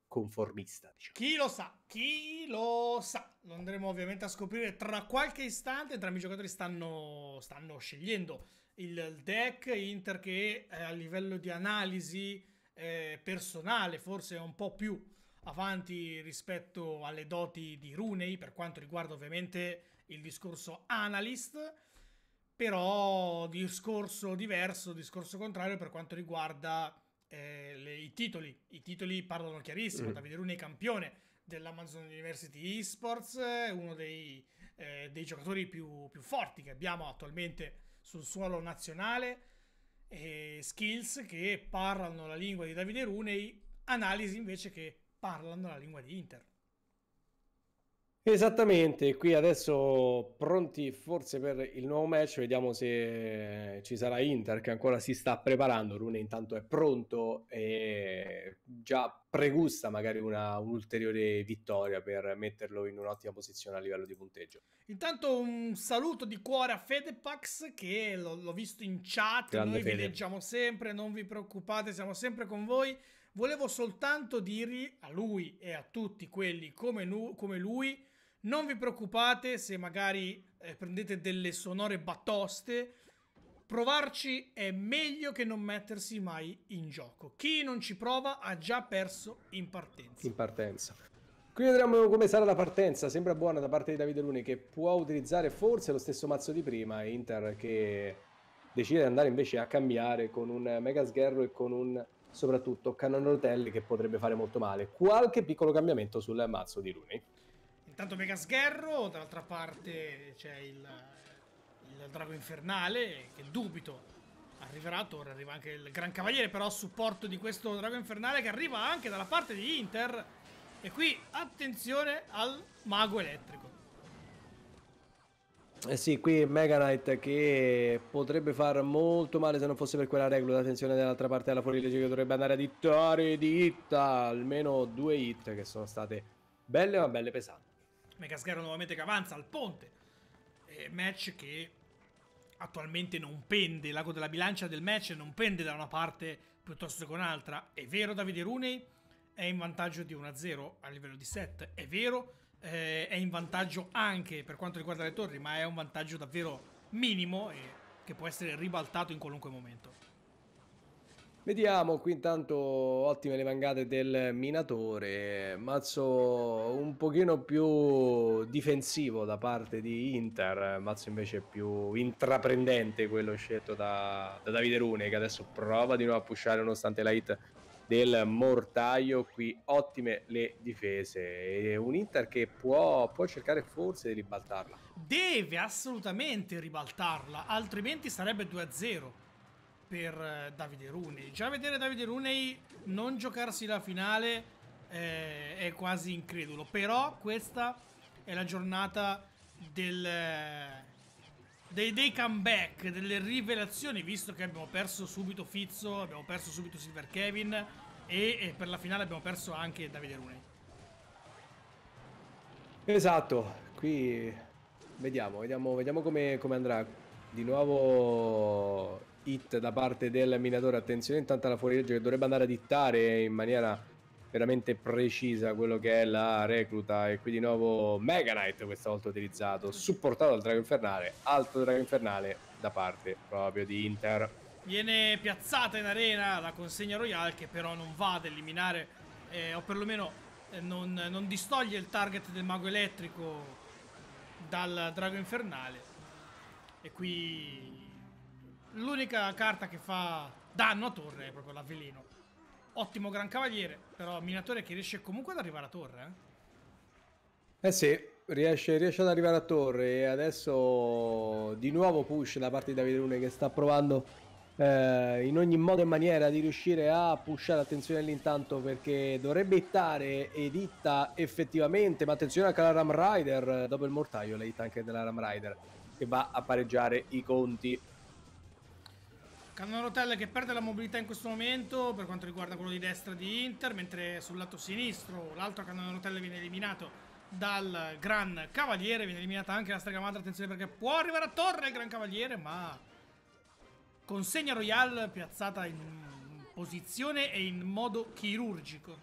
Speaker 2: conformista. Diciamo.
Speaker 1: Chi lo sa, chi lo sa. Lo andremo ovviamente a scoprire tra qualche istante. Entrambi i giocatori stanno, stanno scegliendo il deck Inter che eh, a livello di analisi eh, personale forse è un po' più avanti rispetto alle doti di Runei per quanto riguarda ovviamente il discorso analyst però discorso diverso, discorso contrario per quanto riguarda eh, le, i titoli. I titoli parlano chiarissimo, mm. Davide Rune campione dell'Amazon University Esports, eh, uno dei, eh, dei giocatori più, più, forti che abbiamo attualmente sul suolo nazionale, eh, skills che parlano la lingua di Davide Runei, analisi invece che parlano la lingua di Inter.
Speaker 2: Esattamente, qui adesso pronti forse per il nuovo match, vediamo se eh, ci sarà Inter che ancora si sta preparando, Rune intanto è pronto e già pregusta magari una, un'ulteriore vittoria per metterlo in un'ottima posizione a livello di punteggio.
Speaker 1: Intanto un saluto di cuore a Fedepax che l'ho, l'ho visto in chat, Grande noi Fede. vi leggiamo sempre, non vi preoccupate, siamo sempre con voi. Volevo soltanto dirgli a lui e a tutti quelli come, nu- come lui non vi preoccupate se magari eh, prendete delle sonore batoste. Provarci è meglio che non mettersi mai in gioco. Chi non ci prova ha già perso in partenza.
Speaker 2: In partenza. Qui vedremo come sarà la partenza, sembra buona da parte di Davide Luni che può utilizzare forse lo stesso mazzo di prima, Inter che decide di andare invece a cambiare con un Mega Sgherro e con un soprattutto Cannon Rotelli che potrebbe fare molto male. Qualche piccolo cambiamento sul mazzo di Luni.
Speaker 1: Intanto Mega Sgherro, dall'altra parte c'è il, il, Drago Infernale, che dubito arriverà, ora arriva anche il Gran Cavaliere, però a supporto di questo Drago Infernale che arriva anche dalla parte di Inter. E qui attenzione al Mago Elettrico.
Speaker 2: Eh sì, qui Mega Knight che potrebbe far molto male se non fosse per quella regola. Attenzione dall'altra parte della fuorilegge che dovrebbe andare a dittare di hit. Almeno due hit che sono state belle ma belle pesanti.
Speaker 1: Megasgaro nuovamente che avanza al ponte. Eh, match che attualmente non pende, l'ago della bilancia del match non pende da una parte piuttosto che un'altra. È vero Davide Runei è in vantaggio di 1-0 a livello di set, è vero, eh, è in vantaggio anche per quanto riguarda le torri, ma è un vantaggio davvero minimo e che può essere ribaltato in qualunque momento.
Speaker 2: Vediamo, qui intanto ottime le vangate del minatore, mazzo un pochino più difensivo da parte di Inter, mazzo invece più intraprendente quello scelto da, da Davide Rune che adesso prova di nuovo a pushare nonostante la hit del mortaio, qui ottime le difese, un Inter che può, può cercare forse di ribaltarla.
Speaker 1: Deve assolutamente ribaltarla, altrimenti sarebbe 2-0 per eh, Davide Rooney. Già vedere Davide Rooney non giocarsi la finale eh, è quasi incredulo, però questa è la giornata del, eh, dei, dei, comeback, delle rivelazioni, visto che abbiamo perso subito Fizzo, abbiamo perso subito Silver Kevin e, e per la finale abbiamo perso anche Davide Rooney.
Speaker 2: Esatto, qui vediamo, vediamo, vediamo come, come andrà. Di nuovo hit da parte del minatore. Attenzione intanto alla fuorilegge che dovrebbe andare a dittare in maniera veramente precisa quello che è la recluta e qui di nuovo Mega Knight questa volta utilizzato supportato dal drago infernale alto drago infernale da parte proprio di Inter
Speaker 1: viene piazzata in arena la consegna royale che però non va ad eliminare eh, o perlomeno eh, non, non, distoglie il target del mago elettrico dal drago infernale e qui L'unica carta che fa danno a torre è proprio l'avvelino. Ottimo gran cavaliere, però minatore che riesce comunque ad arrivare a torre.
Speaker 2: Eh, eh sì, riesce, riesce, ad arrivare a torre e adesso di nuovo push da parte di Davide Lune che sta provando eh, in ogni modo e maniera di riuscire a pushare attenzione all'intanto perché dovrebbe ittare ed itta effettivamente, ma attenzione anche alla Ram Rider, dopo il mortaio la hit anche della Ram Rider che va a pareggiare i conti.
Speaker 1: Rotelle che perde la mobilità in questo momento per quanto riguarda quello di destra di Inter, mentre sul lato sinistro l'altro Rotelle viene eliminato dal Gran Cavaliere, viene eliminata anche la strega madre, attenzione perché può arrivare a torre il Gran Cavaliere, ma consegna Royal piazzata in posizione e in modo chirurgico.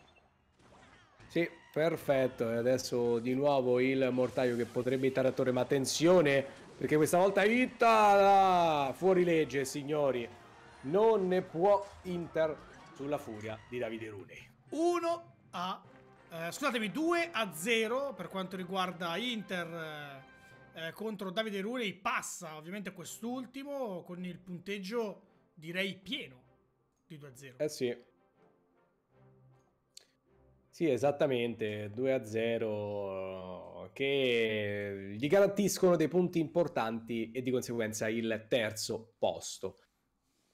Speaker 2: Sì, perfetto. E adesso di nuovo il mortaio che potrebbe ittare a torre, ma attenzione, perché questa volta itta fuori legge, signori non ne può Inter sulla furia di Davide Rune.
Speaker 1: 1 a eh, scusatemi 2 a 0 per quanto riguarda Inter eh, eh contro Davide Rune passa ovviamente quest'ultimo con il punteggio direi pieno di 2 a 0.
Speaker 2: Eh sì. Sì, esattamente, 2 a 0 che gli garantiscono dei punti importanti e di conseguenza il terzo posto.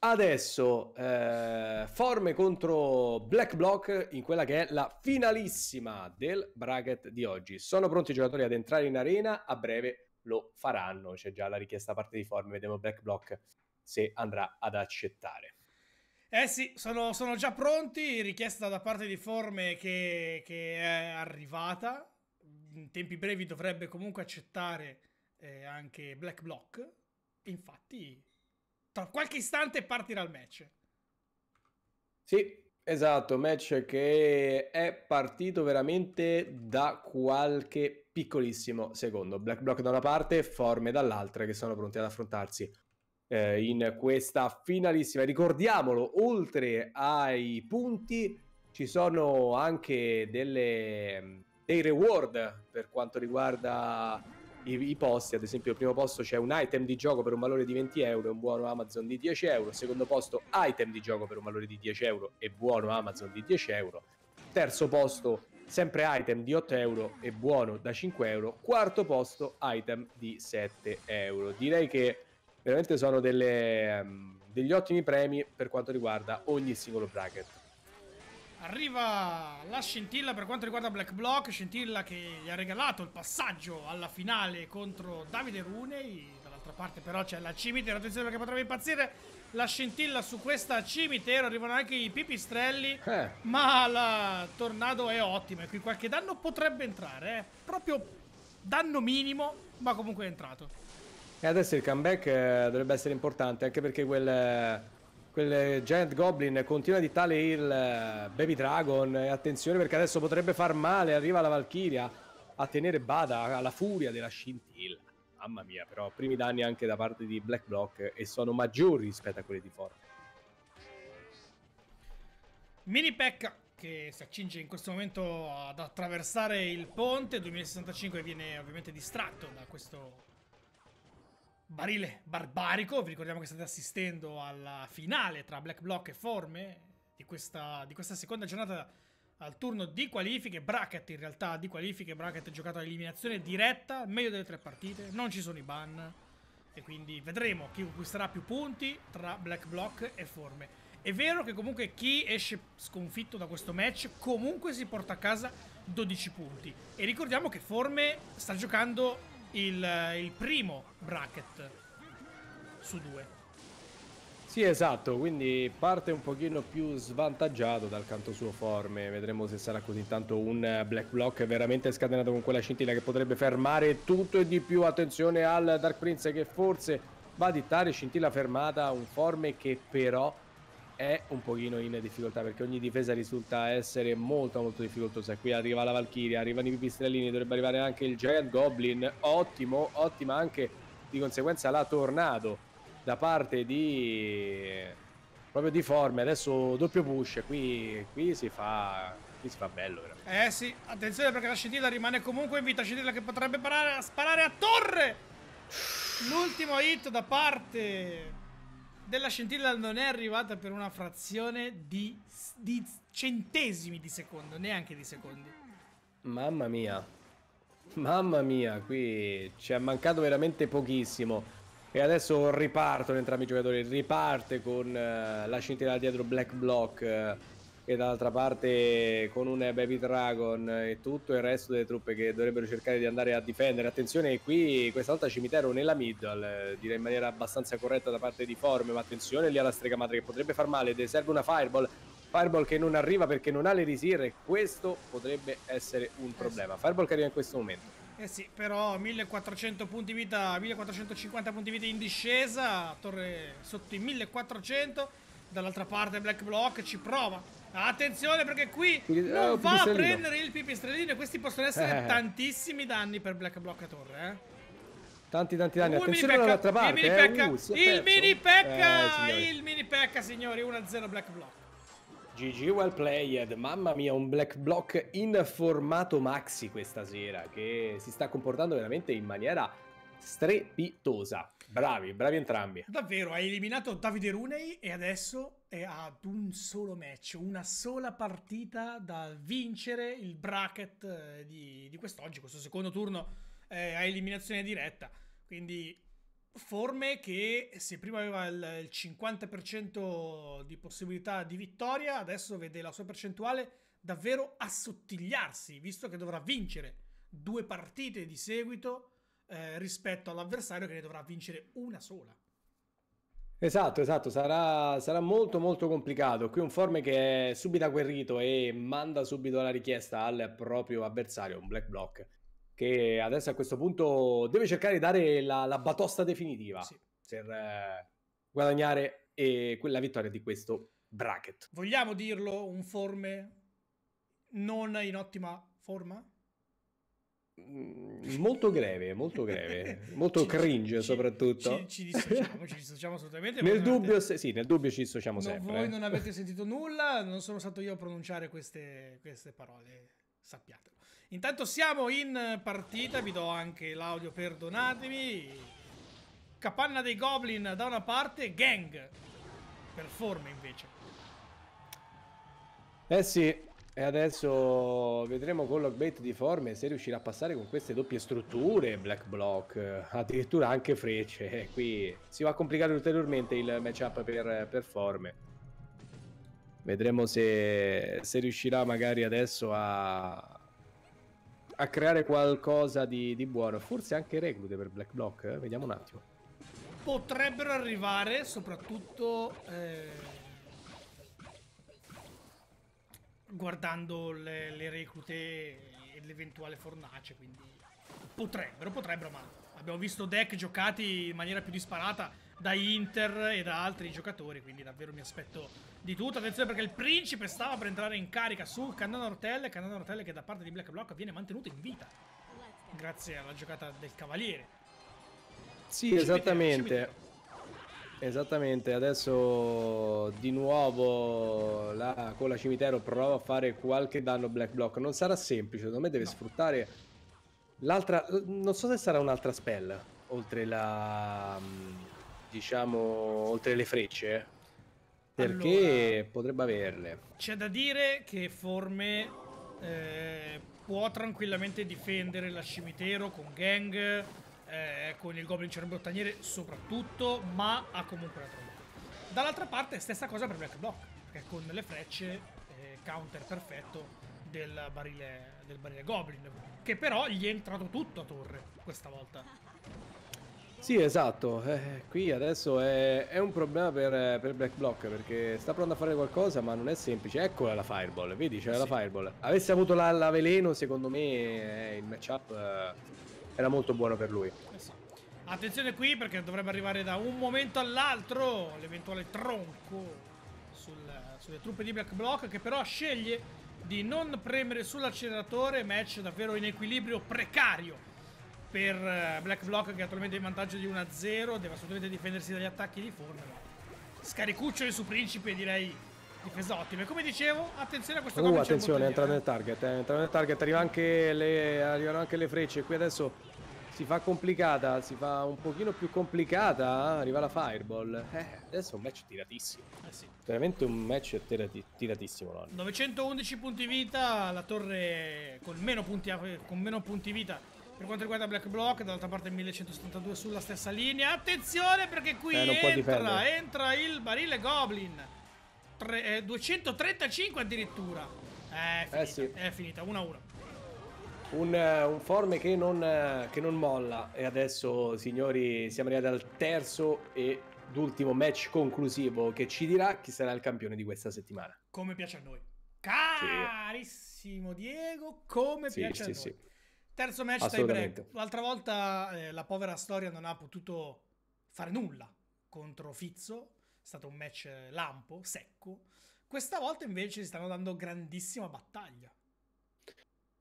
Speaker 2: Adesso eh, forme contro Black Block in quella che è la finalissima del bracket di oggi. Sono pronti i giocatori ad entrare in arena, a breve lo faranno, c'è già la richiesta a parte di forme, vediamo Black Block se andrà ad accettare.
Speaker 1: Eh sì, sono, sono già pronti, richiesta da parte di forme che, che è arrivata, in tempi brevi dovrebbe comunque accettare eh, anche Black Block, infatti tra esatto, qualche istante partirà il match.
Speaker 2: Sì, esatto, match che è partito veramente da qualche piccolissimo secondo. Black Block da una parte, Forme dall'altra, che sono pronti ad affrontarsi eh, in questa finalissima. Ricordiamolo, oltre ai punti ci sono anche delle, dei reward per quanto riguarda i, i, posti, ad esempio al primo posto c'è un item di gioco per un valore di 20 euro e un buono Amazon di 10 euro, secondo posto item di gioco per un valore di 10 euro e buono Amazon di 10 euro, terzo posto sempre item di 8 euro e buono da 5 euro, quarto posto item di 7 euro. Direi che veramente sono delle, um, degli ottimi premi per quanto riguarda ogni singolo bracket.
Speaker 1: Arriva la scintilla per quanto riguarda Black Block, scintilla che gli ha regalato il passaggio alla finale contro Davide Runei, dall'altra parte però c'è la Cimitero, attenzione perché potrebbe impazzire la scintilla su questa Cimitero, arrivano anche i pipistrelli, eh. ma la Tornado è ottima e qui qualche danno potrebbe entrare, eh. proprio danno minimo, ma comunque è entrato.
Speaker 2: E adesso il comeback eh, dovrebbe essere importante, anche perché quel quel Giant Goblin continua di tale il eh, Baby Dragon attenzione perché adesso potrebbe far male arriva la Valkyria a tenere bada alla furia della scintilla mamma mia però primi danni anche da parte di Black Block e sono maggiori rispetto a quelli di Forte.
Speaker 1: Mini Pack che si accinge in questo momento ad attraversare il ponte 2065 viene ovviamente distratto da questo Barile barbarico, vi ricordiamo che state assistendo alla finale tra Black Block e Forme di questa, di questa seconda giornata al turno di qualifiche, bracket in realtà di qualifiche, bracket giocato a eliminazione diretta, meglio delle tre partite, non ci sono i ban e quindi vedremo chi conquisterà più punti tra Black Block e Forme. È vero che comunque chi esce sconfitto da questo match comunque si porta a casa 12 punti e ricordiamo che Forme sta giocando il, eh, il primo bracket su due.
Speaker 2: Sì, esatto, quindi parte un pochino più svantaggiato dal canto suo forme, vedremo se sarà così intanto un Black Block veramente scatenato con quella scintilla che potrebbe fermare tutto e di più, attenzione al Dark Prince che forse va a dittare, scintilla fermata, un forme che però è un pochino in difficoltà perché ogni difesa risulta essere molto molto difficoltosa. Qui arriva la Valchiria, arrivano i pipistrellini, dovrebbe arrivare anche il Giant Goblin. Ottimo, ottima anche di conseguenza la Tornado da parte di proprio di forme. Adesso doppio push, qui, qui si fa qui si fa bello
Speaker 1: veramente. Eh sì, attenzione perché la scintilla rimane comunque in vita, scintilla che potrebbe parare, sparare a torre. L'ultimo hit da parte della scintilla non è arrivata per una frazione di, di centesimi di secondo, neanche di secondi.
Speaker 2: Mamma mia, mamma mia, qui ci è mancato veramente pochissimo. E adesso ripartono entrambi i giocatori, riparte con uh, la scintilla dietro Black Block. Uh, e dall'altra parte con un Baby Dragon e tutto il resto delle truppe che dovrebbero cercare di andare a difendere. Attenzione, qui questa volta cimitero nella middle, eh, direi in maniera abbastanza corretta da parte di Forme, ma attenzione lì alla strega madre che potrebbe far male, serve una Fireball. Fireball che non arriva perché non ha le risir e questo potrebbe essere un eh problema. Fireball che arriva in questo momento.
Speaker 1: Eh sì, però 1400 punti vita, 1450 punti vita in discesa, torre sotto i 1400, dall'altra parte Black Block ci prova, Attenzione perché qui non oh, va a prendere il pipistrellino e questi possono essere eh. tantissimi danni per Black Block a torre, eh.
Speaker 2: Tanti tanti danni, eh. uh, attenzione dall'altra parte. Il mini eh, pecca, eh. uh, il, mini pecca. Eh, il
Speaker 1: mini pecca, signori, 1-0 Black Block.
Speaker 2: GG well played, mamma mia un black block in formato maxi questa sera che si sta comportando veramente in maniera strepitosa. Bravi, bravi entrambi.
Speaker 1: Davvero, hai eliminato Davide Runei e adesso è ad un solo match, una sola partita da vincere il bracket eh, di, di quest'oggi, questo secondo turno eh, a eliminazione diretta. Quindi forme che se prima aveva il, il 50% di possibilità di vittoria, adesso vede la sua percentuale davvero assottigliarsi, visto che dovrà vincere due partite di seguito eh, rispetto all'avversario che ne dovrà vincere una sola.
Speaker 2: Esatto, esatto, sarà, sarà, molto molto complicato. Qui un forme che è subito agguerrito e manda subito la richiesta al proprio avversario, un black block, che adesso a questo punto deve cercare di dare la, la batosta definitiva sì.
Speaker 1: per eh,
Speaker 2: guadagnare eh, quella vittoria di questo bracket.
Speaker 1: Vogliamo dirlo un forme non in ottima forma?
Speaker 2: Mm, molto greve, molto greve, molto ci, cringe ci, soprattutto. Ci,
Speaker 1: ci, dissociamo, ci dissociamo assolutamente. nel, dubbio,
Speaker 2: avete, sì, nel dubbio ci dissociamo sempre. Voi eh. non avete
Speaker 1: sentito nulla, non sono stato io a pronunciare queste, queste parole, sappiatelo. Intanto siamo in partita, vi do anche l'audio, perdonatemi. Capanna dei Goblin da una parte, Gang per forme invece.
Speaker 2: Eh sì, e adesso vedremo con Logbait di forme se riuscirà a passare con queste doppie strutture, Black Block, addirittura anche frecce. Eh, qui si va a complicare ulteriormente il matchup per, per forme. Vedremo se, se riuscirà magari adesso a, a creare qualcosa di, di, buono. Forse anche reclute per Black Block. Eh? Vediamo un attimo.
Speaker 1: Potrebbero arrivare, soprattutto eh, guardando le, le reclute e l'eventuale fornace, quindi potrebbero, potrebbero, ma abbiamo visto deck giocati in maniera più disparata da Inter e da altri giocatori, quindi davvero mi aspetto di tutto. Attenzione perché il principe stava per entrare in carica sul cannone Ortelle, cannone Ortelle che da parte di Black Block viene mantenuto in vita, grazie alla giocata del cavaliere.
Speaker 2: Sì, ci esattamente. Mettiamo, Esattamente, adesso di nuovo la cola cimitero prova a fare qualche danno black block. Non sarà semplice, secondo me deve no. sfruttare l'altra... Non so se sarà un'altra spell, oltre la... diciamo, oltre le frecce. Eh. Perché allora, potrebbe averle.
Speaker 1: C'è da dire che Forme eh, può tranquillamente difendere la cimitero con gang eh, con il Goblin Cerebrottaniere soprattutto, ma ha comunque la tromba. Dall'altra parte stessa cosa per Black Block, che con le frecce eh, counter perfetto del barile, del barile Goblin, che però gli è entrato tutto a torre questa volta.
Speaker 2: Sì, esatto. Eh, qui adesso è, è un problema per, per, Black Block perché sta provando a fare qualcosa, ma non è
Speaker 1: semplice. Eccola la
Speaker 2: Fireball, vedi? C'era sì. la Fireball. Avesse avuto la, la veleno, secondo me eh, il matchup. Eh era molto buono per lui.
Speaker 1: Attenzione qui perché dovrebbe arrivare da un momento all'altro l'eventuale tronco sul, sulle truppe di Black Block che però sceglie di non premere sull'acceleratore, match davvero in equilibrio precario per eh, Black Block che attualmente è in vantaggio di 1-0, deve assolutamente difendersi dagli attacchi di Forno. Scaricuccioli su Principe direi difesa ottima. E come dicevo, attenzione a questo uh, attenzione, entra
Speaker 2: nel eh. target, eh. entra nel target, arriva anche le, arrivano anche le frecce. Qui adesso si fa complicata, si fa un pochino più complicata, arriva la Fireball. Eh, adesso è un match tiratissimo. Eh sì. Veramente un match tirati tiratissimo. Nonno.
Speaker 1: 911 punti vita, la torre con meno punti, con meno punti vita per quanto riguarda Black Block, dall'altra parte 1172 sulla stessa linea. Attenzione perché qui eh, entra, entra, il barile Goblin. Tre, eh, 235 addirittura. Eh, è eh, finita, eh sì. è finita, 1-1. Un, eh,
Speaker 2: un forme che non, eh, che non molla. E adesso, signori, siamo arrivati al terzo e ultimo match conclusivo che ci dirà chi sarà il campione di questa settimana.
Speaker 1: Come piace a noi. Carissimo Diego, come sì, piace sì, a noi. Sì. Terzo match tie break. L'altra volta eh, la povera storia non ha potuto fare nulla contro Fizzo, è stato un match eh, lampo, secco. Questa volta invece si stanno dando grandissima battaglia.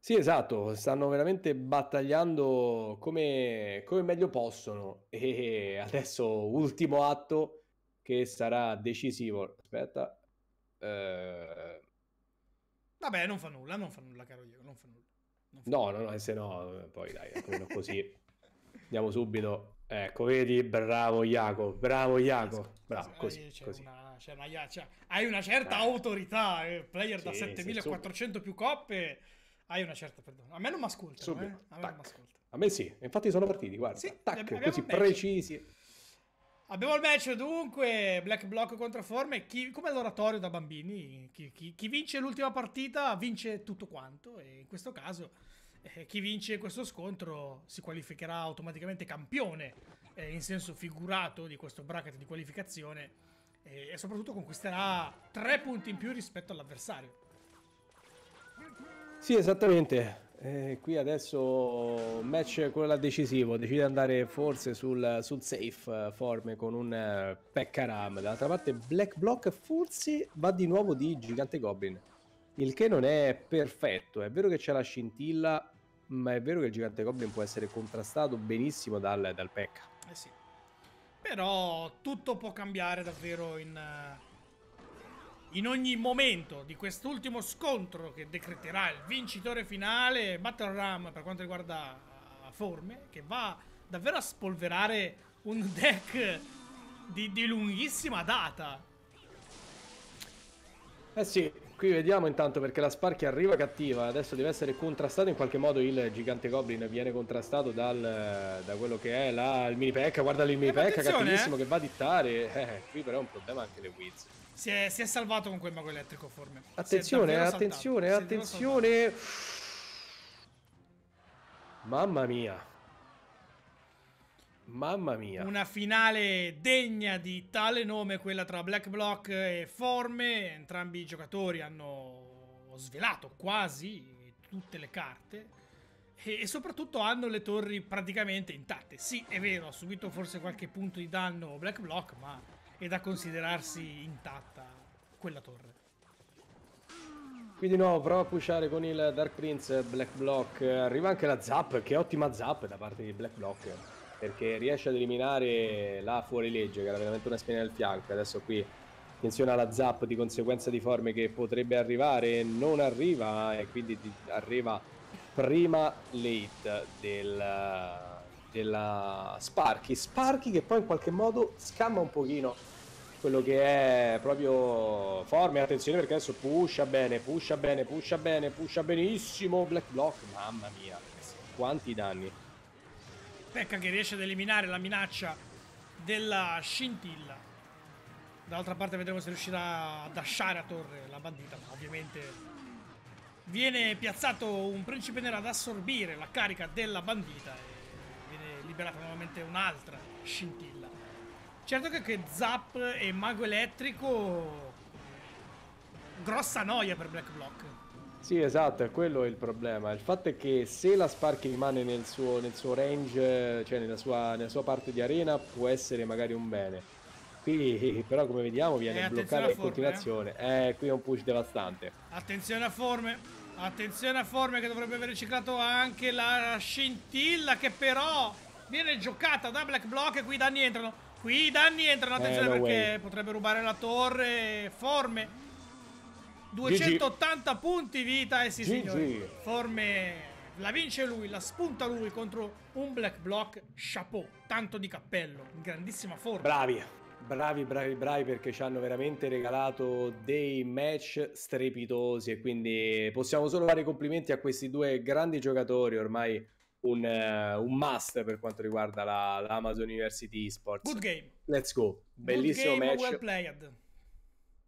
Speaker 2: Sì, esatto, stanno veramente battagliando come, come meglio possono e adesso ultimo atto che sarà decisivo. Aspetta. Eh...
Speaker 1: Vabbè, non fa nulla, non fa nulla, caro Diego, non fa nulla.
Speaker 2: Non fa no, nulla. no, no, se no poi dai, almeno così. Andiamo subito. Ecco, vedi, bravo Iaco, bravo Iaco. Bravo, così, c'è così. Una,
Speaker 1: c'è una, c'è, hai una certa eh. autorità, eh, player sì, da 7400 più coppe hai una certa, perdono. A me non mi ascolta. eh? A me non m'ascoltano. A me sì, infatti sono partiti, guarda. Sì, Tac, così precisi. Abbiamo il match dunque, Black Block contro Forme, chi, come l'oratorio da bambini, chi, chi, chi, vince l'ultima partita vince tutto quanto e in questo caso eh, chi vince questo scontro si qualificherà automaticamente campione eh, in senso figurato di questo bracket di qualificazione eh, e soprattutto conquisterà tre punti in più rispetto all'avversario.
Speaker 2: Sì, esattamente. Eh, qui adesso match quello decisivo, decide di andare forse sul, sul safe eh, form con un uh, eh, Pekkaram. Dall'altra parte Black Block forse va di nuovo di Gigante Goblin, il che non è perfetto. È vero che c'è la scintilla, ma è vero che il Gigante Goblin può essere contrastato benissimo dal, dal Pekka. Eh
Speaker 1: sì. Però tutto può cambiare davvero in... Uh in ogni momento di quest'ultimo scontro che decreterà il vincitore finale, Battle Ram per quanto riguarda eh, forme, che va davvero a spolverare un deck di, di lunghissima data. Eh
Speaker 2: sì, qui vediamo intanto perché la Sparky arriva cattiva, adesso deve essere contrastato in qualche modo il gigante Goblin, viene contrastato dal, eh, da quello che è la, il mini pecca, guarda lì il mini pecca eh, cattivissimo eh? che va a dittare, eh, qui però è un problema anche le Wiz.
Speaker 1: Si è, si è salvato con quel mago elettrico forme.
Speaker 2: Attenzione, attenzione,
Speaker 1: attenzione.
Speaker 2: Mamma mia. Mamma mia.
Speaker 1: Una finale degna di tale nome, quella tra Black Block e Forme. Entrambi i giocatori hanno svelato quasi tutte le carte. E, e soprattutto hanno le torri praticamente intatte. Sì, è vero, ha subito forse qualche punto di danno Black Block, ma e da considerarsi intatta quella torre.
Speaker 2: Qui di nuovo prova a pushare con il Dark Prince Black Block. Arriva anche la Zap, che è ottima Zap da parte di Black Block. Perché riesce ad eliminare la fuorilegge, che era veramente una spina nel fianco. Adesso qui attenzione alla Zap di conseguenza di forme che potrebbe arrivare. Non arriva e quindi arriva prima late del, della Sparky. Sparky che poi in qualche modo scamma un pochino quello che è proprio forme, attenzione perché adesso pusha bene, pusha bene, pusha bene, pusha benissimo, Black Block, mamma mia, quanti danni.
Speaker 1: Pecca che riesce ad eliminare la minaccia della scintilla. Dall'altra parte vedremo se riuscirà a dasciare a torre la bandita, ma ovviamente viene piazzato un principe nero ad assorbire la carica della bandita e viene liberata nuovamente un'altra scintilla. Certo che, che Zap e Mago Elettrico... Grossa noia per Black Block.
Speaker 2: Sì, esatto, è quello il problema. Il fatto è che se la Spark rimane nel suo, nel suo range, cioè nella sua, nella sua, parte di arena, può essere magari un bene. Qui però come vediamo viene eh, bloccata in eh. continuazione. Eh. qui è un push devastante.
Speaker 1: Attenzione a forme, attenzione a forme che dovrebbe aver riciclato anche la scintilla che però viene giocata da Black Block e qui danni entrano. Qui i danni entrano, attenzione eh, perché way. potrebbe rubare la torre. Forme. 280 Gigi. punti vita, eh sì signore. Forme. La vince lui, la spunta lui contro un Black Block. Chapeau, tanto di cappello. Grandissima forma. Bravi.
Speaker 2: Bravi, bravi, bravi perché ci hanno veramente regalato dei match strepitosi e quindi possiamo solo fare complimenti a questi due grandi giocatori ormai un, uh, un, must per quanto riguarda la, Amazon University Esports. Good game. Let's go. Bellissimo game, match. Well played.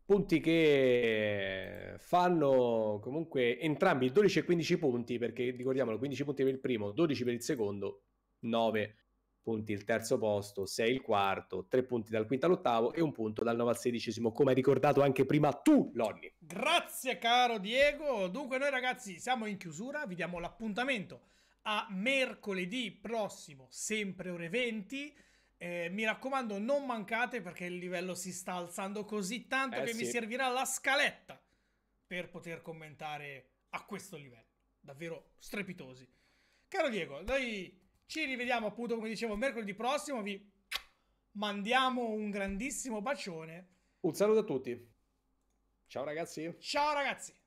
Speaker 2: Punti che fanno comunque entrambi 12 e 15 punti, perché ricordiamolo, 15 punti per il primo, 12 per il secondo, 9 punti il terzo posto, 6 il quarto, 3 punti dal quinto all'ottavo e un punto dal 9 al sedicesimo, come hai ricordato anche prima tu, Lonny.
Speaker 1: Grazie caro Diego. Dunque noi ragazzi siamo in chiusura, vi diamo l'appuntamento a mercoledì prossimo, sempre ore 20. Eh, mi raccomando, non mancate perché il livello si sta alzando così tanto eh che sì. mi servirà la scaletta per poter commentare a questo livello. Davvero strepitosi. Caro Diego, noi ci rivediamo appunto, come dicevo, mercoledì prossimo. Vi mandiamo un grandissimo bacione.
Speaker 2: Un saluto a tutti. Ciao ragazzi.
Speaker 1: Ciao ragazzi.